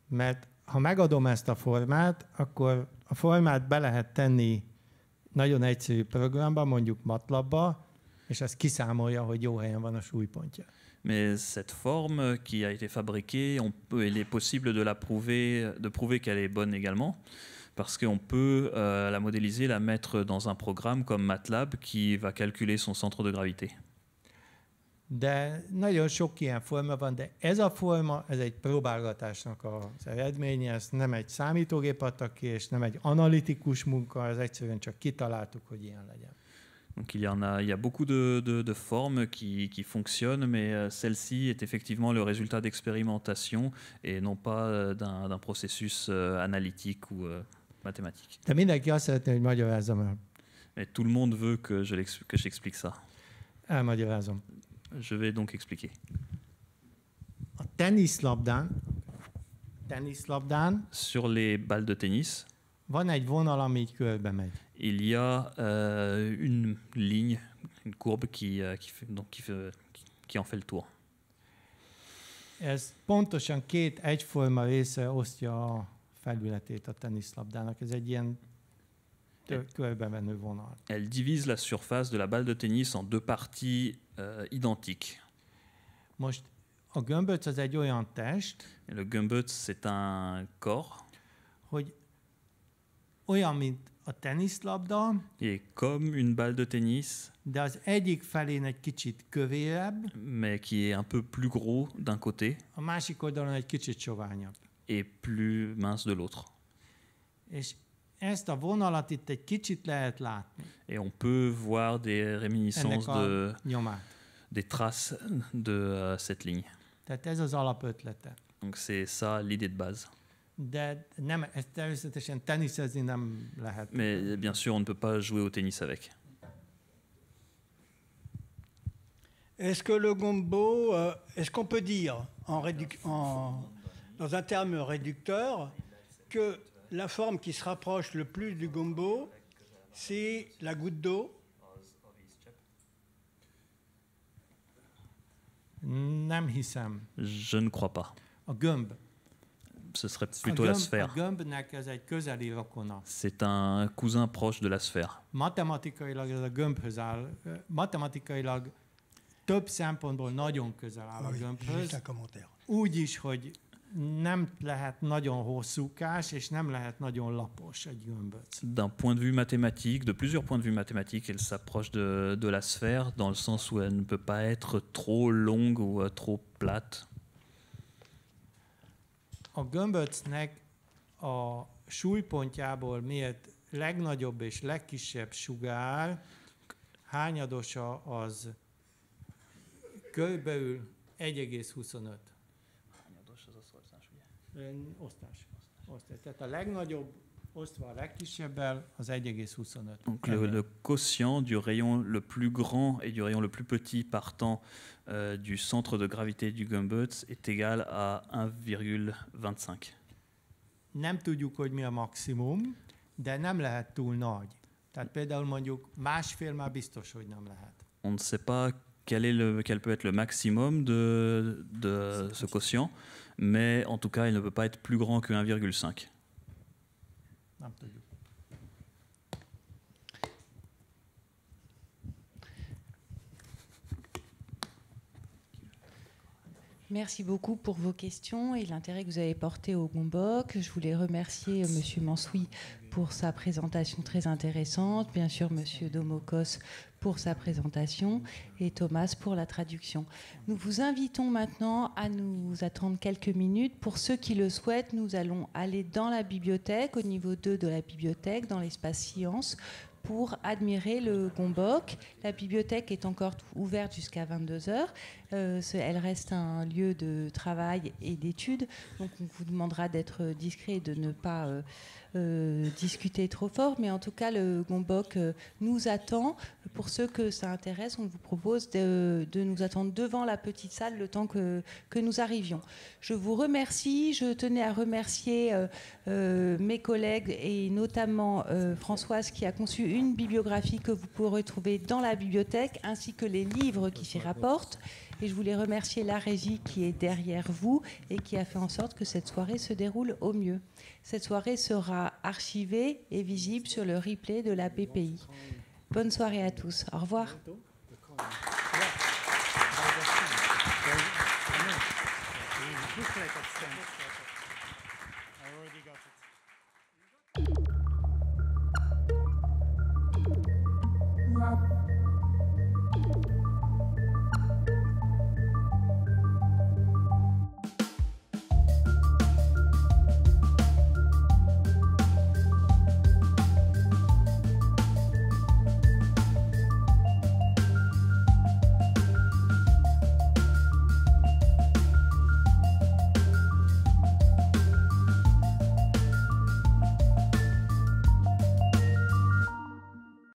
mert ha megadom ezt a formát, akkor a formát be lehet tenni nagyon egyszerű programba, mondjuk MATLABba, és kiszámolja, hogy jó helyen van a súlypontja. Mais cette forme qui a été fabriquée, on peut, il est possible de la prouver, de prouver qu'elle est bonne également, parce qu'on peut euh, la modéliser, la mettre dans un programme comme MATLAB qui va calculer son centre de gravité. De nagyon sok ilyen forma van, de ez a forma, ez egy próbálgatásnak az eredménye, ez nem egy számítógép adta ki, és nem egy analitikus munka, ez egyszerűen csak kitaláltuk, hogy ilyen legyen. Donc il y, en a, il y a beaucoup de, formes qui, fonctionnent, mais euh, celle-ci est effectivement le résultat d'expérimentation et non pas euh, d'un processus euh, analytique ou mathématique. Mais tout le monde veut que j'explique ça. Ah, je vais donc expliquer. Ah, Sur les balles de tennis, il y a euh, une ligne, une courbe qui, euh, qui, fait, donc qui, fait, qui, en fait le tour. Ez pontosan két egyforma része osztja a felületét a teniszlabdának. Ez egy ilyen körbemenő vonal. Elle divise la surface de la balle de tennis en deux parties euh, identiques. Most a gömböc az egy olyan test. Et le gömböc c'est un corps. Hogy olyan, mint a teniszlabda est comme une balle de tennis, de az egyik felén egy kicsit kövérebb, mais qui est un peu plus gros d'un côté, a másik oldalon egy kicsit soványabb. et plus mince de l'autre. És ezt a vonalat itt egy kicsit lehet látni. Et on peut voir des réminiscences de, nyomát. des traces de euh, cette ligne. Tehát ez az alapötlete. Donc c'est ça l'idée de base. Mais bien sûr, on ne peut pas jouer au tennis avec. Est-ce que le gombo, euh, est-ce qu'on peut dire, en, dans un terme réducteur, que la forme qui se rapproche le plus du gombo, c'est la goutte d'eau Je ne crois pas. gombe ce serait plutôt la sphère. C'est un cousin proche de la sphère. Euh, D'un point de vue mathématique, de plusieurs points de vue mathématiques, elle s'approche de la sphère dans le sens où elle ne peut pas être trop longue ou euh, trop plate. a gömböcnek a súlypontjából miért legnagyobb és legkisebb sugár hányadosa az körülbelül 1,25. Hányados az az osztás, ugye? Osztás. osztás. Tehát a legnagyobb osztva a legkisebbel, az 1,25. Donc le, le quotient du rayon le plus grand et du rayon le plus petit partant Euh, du centre de gravité du gumbot est égal à 1,25. On ne sait pas quel, est le, quel peut être le maximum de, ce quotient, mais en tout cas, il ne peut pas être plus grand que 1,5. Merci beaucoup pour vos questions et l'intérêt que vous avez porté au Gombok. Je voulais remercier euh, Monsieur Mansoui pour sa présentation très intéressante, bien sûr Monsieur Domokos pour sa présentation et Thomas pour la traduction. Nous vous invitons maintenant à nous attendre quelques minutes. Pour ceux qui le souhaitent, nous allons aller dans la bibliothèque, au niveau 2 de la bibliothèque, dans l'espace Science » pour admirer le Gombok. La bibliothèque est encore ouverte jusqu'à 22h. Euh, elle reste un lieu de travail et d'études, donc on vous demandera d'être discret et de ne pas... Euh, euh, discuter trop fort, mais en tout cas, le Gombok euh, nous attend. Pour ceux que ça intéresse, on vous propose de, nous attendre devant la petite salle le temps que, nous arrivions. Je vous remercie. Je tenais à remercier euh, mes collègues et notamment Françoise qui a conçu une bibliographie que vous pourrez trouver dans la bibliothèque ainsi que les livres qui s'y rapportent. Et je voulais remercier la régie qui est derrière vous et qui a fait en sorte que cette soirée se déroule au mieux. Cette soirée sera archivée et visible sur le replay de la BPI. Bonne soirée à tous. Au revoir.